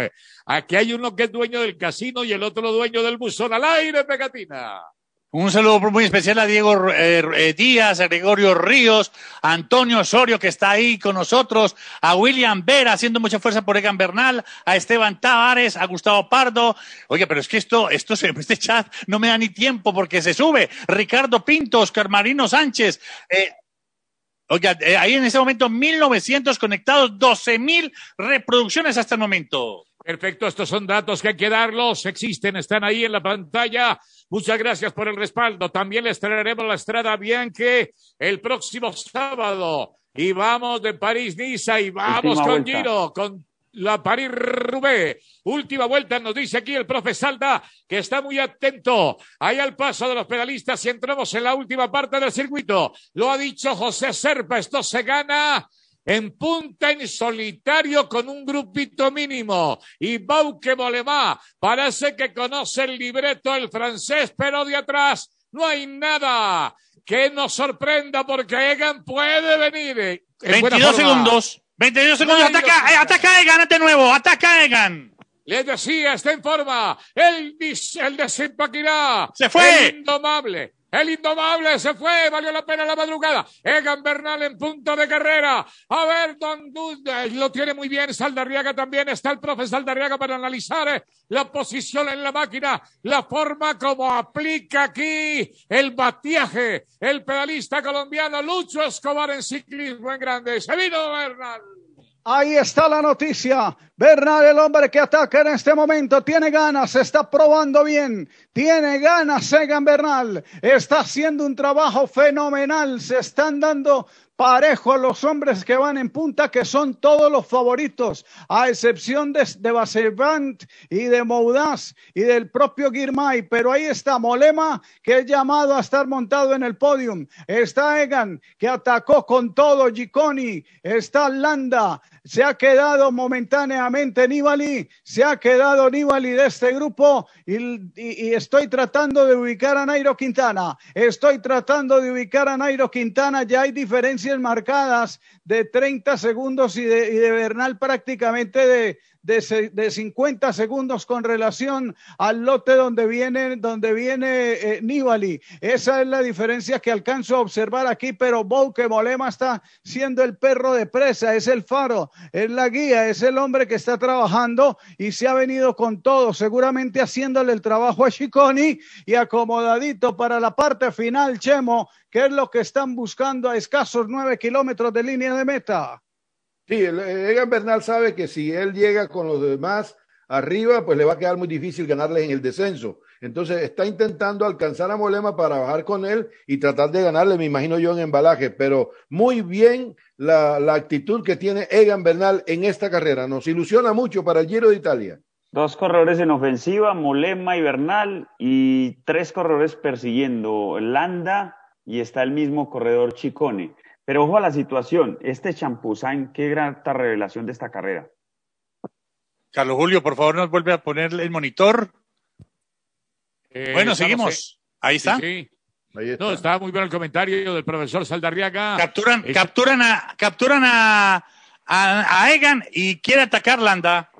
Aquí hay uno que es dueño del casino y el otro dueño del buzón. Al aire, Pegatina. Un saludo muy especial a Diego eh, eh, Díaz, a Gregorio Ríos, a Antonio Osorio, que está ahí con nosotros, a William Vera, haciendo mucha fuerza por Egan Bernal, a Esteban Tavares, a Gustavo Pardo. Oye, pero es que esto, esto, este chat no me da ni tiempo porque se sube. Ricardo Pintos, Carmarino Sánchez. Eh, oiga, ahí en ese momento 1.900 conectados, 12.000 reproducciones hasta el momento. Perfecto, estos son datos que hay que darlos, existen, están ahí en la pantalla. Muchas gracias por el respaldo. También les traeremos la Estrada Bianque el próximo sábado. Y vamos de París-Niza y vamos con Giro, con la París Rubé. Última vuelta, nos dice aquí el profe Salda, que está muy atento. Ahí al paso de los pedalistas y entramos en la última parte del circuito. Lo ha dicho José Serpa, esto se gana en punta en solitario con un grupito mínimo. Y Bauke Bolemá. parece que conoce el libreto del francés, pero de atrás no hay nada que nos sorprenda porque Egan puede venir. 22 segundos. 22 segundos. ataca, eh, ataca Egan de nuevo. Ataca Egan. Les decía, está en forma. El él desempaquirá. Se fue. indomable. El indomable se fue, valió la pena la madrugada. Egan Bernal en punto de carrera. A ver, Don Dude, eh, lo tiene muy bien. Saldarriaga también. Está el profe Saldarriaga para analizar eh, la posición en la máquina, la forma como aplica aquí el batiaje. El pedalista colombiano Lucho Escobar en ciclismo en grande. Se vino Bernal. Ahí está la noticia. Bernal, el hombre que ataca en este momento, tiene ganas, está probando bien, tiene ganas. Segan Bernal está haciendo un trabajo fenomenal. Se están dando parejo a los hombres que van en punta, que son todos los favoritos, a excepción de, de y de Moudaz y del propio Girmay. Pero ahí está Molema, que es llamado a estar montado en el podium. Está Egan, que atacó con todo. Giconi, está Landa, se ha quedado momentáneamente Nibali, se ha quedado Nibali de este grupo y, estoy tratando de ubicar a Nairo Quintana. Estoy tratando de ubicar a Nairo Quintana. Ya hay diferencias marcadas de 30 segundos y de Bernal prácticamente de, de, 50 segundos con relación al lote donde viene, donde viene eh, Nibali. Esa es la diferencia que alcanzo a observar aquí, pero Bouke Molema está siendo el perro de presa, es el faro, es la guía, es el hombre que está trabajando y se ha venido con todo, seguramente haciéndole el trabajo a Chiconi y acomodadito para la parte final, Chemo, que es lo que están buscando a escasos nueve kilómetros de línea de meta. Sí, eh, Egan Bernal sabe que si él llega con los demás arriba, pues le va a quedar muy difícil ganarle en el descenso. Entonces está intentando alcanzar a Molema para bajar con él y tratar de ganarle, me imagino yo, en embalaje. Pero muy bien la, la actitud que tiene Egan Bernal en esta carrera. Nos ilusiona mucho para el Giro de Italia. Dos corredores en ofensiva, Molema y Bernal, y tres corredores persiguiendo, Landa y está el mismo corredor Chicone. Pero ojo a la situación, este Champuzán, qué grata revelación de esta carrera. Carlos Julio, por favor, nos vuelve a poner el monitor. Eh, bueno, seguimos. Ahí está. Sí, está. No, estaba muy bien el comentario del profesor Saldarriaga. Capturan, capturan a, capturan a, Egan y quiere atacar Landa.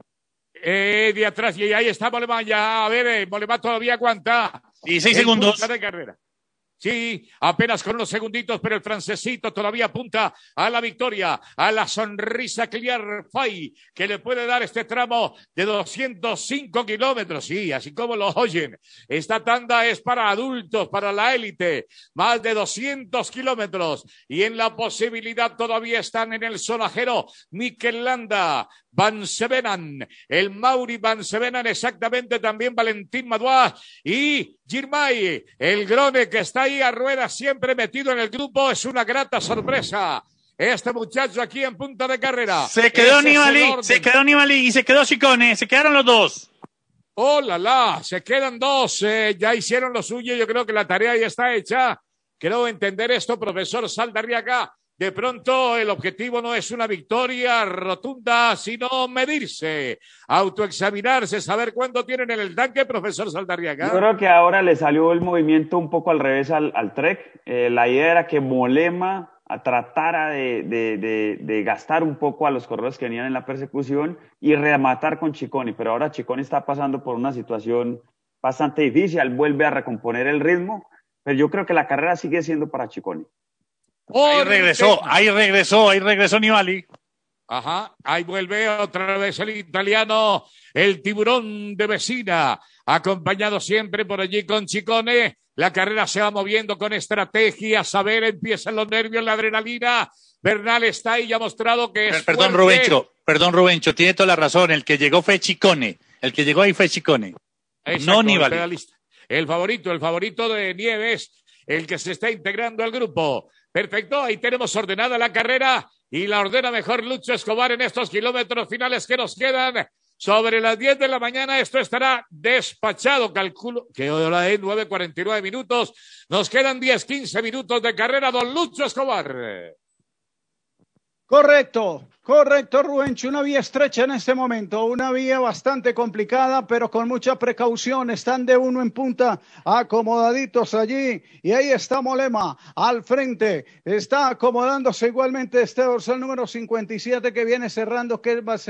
Eh, de atrás, y ahí está Molema. ya. A ver, eh, Molema todavía aguanta. seis segundos. De carrera. Sí, apenas con unos segunditos, pero el francesito todavía apunta a la victoria, a la sonrisa Clear Fay que le puede dar este tramo de 205 kilómetros. Sí, así como lo oyen. Esta tanda es para adultos, para la élite. Más de 200 kilómetros. Y en la posibilidad todavía están en el sonajero Landa. Van Sevenan, el Mauri Van Sevenan, exactamente también Valentín Maduá y Girmay, el Grone que está ahí a rueda siempre metido en el grupo, es una grata sorpresa este muchacho aquí en punta de carrera. Se quedó se quedó Nibali y se quedó Chicone, se quedaron los dos. Oh, la, se quedan dos, eh, ya hicieron lo suyo, yo creo que la tarea ya está hecha. Creo entender esto, profesor Saldarriaga. De pronto el objetivo no es una victoria rotunda, sino medirse, autoexaminarse, saber cuándo tienen el tanque, profesor Saldarriaga. Yo creo que ahora le salió el movimiento un poco al revés al, Trek. Eh, la idea era que Molema tratara de, de, gastar un poco a los corredores que venían en la persecución y rematar con Chiconi. Pero ahora Chiconi está pasando por una situación bastante difícil, vuelve a recomponer el ritmo, pero yo creo que la carrera sigue siendo para Chiconi ahí regresó, ahí regresó, ahí regresó Nibali. Ajá, ahí vuelve otra vez el italiano, el tiburón de vecina, acompañado siempre por allí con Chicone. La carrera se va moviendo con estrategia, saber, empiezan los nervios, la adrenalina. Bernal está ahí y ha mostrado que es. Perdón, Rubencho, perdón, Rubencho, tiene toda la razón. El que llegó fue Chicone. El que llegó ahí fue Chicone. no Nibali. El favorito, el favorito de Nieves, el que se está integrando al grupo. Perfecto, ahí tenemos ordenada la carrera y la ordena mejor Lucho Escobar en estos kilómetros finales que nos quedan. Sobre las 10 de la mañana esto estará despachado, calculo que cuarenta es 9.49 minutos. Nos quedan 10, 15 minutos de carrera, don Lucho Escobar. Correcto. Correcto, Rubencho. Una vía estrecha en este momento, una vía bastante complicada, pero con mucha precaución. Están de uno en punta, acomodaditos allí. Y ahí está Molema al frente. Está acomodándose igualmente este dorsal número 57 que viene cerrando, que es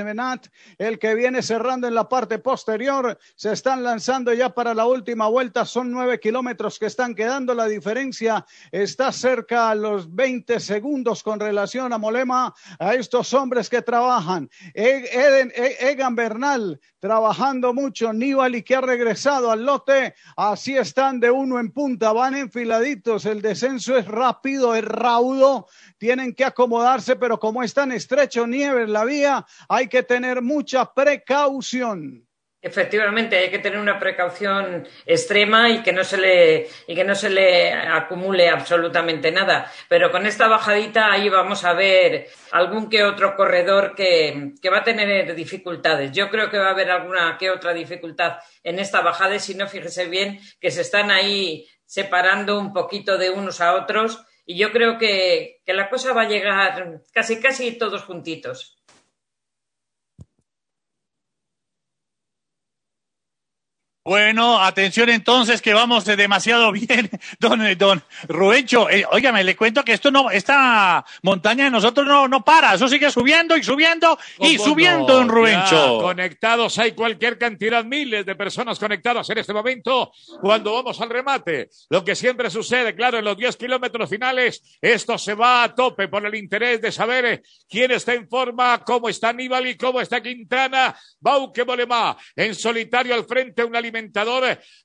el que viene cerrando en la parte posterior. Se están lanzando ya para la última vuelta. Son nueve kilómetros que están quedando. La diferencia está cerca a los 20 segundos con relación a Molema. A estos son hombres que trabajan. E-, e-, Egan Bernal trabajando mucho, Nibali que ha regresado al lote, así están de uno en punta, van enfiladitos, el descenso es rápido, es raudo, tienen que acomodarse, pero como es tan estrecho nieve en la vía, hay que tener mucha precaución. Efectivamente, hay que tener una precaución extrema y que no se le y que no se le acumule absolutamente nada. Pero con esta bajadita ahí vamos a ver algún que otro corredor que, que va a tener dificultades. Yo creo que va a haber alguna que otra dificultad en esta bajada, si no, fíjese bien que se están ahí separando un poquito de unos a otros, y yo creo que, que la cosa va a llegar casi casi todos juntitos. Bueno, atención entonces que vamos demasiado bien, don, don Rubencho. Eh, le cuento que esto no, esta montaña de nosotros no, no para, eso sigue subiendo y subiendo y subiendo, don Rubencho. conectados, hay cualquier cantidad, miles de personas conectadas en este momento cuando vamos al remate. Lo que siempre sucede, claro, en los 10 kilómetros finales, esto se va a tope por el interés de saber eh, quién está en forma, cómo está Aníbal y cómo está Quintana, Bauke Bolema, en solitario al frente, un alimentación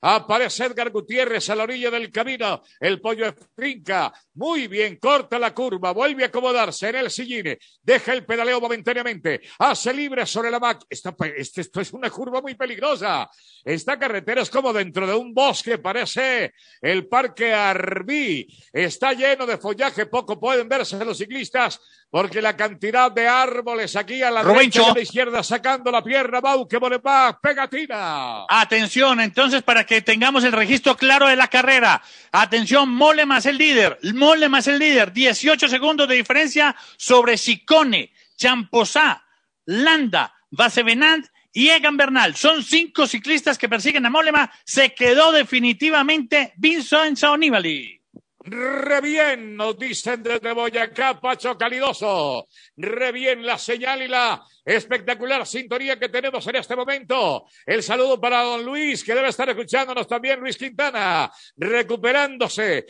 Aparece Edgar Gutiérrez a la orilla del camino. El pollo es finca. Muy bien, corta la curva, vuelve a acomodarse en el sillín, deja el pedaleo momentáneamente, hace libre sobre la mac, este, esto es una curva muy peligrosa. Esta carretera es como dentro de un bosque, parece el Parque Arbí. Está lleno de follaje, poco pueden verse los ciclistas porque la cantidad de árboles aquí a la derecha y a la izquierda sacando la pierna, Bauke Bonepaz, pegatina. Atención, entonces, para que tengamos el registro claro de la carrera. Atención, Molema es el líder, Molema es el líder, 18 segundos de diferencia sobre Sicone, Champosá, Landa, Vasevenant y Egan Bernal. Son cinco ciclistas que persiguen a Molema. Se quedó definitivamente Vincenzo Nibali. Re bien, nos dicen desde Boyacá, Pacho Calidoso. Re bien la señal y la Espectacular sintonía que tenemos en este momento. El saludo para don Luis, que debe estar escuchándonos también, Luis Quintana, recuperándose.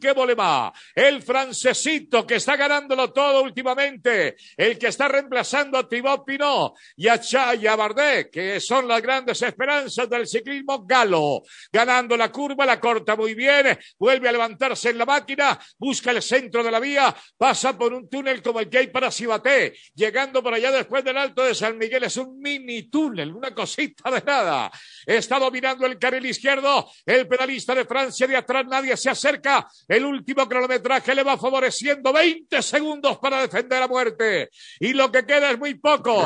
que Bolema, el francesito que está ganándolo todo últimamente, el que está reemplazando a Thibaut Pinot y a Chaya Bardet, que son las grandes esperanzas del ciclismo galo. Ganando la curva, la corta muy bien, vuelve a levantarse en la máquina, busca el centro de la vía, pasa por un túnel como el que hay para Cibaté, llegando por allá después del alto de San Miguel es un mini túnel, una cosita de nada. Está dominando el carril izquierdo, el pedalista de Francia de atrás, nadie se acerca. El último cronometraje le va favoreciendo 20 segundos para defender a muerte. Y lo que queda es muy poco.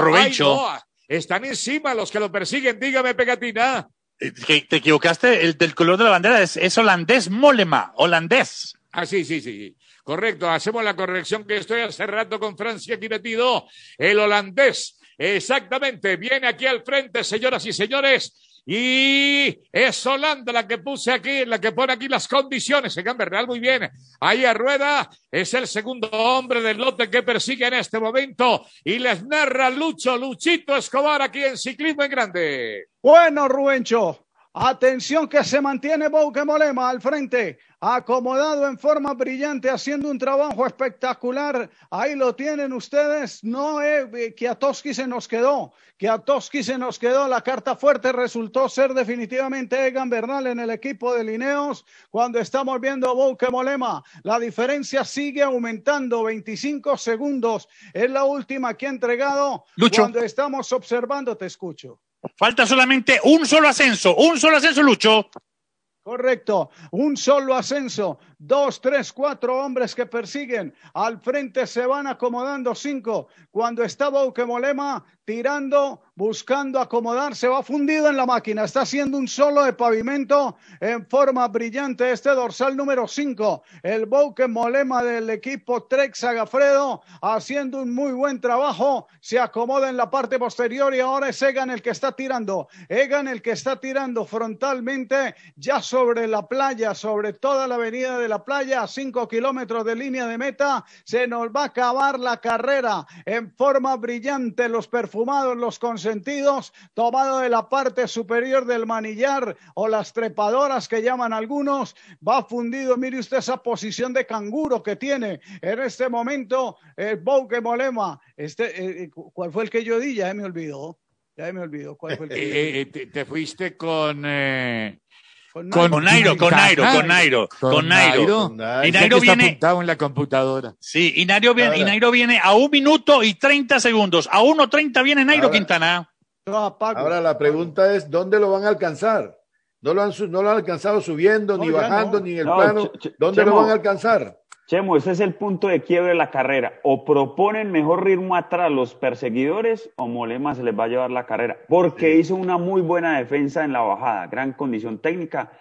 Están encima los que lo persiguen, dígame, pegatina. Eh, te, equivocaste, el del color de la bandera es, es holandés, Molema, holandés. Ah, sí, sí, sí. Correcto, hacemos la corrección que estoy hace rato con Francia metido el holandés. Exactamente, viene aquí al frente, señoras y señores. Y es Holanda la que puse aquí, la que pone aquí las condiciones. En Real, muy bien. Ahí a rueda es el segundo hombre del lote que persigue en este momento. Y les narra Lucho, Luchito Escobar aquí en Ciclismo en Grande. Bueno, Rubencho, Atención que se mantiene Bouke Molema al frente, acomodado en forma brillante, haciendo un trabajo espectacular. Ahí lo tienen ustedes. No, eh, que Kiatowski se nos quedó. Atoski se nos quedó. La carta fuerte resultó ser definitivamente Egan Bernal en el equipo de Lineos. Cuando estamos viendo a Molema, la diferencia sigue aumentando. 25 segundos es la última que ha entregado. Cuando estamos observando, te escucho. Falta solamente un solo ascenso, un solo ascenso, Lucho. Correcto, un solo ascenso, dos, tres, cuatro hombres que persiguen, al frente se van acomodando cinco, cuando estaba Bauke Molema tirando, buscando acomodar se va fundido en la máquina, está haciendo un solo de pavimento en forma brillante este dorsal número 5, el Bouque Molema del equipo Trex Agafredo, haciendo un muy buen trabajo, se acomoda en la parte posterior y ahora es Egan el que está tirando, Egan el que está tirando frontalmente ya sobre la playa, sobre toda la avenida de la playa, a 5 kilómetros de línea de meta, se nos va a acabar la carrera en forma brillante los perfumes en los consentidos, tomado de la parte superior del manillar o las trepadoras que llaman algunos, va fundido. Mire usted esa posición de canguro que tiene en este momento el Bouque Molema. Este, eh, eh, ¿Cuál fue el que yo di? Ya me olvidó. Ya me olvidó cuál fue el que yo di. Eh, te, fuiste con... Con Nairo, con Nairo, con Nairo, con Nairo. Y Nairo viene. en la computadora. Sí, y Nairo viene, viene a un minuto y treinta segundos. A uno treinta viene Nairo Quintana. Ahora la pregunta es: ¿dónde lo van a alcanzar? No lo no lo han alcanzado subiendo, ni bajando, ni en el plano. ¿Dónde lo van a alcanzar? Chemo, ese es el punto de quiebre de la carrera. O proponen mejor ritmo atrás los perseguidores o Molema se les va a llevar la carrera. Porque hizo una muy buena defensa en la bajada, gran condición técnica,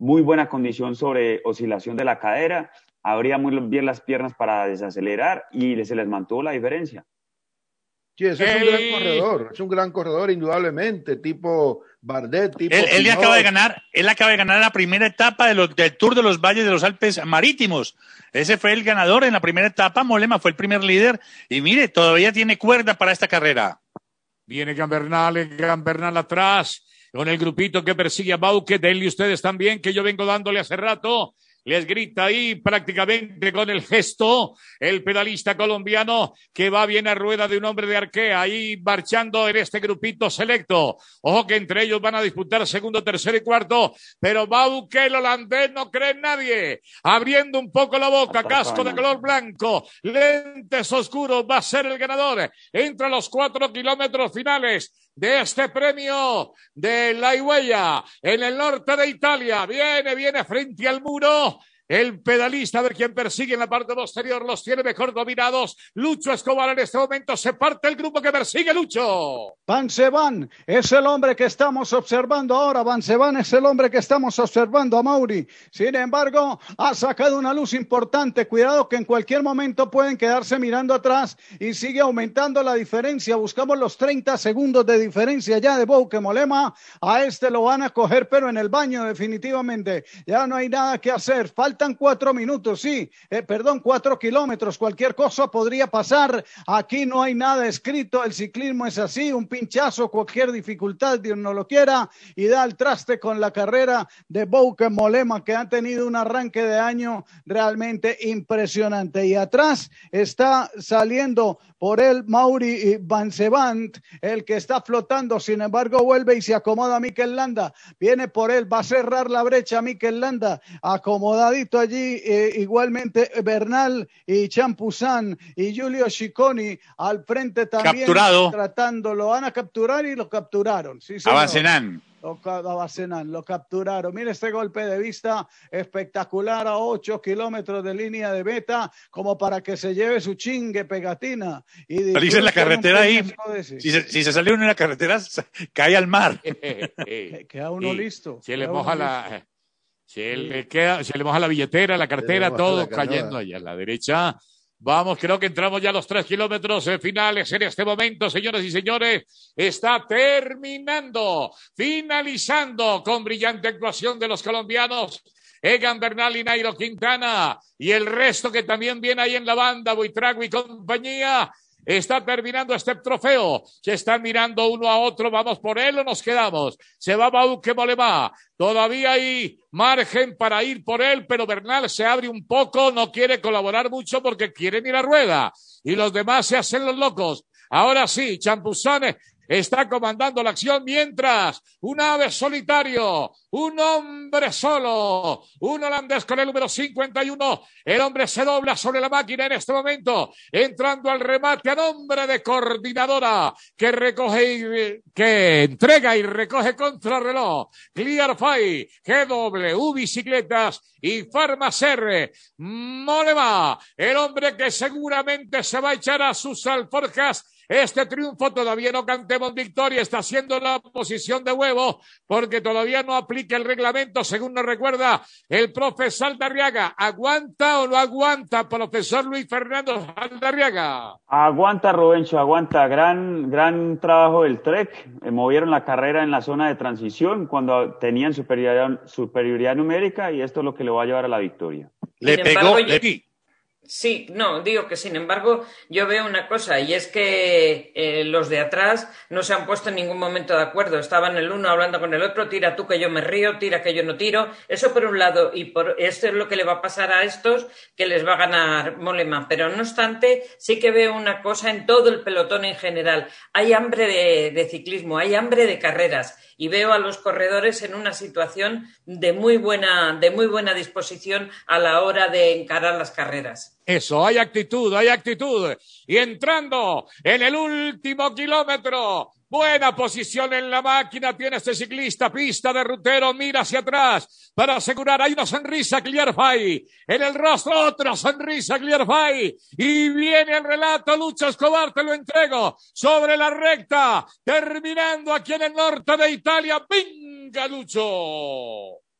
muy buena condición sobre oscilación de la cadera, abría muy bien las piernas para desacelerar y se les mantuvo la diferencia. Sí, es un gran corredor, es un gran corredor indudablemente, tipo Bardet, tipo... Él, acaba de ganar, él acaba de ganar la primera etapa de los, del Tour de los Valles de los Alpes Marítimos. Ese fue el ganador en la primera etapa, Molema fue el primer líder y mire, todavía tiene cuerda para esta carrera. Viene Gambernal, Gambernal eh, atrás, con el grupito que persigue a Bauke, y ustedes también, que yo vengo dándole hace rato les grita ahí prácticamente con el gesto el pedalista colombiano que va bien a rueda de un hombre de arquea, ahí marchando en este grupito selecto. Ojo que entre ellos van a disputar segundo, tercero y cuarto, pero Bauke, el holandés, no cree en nadie, abriendo un poco la boca, casco de color blanco, lentes oscuros, va a ser el ganador. Entra los cuatro kilómetros finales, de este premio de la Higüeya en el norte de Italia. Viene, viene frente al muro el pedalista, a ver persigue en la parte posterior, los tiene mejor dominados. Lucho Escobar en este momento se parte el grupo que persigue Lucho. Van es el hombre que estamos observando ahora. Van es el hombre que estamos observando a Mauri. Sin embargo, ha sacado una luz importante. Cuidado que en cualquier momento pueden quedarse mirando atrás y sigue aumentando la diferencia. Buscamos los 30 segundos de diferencia ya de Bouque Molema. A este lo van a coger, pero en el baño definitivamente. Ya no hay nada que hacer. Falta faltan cuatro minutos, sí, eh, perdón, cuatro kilómetros, cualquier cosa podría pasar. Aquí no hay nada escrito, el ciclismo es así, un pinchazo, cualquier dificultad, Dios no lo quiera, y da el traste con la carrera de Bouke Molema, que ha tenido un arranque de año realmente impresionante. Y atrás está saliendo por él Mauri Bansevant, eh, el que está flotando, sin embargo vuelve y se acomoda Mikel Landa, viene por él, va a cerrar la brecha Mikel Landa, acomodadito allí, eh, igualmente Bernal y Champuzán y Julio Chiconi al frente también. Capturado. Tratando, lo van a capturar y lo capturaron. Sí, Abacenán. Lo, capturaron. Mire este golpe de vista espectacular a 8 kilómetros de línea de meta, como para que se lleve su chingue pegatina. Y la carretera ahí. Si se, salió en la carretera, cae al mar. Queda uno listo. Si le moja la. Se le queda, se le moja la billetera, la cartera, todo cayendo allá a la derecha. Vamos, creo que entramos ya a los tres kilómetros eh, finales en este momento, señoras y señores. Está terminando, finalizando con brillante actuación de los colombianos. Egan Bernal y Nairo Quintana y el resto que también viene ahí en la banda, Buitrago y compañía. Está terminando este trofeo. Se están mirando uno a otro. Vamos por él o nos quedamos. Se va Bauke Molema. Todavía hay margen para ir por él, pero Bernal se abre un poco. No quiere colaborar mucho porque quiere ir a rueda. Y los demás se hacen los locos. Ahora sí, champuzane está comandando la acción mientras un ave solitario, un hombre solo, un holandés con el número 51, el hombre se dobla sobre la máquina en este momento, entrando al remate a nombre de coordinadora que recoge que entrega y recoge contrarreloj, Clearfy, GW Bicicletas y Farmacer, Molema, el hombre que seguramente se va a echar a sus alforjas este triunfo todavía no cantemos victoria, está haciendo la posición de huevo, porque todavía no aplica el reglamento, según nos recuerda el profesor Saldarriaga. ¿Aguanta o no aguanta, profesor Luis Fernando Saldarriaga? Aguanta, Rubencho, aguanta. Gran, gran trabajo del Trek. Eh, movieron la carrera en la zona de transición cuando tenían superioridad, superioridad numérica y esto es lo que le va a llevar a la victoria. Le pegó, Sí, no, digo que sin embargo yo veo una cosa y es que eh, los de atrás no se han puesto en ningún momento de acuerdo. Estaban el uno hablando con el otro, tira tú que yo me río, tira que yo no tiro. Eso por un lado y por esto es lo que le va a pasar a estos que les va a ganar Molema. Pero no obstante, sí que veo una cosa en todo el pelotón en general. Hay hambre de, de ciclismo, hay hambre de carreras y veo a los corredores en una situación de muy buena, de muy buena disposición a la hora de encarar las carreras. Eso, hay actitud, hay actitud. Y entrando en el último kilómetro, Buena posición en la máquina tiene este ciclista, pista de rutero, mira hacia atrás para asegurar. Hay una sonrisa, Clearfy. En el rostro otra sonrisa, Clearfy. Y viene el relato, Lucha Escobar, te lo entrego. Sobre la recta, terminando aquí en el norte de Italia. ¡Venga, Lucho!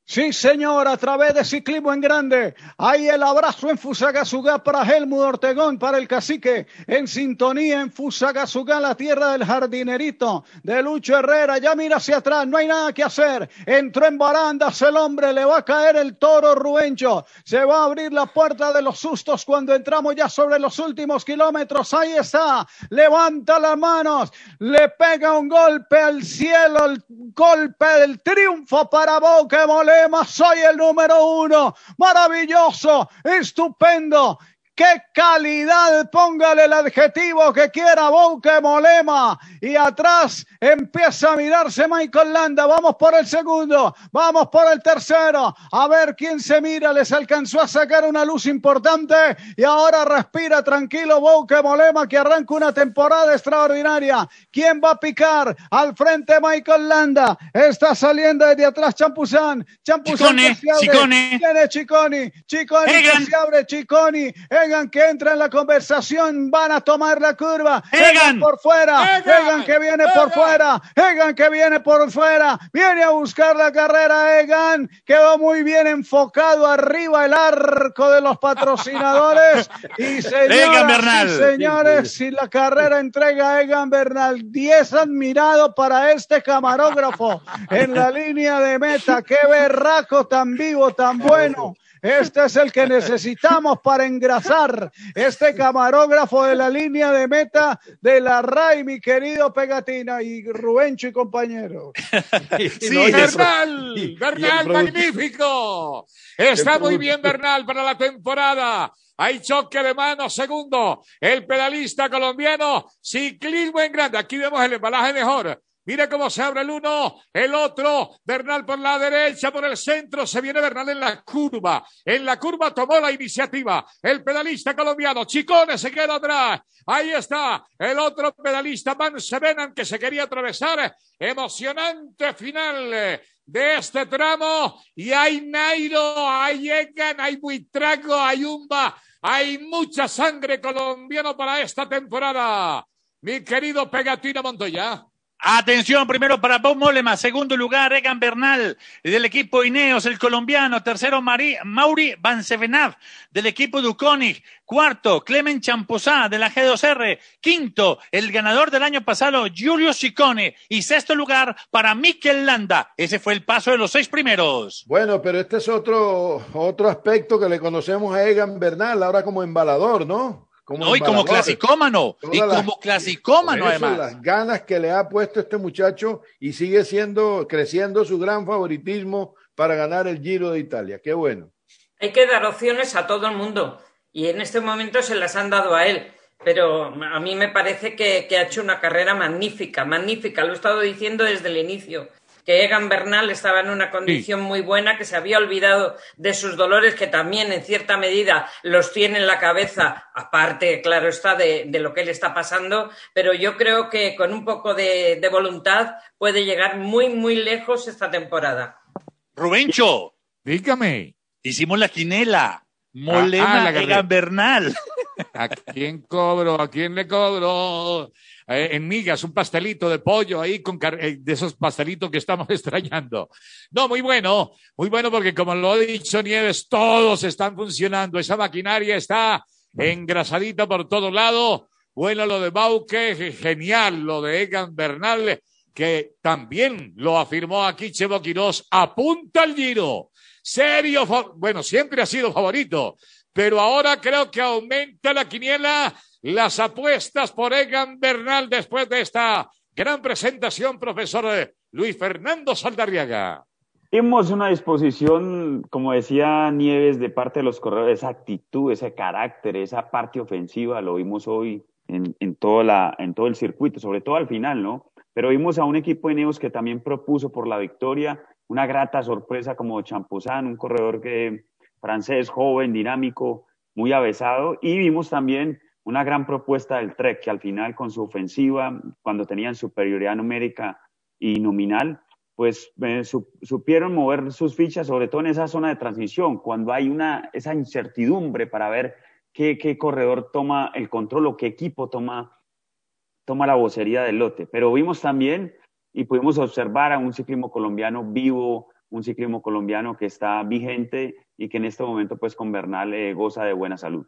Sí, señor, a través de Ciclismo en Grande. hay el abrazo en Fusagasugá para Helmut Ortegón, para el cacique. En sintonía en Fusagasugá, la tierra del jardinerito de Lucho Herrera. Ya mira hacia atrás, no hay nada que hacer. Entró en barandas el hombre, le va a caer el toro Rubencho. Se va a abrir la puerta de los sustos cuando entramos ya sobre los últimos kilómetros. Ahí está, levanta las manos, le pega un golpe al cielo, el golpe del triunfo para Boca más soy el número uno, maravilloso, estupendo. ¡Qué calidad! Póngale el adjetivo que quiera, Bouque Molema. Y atrás empieza a mirarse Michael Landa. Vamos por el segundo, vamos por el tercero. A ver quién se mira. Les alcanzó a sacar una luz importante. Y ahora respira tranquilo Bouque Molema que arranca una temporada extraordinaria. ¿Quién va a picar? Al frente Michael Landa. Está saliendo desde atrás Champuzán. Champuzán Chicone, Chicone. Chiconi. Chiconi se abre. Chiconi. Egan que entra en la conversación, van a tomar la curva. Egan, por fuera, Egan, que viene por fuera, Egan que viene por fuera, viene a buscar la carrera Egan, quedó muy bien enfocado arriba el arco de los patrocinadores. y señoras, señores, si la carrera entrega Egan Bernal, 10 admirado para este camarógrafo en la línea de meta. Qué berraco tan vivo, tan bueno. Este es el que necesitamos para engrasar este camarógrafo de la línea de meta de la RAI, mi querido Pegatina y Rubencho y compañero. sí, Bernal, Bernal, magnífico. Está muy bien Bernal para la temporada. Hay choque de manos, segundo, el pedalista colombiano, ciclismo en grande. Aquí vemos el embalaje mejor Mira cómo se abre el uno, el otro. Bernal por la derecha, por el centro. Se viene Bernal en la curva. En la curva tomó la iniciativa. El pedalista colombiano, Chicones, se queda atrás. Ahí está el otro pedalista, venan que se quería atravesar. Emocionante final de este tramo. Y hay Nairo, hay Egan, hay Buitrago, hay Umba. Hay mucha sangre colombiano para esta temporada. Mi querido Pegatino Montoya. Atención, primero para Paul Molema, segundo lugar Egan Bernal del equipo Ineos, el colombiano, tercero Mari, Mauri Bansevenav del equipo Dukonig, cuarto Clemen Champosá de la G2R, quinto el ganador del año pasado Julio Ciccone y sexto lugar para Mikel Landa. Ese fue el paso de los seis primeros. Bueno, pero este es otro, otro aspecto que le conocemos a Egan Bernal, ahora como embalador, ¿no? Como y como clasicómano, y como clasicómano además. Las ganas que le ha puesto este muchacho y sigue siendo, creciendo su gran favoritismo para ganar el Giro de Italia. Qué bueno. Hay que dar opciones a todo el mundo y en este momento se las han dado a él. Pero a mí me parece que ha hecho una carrera magnífica, magnífica, lo he estado diciendo desde el inicio que Egan Bernal estaba en una condición muy buena, que se había olvidado de sus dolores, que también en cierta medida los tiene en la cabeza, aparte, claro está, de, lo que le está pasando, pero yo creo que con un poco de, voluntad puede llegar muy, muy lejos esta temporada. Rubencho. Dígame. Hicimos la quinela. ¡Molema ah, ah, Egan Bernal. ¿A quién cobro? ¿A quién le cobro? Eh, en migas, un pastelito de pollo ahí con eh, de esos pastelitos que estamos extrañando. No, muy bueno, muy bueno porque como lo ha dicho Nieves, todos están funcionando, esa maquinaria está engrasadita por todos lados, Bueno, lo de Bauke, genial, lo de Egan Bernal, que también lo afirmó aquí Chevo Quirós, apunta al giro. Serio, bueno, siempre ha sido favorito, pero ahora creo que aumenta la quiniela las apuestas por Egan Bernal después de esta gran presentación, profesor eh, Luis Fernando Saldarriaga. Vimos una disposición, como decía Nieves, de parte de los corredores, esa actitud, ese carácter, esa parte ofensiva, lo vimos hoy en, todo la, en todo el circuito, sobre todo al final, ¿no? Pero vimos a un equipo de Neos que también propuso por la victoria una grata sorpresa como Champuzán, un corredor que, francés, joven, dinámico, muy avesado, y vimos también una gran propuesta del Trek, que al final con su ofensiva, cuando tenían superioridad numérica y nominal, pues eh, supieron mover sus fichas, sobre todo en esa zona de transmisión, cuando hay esa incertidumbre para ver qué, corredor toma el control o qué equipo toma, la vocería del lote. Pero vimos también y pudimos observar a un ciclismo colombiano vivo, un ciclismo colombiano que está vigente y que en este momento, pues con Bernal eh, goza de buena salud.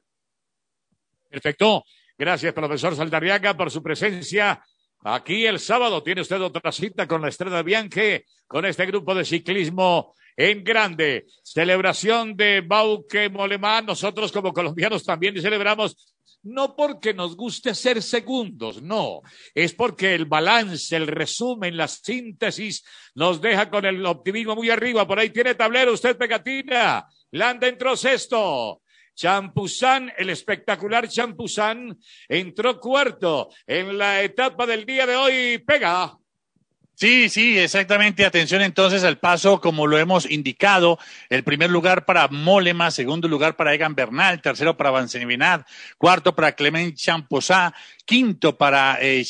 Perfecto. Gracias, profesor Saldarriaga, por su presencia. Aquí el sábado tiene usted otra cita con la Estrada Bianche, con este grupo de ciclismo en grande. Celebración de Bauke, Molemán. Nosotros como colombianos también celebramos, no porque nos guste ser segundos, no. Es porque el balance, el resumen, la síntesis nos deja con el optimismo muy arriba. Por ahí tiene tablero usted, Pegatina. Landa entró sexto. Champuzán, el espectacular Champuzán, entró cuarto en la etapa del día de hoy. Pega. Sí, sí, exactamente. Atención entonces al paso, como lo hemos indicado. El primer lugar para Molema, segundo lugar para Egan Bernal, tercero para Vancevinat, cuarto para Clement Champuzá, quinto para eh,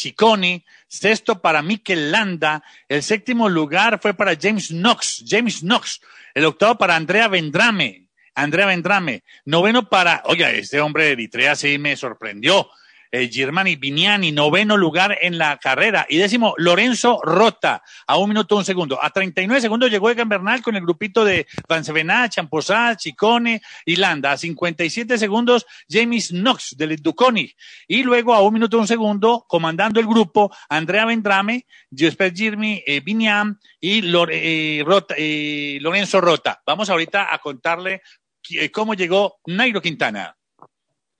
sexto para Mikel Landa, el séptimo lugar fue para James Knox, James Knox, el octavo para Andrea Vendrame, Andrea Vendrame, noveno para, oiga, este hombre de Eritrea sí me sorprendió. Eh, Germani Viniani, noveno lugar en la carrera. Y décimo, Lorenzo Rota, a un minuto, un segundo. A 39 segundos llegó Egan Bernal con el grupito de Vansevena, Champosá, Chicone y Landa. A 57 segundos, James Knox del Duconi. Y luego, a un minuto, un segundo, comandando el grupo, Andrea Vendrame, Giuseppe Girmi, eh, y eh, Lorenzo Rota. Vamos ahorita a contarle eh, cómo llegó Nairo Quintana.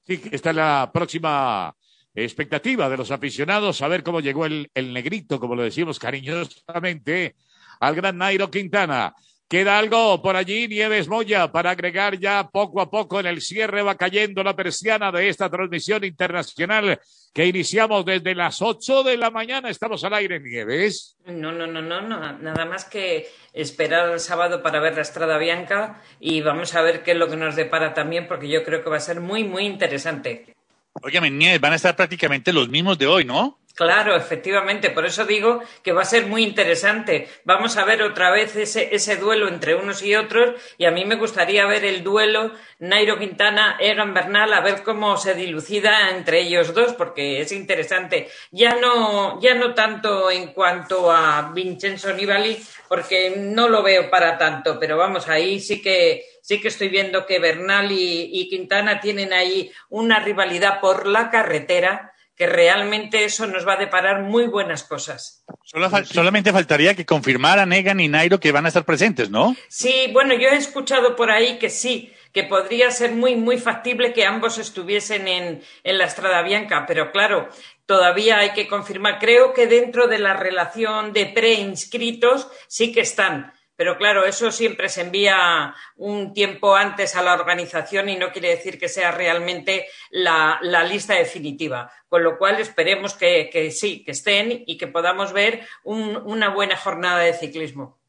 Sí, está la próxima expectativa de los aficionados, a ver cómo llegó el, el negrito, como lo decimos cariñosamente, al gran Nairo Quintana. Queda algo por allí, Nieves Moya, para agregar ya poco a poco en el cierre va cayendo la persiana de esta transmisión internacional que iniciamos desde las 8 de la mañana. Estamos al aire, Nieves. No, no, no, no, nada más que esperar el sábado para ver la Estrada Bianca y vamos a ver qué es lo que nos depara también, porque yo creo que va a ser muy, muy interesante. Óigame, Nieves, van a estar prácticamente los mismos de hoy, ¿no? Claro, efectivamente, por eso digo que va a ser muy interesante. Vamos a ver otra vez ese, duelo entre unos y otros y a mí me gustaría ver el duelo Nairo Quintana, Egan Bernal, a ver cómo se dilucida entre ellos dos, porque es interesante. Ya no, ya no tanto en cuanto a Vincenzo Nibali, porque no lo veo para tanto, pero vamos, ahí sí que sí que estoy viendo que Bernal y Quintana tienen ahí una rivalidad por la carretera que realmente eso nos va a deparar muy buenas cosas. solamente faltaría que confirmaran Egan y Nairo que van a estar presentes, ¿no? Sí, bueno, yo he escuchado por ahí que sí, que podría ser muy, muy factible que ambos estuviesen en, en la Estrada Bianca, pero claro, todavía hay que confirmar. Creo que dentro de la relación de preinscritos sí que están pero claro, eso siempre se envía un tiempo antes a la organización y no quiere decir que sea realmente la, lista definitiva. Con lo cual esperemos que, sí, que estén y que podamos ver una buena jornada de ciclismo.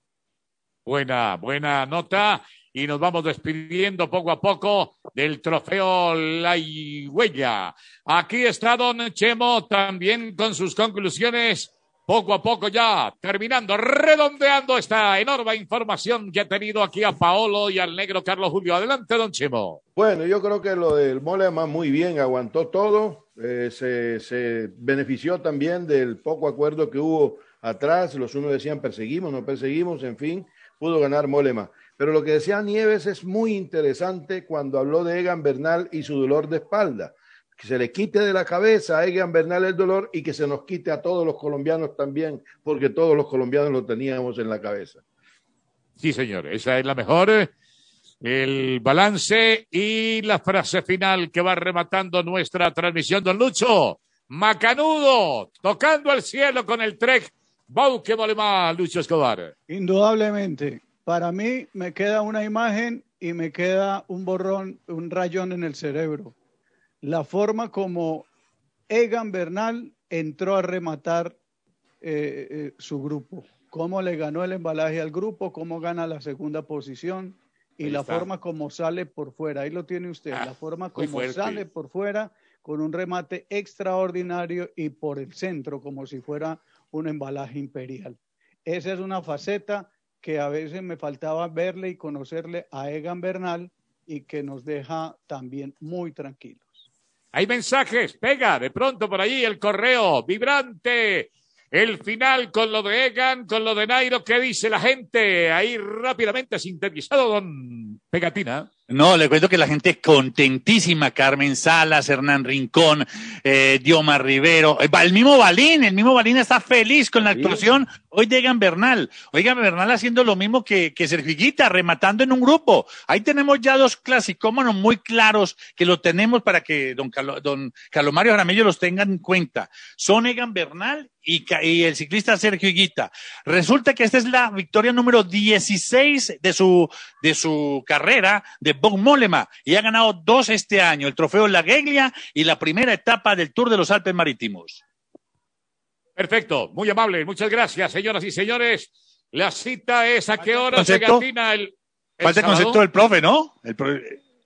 Buena, buena nota. Y nos vamos despidiendo poco a poco del trofeo La Huella. Aquí está don Chemo también con sus conclusiones poco a poco ya terminando, redondeando esta enorme información que ha tenido aquí a Paolo y al negro Carlos Julio. Adelante, don Chimo. Bueno, yo creo que lo del Molema muy bien, aguantó todo, eh, se, se benefició también del poco acuerdo que hubo atrás, los unos decían perseguimos, no perseguimos, en fin, pudo ganar Molema. Pero lo que decía Nieves es muy interesante cuando habló de Egan Bernal y su dolor de espalda que se le quite de la cabeza a Egan Bernal el dolor y que se nos quite a todos los colombianos también, porque todos los colombianos lo teníamos en la cabeza. Sí, señor, esa es la mejor. Eh, el balance y la frase final que va rematando nuestra transmisión, don Lucho. Macanudo, tocando al cielo con el trek. Bauque más, Lucho Escobar. Indudablemente, para mí me queda una imagen y me queda un borrón, un rayón en el cerebro la forma como Egan Bernal entró a rematar eh, eh, su grupo, cómo le ganó el embalaje al grupo, cómo gana la segunda posición y la forma como sale por fuera. Ahí lo tiene usted, la ah, forma como sale por fuera con un remate extraordinario y por el centro, como si fuera un embalaje imperial. Esa es una faceta que a veces me faltaba verle y conocerle a Egan Bernal y que nos deja también muy tranquilos. Hay mensajes, pega de pronto por ahí el correo vibrante. El final con lo de Egan, con lo de Nairo, ¿qué dice la gente? Ahí rápidamente sintetizado, don Pegatina. No, le cuento que la gente es contentísima, Carmen Salas, Hernán Rincón, eh, Dioma Rivero, eh, el mismo Balín, el mismo Balín está feliz con la actuación hoy de Egan Bernal. Oigan, Bernal haciendo lo mismo que, que Sergiguita, rematando en un grupo. Ahí tenemos ya dos clasicómanos muy claros que lo tenemos para que don, Calomario Jaramillo los tenga en cuenta. Son Egan Bernal y, el ciclista Sergio Higuita. Resulta que esta es la victoria número 16 de su, de su carrera de Bob Molema y ha ganado dos este año, el trofeo La Gueglia y la primera etapa del Tour de los Alpes Marítimos. Perfecto, muy amable, muchas gracias, señoras y señores. La cita es a qué hora se el. el Falta el concepto del profe, ¿no? El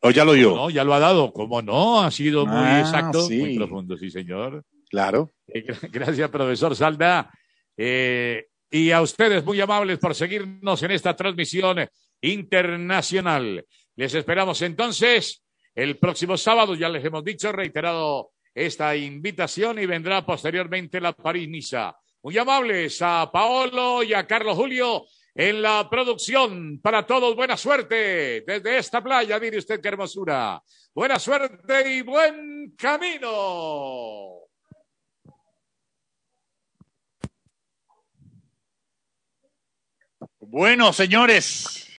¿O ya lo dio? ya lo ha dado, ¿Cómo no, ha sido muy ah, exacto, muy profundo, sí, señor. Claro. Eh, gracias, profesor Salda. Eh, y a ustedes muy amables por seguirnos en esta transmisión internacional. Les esperamos entonces el próximo sábado, ya les hemos dicho, reiterado esta invitación y vendrá posteriormente la París-Niza. Muy amables a Paolo y a Carlos Julio en la producción. Para todos, buena suerte desde esta playa. Mire usted qué hermosura. Buena suerte y buen camino. Bueno, señores,